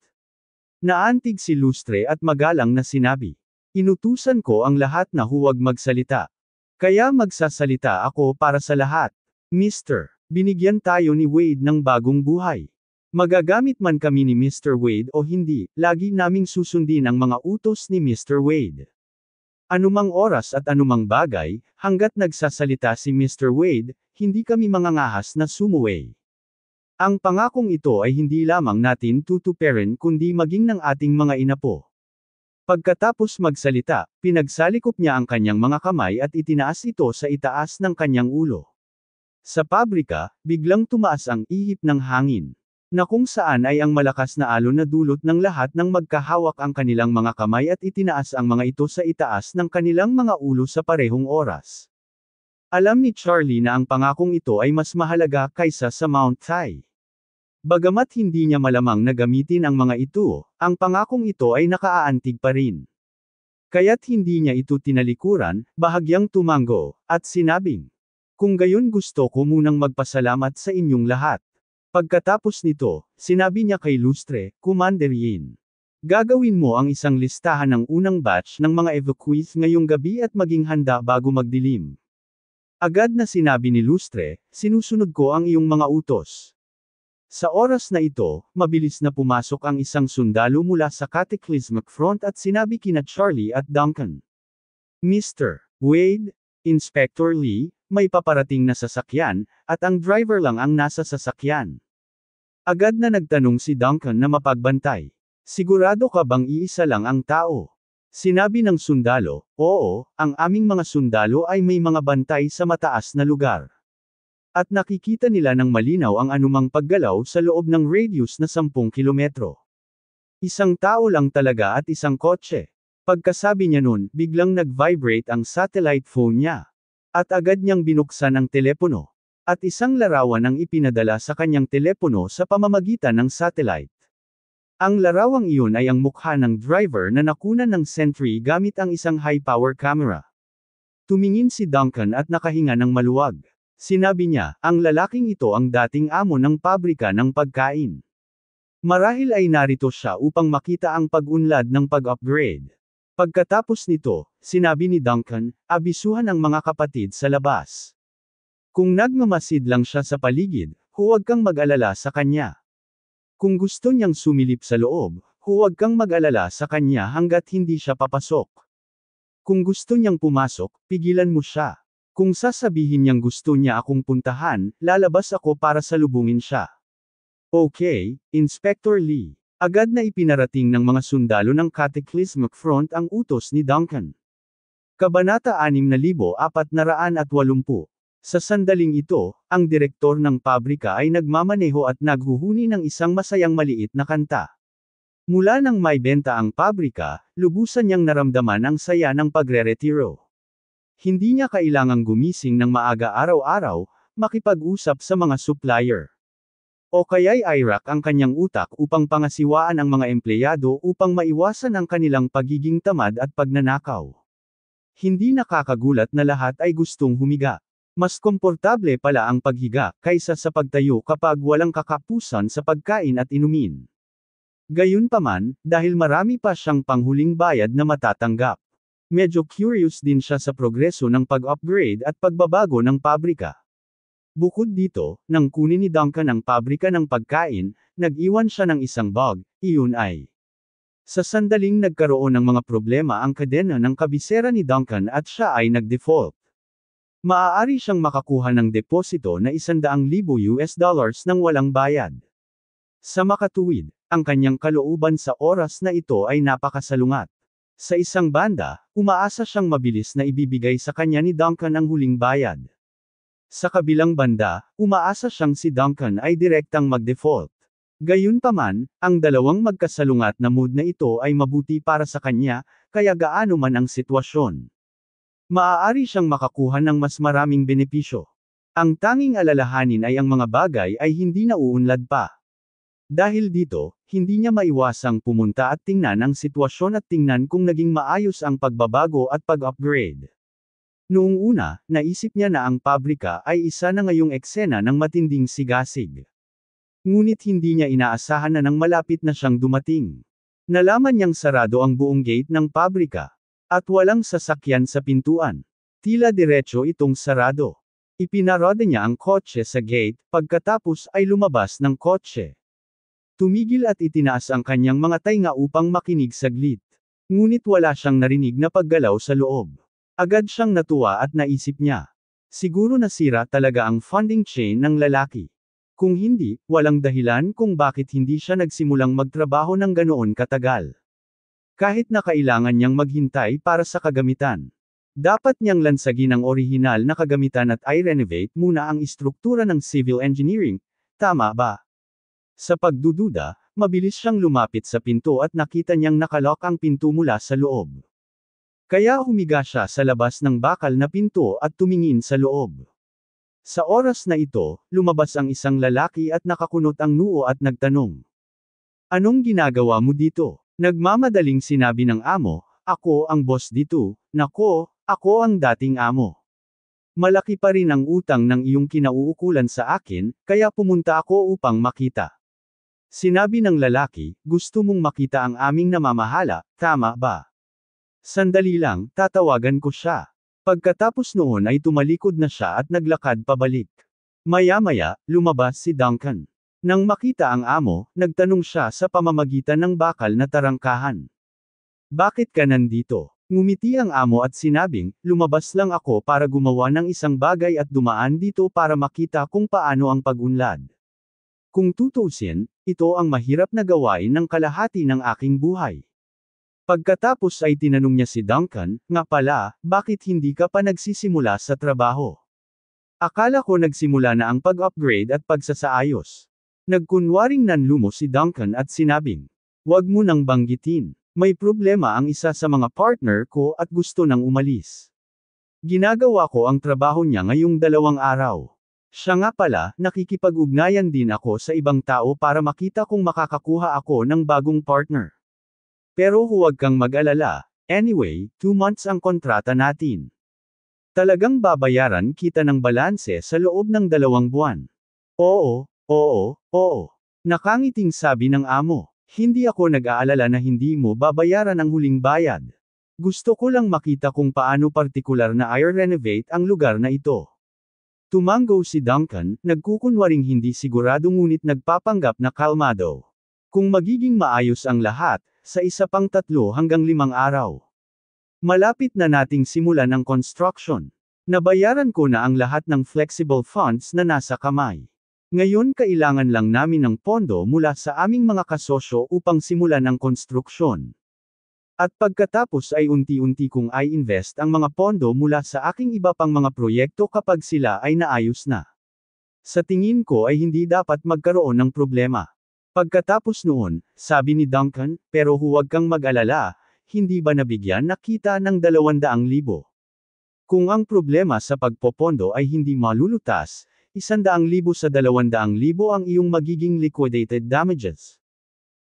Naantig si Lustre at magalang na sinabi, Inutusan ko ang lahat na huwag magsalita. Kaya magsasalita ako para sa lahat, Mr. Binigyan tayo ni Wade ng bagong buhay. Magagamit man kami ni Mr. Wade o hindi, lagi naming susundin ang mga utos ni Mr. Wade. Anumang oras at anumang bagay, hanggat nagsasalita si Mr. Wade, hindi kami mangangahas na sumuway. Ang pangakong ito ay hindi lamang natin tutuperin kundi maging ng ating mga inapo. Pagkatapos magsalita, pinagsalikop niya ang kanyang mga kamay at itinaas ito sa itaas ng kanyang ulo. Sa pabrika, biglang tumaas ang ihip ng hangin. Na kung saan ay ang malakas na alon na dulot ng lahat ng magkahawak ang kanilang mga kamay at itinaas ang mga ito sa itaas ng kanilang mga ulo sa parehong oras. Alam ni Charlie na ang pangakong ito ay mas mahalaga kaysa sa Mount Tai. Bagamat hindi niya malamang na gamitin ang mga ito, ang pangakong ito ay nakaaantig pa rin. Kaya't hindi niya ito tinalikuran, bahagyang tumango, at sinabing, kung gayon gusto ko munang magpasalamat sa inyong lahat. Pagkatapos nito, sinabi niya kay Lustre, Commander Yin. Gagawin mo ang isang listahan ng unang batch ng mga evacuees ngayong gabi at maging handa bago magdilim. Agad na sinabi ni Lustre, sinusunod ko ang iyong mga utos. Sa oras na ito, mabilis na pumasok ang isang sundalo mula sa Cataclysmic Front at sinabi kina Charlie at Duncan. Mr. Wade, Inspector Lee, may paparating na sasakyan, at ang driver lang ang nasa sasakyan. Agad na nagtanong si Duncan na mapagbantay. Sigurado ka bang iisa lang ang tao? Sinabi ng sundalo, oo, ang aming mga sundalo ay may mga bantay sa mataas na lugar. At nakikita nila ng malinaw ang anumang paggalaw sa loob ng radius na 10 kilometro. Isang tao lang talaga at isang kotse. Pagkasabi niya noon, biglang nag-vibrate ang satellite phone niya. At agad niyang binuksan ang telepono. At isang larawan ang ipinadala sa kanyang telepono sa pamamagitan ng satellite. Ang larawang iyon ay ang mukha ng driver na nakunan ng Sentry gamit ang isang high-power camera. Tumingin si Duncan at nakahinga ng maluwag. Sinabi niya, ang lalaking ito ang dating amo ng pabrika ng pagkain. Marahil ay narito siya upang makita ang pag-unlad ng pag-upgrade. Pagkatapos nito, sinabi ni Duncan, abisuhan ang mga kapatid sa labas. Kung nagmamasid lang siya sa paligid, huwag kang mag-alala sa kanya. Kung gusto niyang sumilip sa loob, huwag kang mag-alala sa kanya hanggat hindi siya papasok. Kung gusto niyang pumasok, pigilan mo siya. Kung sasabihin niyang gusto niya akong puntahan, lalabas ako para salubungin siya. Okay, Inspector Lee. Agad na ipinarating ng mga sundalo ng Cataclysmic Front ang utos ni Duncan. Kabanata 6480. Sa sandaling ito, ang direktor ng pabrika ay nagmamaneho at naghuhuni ng isang masayang maliit na kanta. Mula nang may benta ang pabrika, lubusan niyang naramdaman ang saya ng pagreretiro. Hindi niya kailangang gumising ng maaga araw-araw, makipag-usap sa mga supplier. O kaya'y IRAC ang kanyang utak upang pangasiwaan ang mga empleyado upang maiwasan ang kanilang pagiging tamad at pagnanakaw. Hindi nakakagulat na lahat ay gustong humiga. Mas komportable pala ang paghiga kaysa sa pagtayo kapag walang kakapusan sa pagkain at inumin. Gayunpaman, dahil marami pa siyang panghuling bayad na matatanggap. Medyo curious din siya sa progreso ng pag-upgrade at pagbabago ng pabrika. Bukod dito, nang kunin ni Duncan ang pabrika ng pagkain, nag-iwan siya ng isang bug, iyon ay. Sa sandaling nagkaroon ng mga problema ang kadena ng kabisera ni Duncan at siya ay nag-default. Maaari siyang makakuha ng deposito na 100,000 US dollars nang walang bayad. Sa makatuwid, ang kanyang kalooban sa oras na ito ay napakasalungat. Sa isang banda, umaasa siyang mabilis na ibibigay sa kanya ni Duncan ang huling bayad. Sa kabilang banda, umaasa siyang si Duncan ay direktang mag-default. Gayunpaman, ang dalawang magkasalungat na mood na ito ay mabuti para sa kanya, kaya gaano man ang sitwasyon. Maaari siyang makakuha ng mas maraming benepisyo. Ang tanging alalahanin ay ang mga bagay ay hindi nauunlad pa. Dahil dito, hindi niya maiwasang pumunta at tingnan ang sitwasyon at tingnan kung naging maayos ang pagbabago at pag-upgrade. Noong una, naisip niya na ang pabrika ay isa na ngayong eksena ng matinding sigasig. Ngunit hindi niya inaasahan na nang malapit na siyang dumating. Nalaman niyang sarado ang buong gate ng pabrika. At walang sasakyan sa pintuan. Tila diretso itong sarado. Ipinarode niya ang kotse sa gate, pagkatapos ay lumabas ng kotse. Tumigil at itinaas ang kanyang mga tainga upang makinig saglit. Ngunit wala siyang narinig na paggalaw sa loob. Agad siyang natuwa at naisip niya. Siguro nasira talaga ang funding chain ng lalaki. Kung hindi, walang dahilan kung bakit hindi siya nagsimulang magtrabaho ng ganoon katagal. Kahit na kailangan niyang maghintay para sa kagamitan. Dapat niyang lansagin ang orihinal na kagamitan at i-renovate muna ang istruktura ng civil engineering, tama ba? Sa pagdududa, mabilis siyang lumapit sa pinto at nakita niyang nakalock ang pinto mula sa loob. Kaya humiga siya sa labas ng bakal na pinto at tumingin sa loob. Sa oras na ito, lumabas ang isang lalaki at nakakunot ang noo at nagtanong. Anong ginagawa mo dito? Nagmamadaling sinabi ng amo, ako ang boss dito, nako, ako ang dating amo. Malaki pa rin ang utang ng iyong kinauukulan sa akin, kaya pumunta ako upang makita. Sinabi ng lalaki, gusto mong makita ang aming namamahala, tama ba? Sandali lang, tatawagan ko siya. Pagkatapos noon ay tumalikod na siya at naglakad pabalik. Maya-maya, lumabas si Duncan. Nang makita ang amo, nagtanong siya sa pamamagitan ng bakal na tarangkahan. Bakit ka nandito? Ngumiti ang amo at sinabing, lumabas lang ako para gumawa ng isang bagay at dumaan dito para makita kung paano ang pagunlad. Kung tutusin, ito ang mahirap na gawain ng kalahati ng aking buhay. Pagkatapos ay tinanong niya si Duncan, nga pala, bakit hindi ka pa nagsisimula sa trabaho? Akala ko nagsimula na ang pag-upgrade at pagsasaayos. Nagkunwaring nanlumo si Duncan at sinabing, Huwag mo nang banggitin. May problema ang isa sa mga partner ko at gusto nang umalis. Ginagawa ko ang trabaho niya ngayong dalawang araw. Siya nga pala, nakikipag-ugnayan din ako sa ibang tao para makita kung makakakuha ako ng bagong partner. Pero huwag kang mag-alala, anyway, 2 months ang kontrata natin. Talagang babayaran kita ng balanse sa loob ng dalawang buwan. Oo, oo, oo. Nakangiting sabi ng amo, hindi ako nag-aalala na hindi mo babayaran ang huling bayad. Gusto ko lang makita kung paano partikular na air renovate ang lugar na ito. Tumango si Duncan, nagkukunwaring hindi sigurado ngunit nagpapanggap na kalmado. Kung magiging maayos ang lahat, sa isa pang tatlo hanggang limang araw. Malapit na nating simulan ang construction. Nabayaran ko na ang lahat ng flexible funds na nasa kamay. Ngayon kailangan lang namin ng pondo mula sa aming mga kasosyo upang simulan ang konstruksyon. At pagkatapos ay unti-unti kong i invest ang mga pondo mula sa aking iba pang mga proyekto kapag sila ay naayos na. Sa tingin ko ay hindi dapat magkaroon ng problema. Pagkatapos noon, sabi ni Duncan, pero huwag kang mag-alala, hindi ba nabigyan nakita ng 200,000? Kung ang problema sa pagpopondo ay hindi malulutas, 100,000 sa 200,000 ang iyong magiging liquidated damages.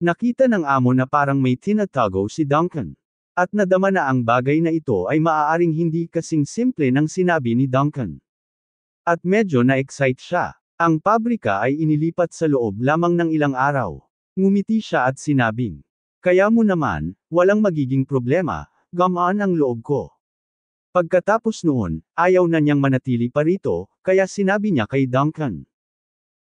Nakita ng amo na parang may tinatago si Duncan. At nadama na ang bagay na ito ay maaaring hindi kasing simple ng sinabi ni Duncan. At medyo na-excite siya. Ang pabrika ay inilipat sa loob lamang ng ilang araw. Ngumiti siya at sinabing, Kaya mo naman, walang magiging problema, gamaan ang loob ko. Pagkatapos noon, ayaw na niyang manatili pa rito, kaya sinabi niya kay Duncan.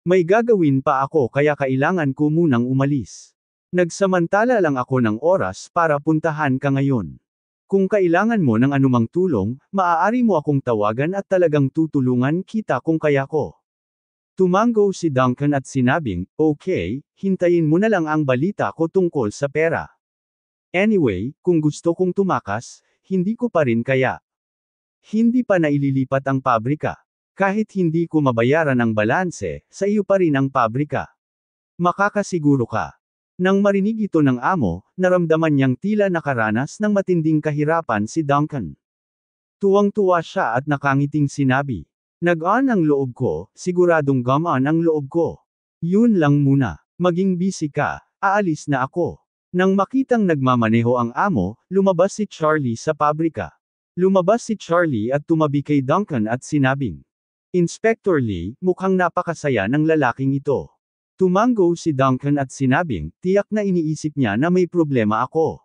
May gagawin pa ako kaya kailangan ko munang umalis. Nagsamantala lang ako ng oras para puntahan ka ngayon. Kung kailangan mo ng anumang tulong, maaari mo akong tawagan at talagang tutulungan kita kung kaya ko. Tumanggo si Duncan at sinabing, okay, hintayin mo na lang ang balita ko tungkol sa pera. Anyway, kung gusto kong tumakas, hindi ko pa rin kaya. Hindi pa naililipat ang pabrika. Kahit hindi ko mabayaran ang balanse, sa iyo pa rin ang pabrika. Makakasiguro ka. Nang marinig ito ng amo, naramdaman niyang tila nakaranas ng matinding kahirapan si Duncan. Tuwang-tuwa siya at nakangiting sinabi. Nag-on ang loob ko, siguradong gamaan ang loob ko. Yun lang muna. Maging busy ka, aalis na ako. Nang makitang nagmamaneho ang amo, lumabas si Charlie sa pabrika. Lumabas si Charlie at tumabi kay Duncan at sinabing, Inspector Lee, mukhang napakasaya ng lalaking ito. Tumango si Duncan at sinabing, tiyak na iniisip niya na may problema ako.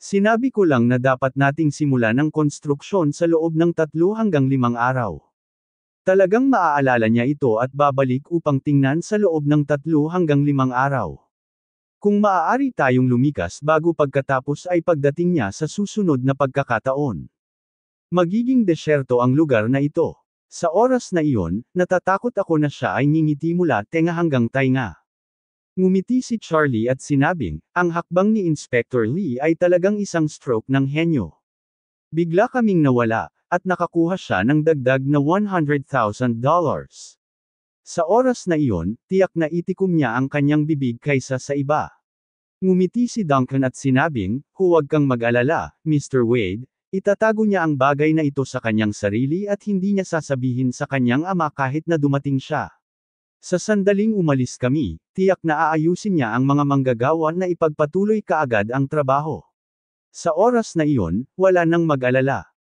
Sinabi ko lang na dapat nating simulan ng konstruksyon sa loob ng tatlo hanggang limang araw. Talagang maaalala niya ito at babalik upang tingnan sa loob ng tatlo hanggang limang araw. Kung maaari tayong lumikas bago pagkatapos ay pagdating niya sa susunod na pagkakataon. Magiging desyerto ang lugar na ito. Sa oras na iyon, natatakot ako na siya ay ngingiti mula tenga hanggang tainga. Ngumiti si Charlie at sinabing, ang hakbang ni Inspector Lee ay talagang isang stroke ng henyo. Bigla kaming nawala, at nakakuha siya ng dagdag na $100,000. Sa oras na iyon, tiyak na itikom niya ang kanyang bibig kaysa sa iba. Ngumiti si Duncan at sinabing, huwag kang mag-alala, Mr. Wade, itatago niya ang bagay na ito sa kanyang sarili at hindi niya sasabihin sa kanyang ama kahit na dumating siya. Sa sandaling umalis kami, tiyak na aayusin niya ang mga manggagawa na ipagpatuloy kaagad ang trabaho. Sa oras na iyon, wala nang mag-alala.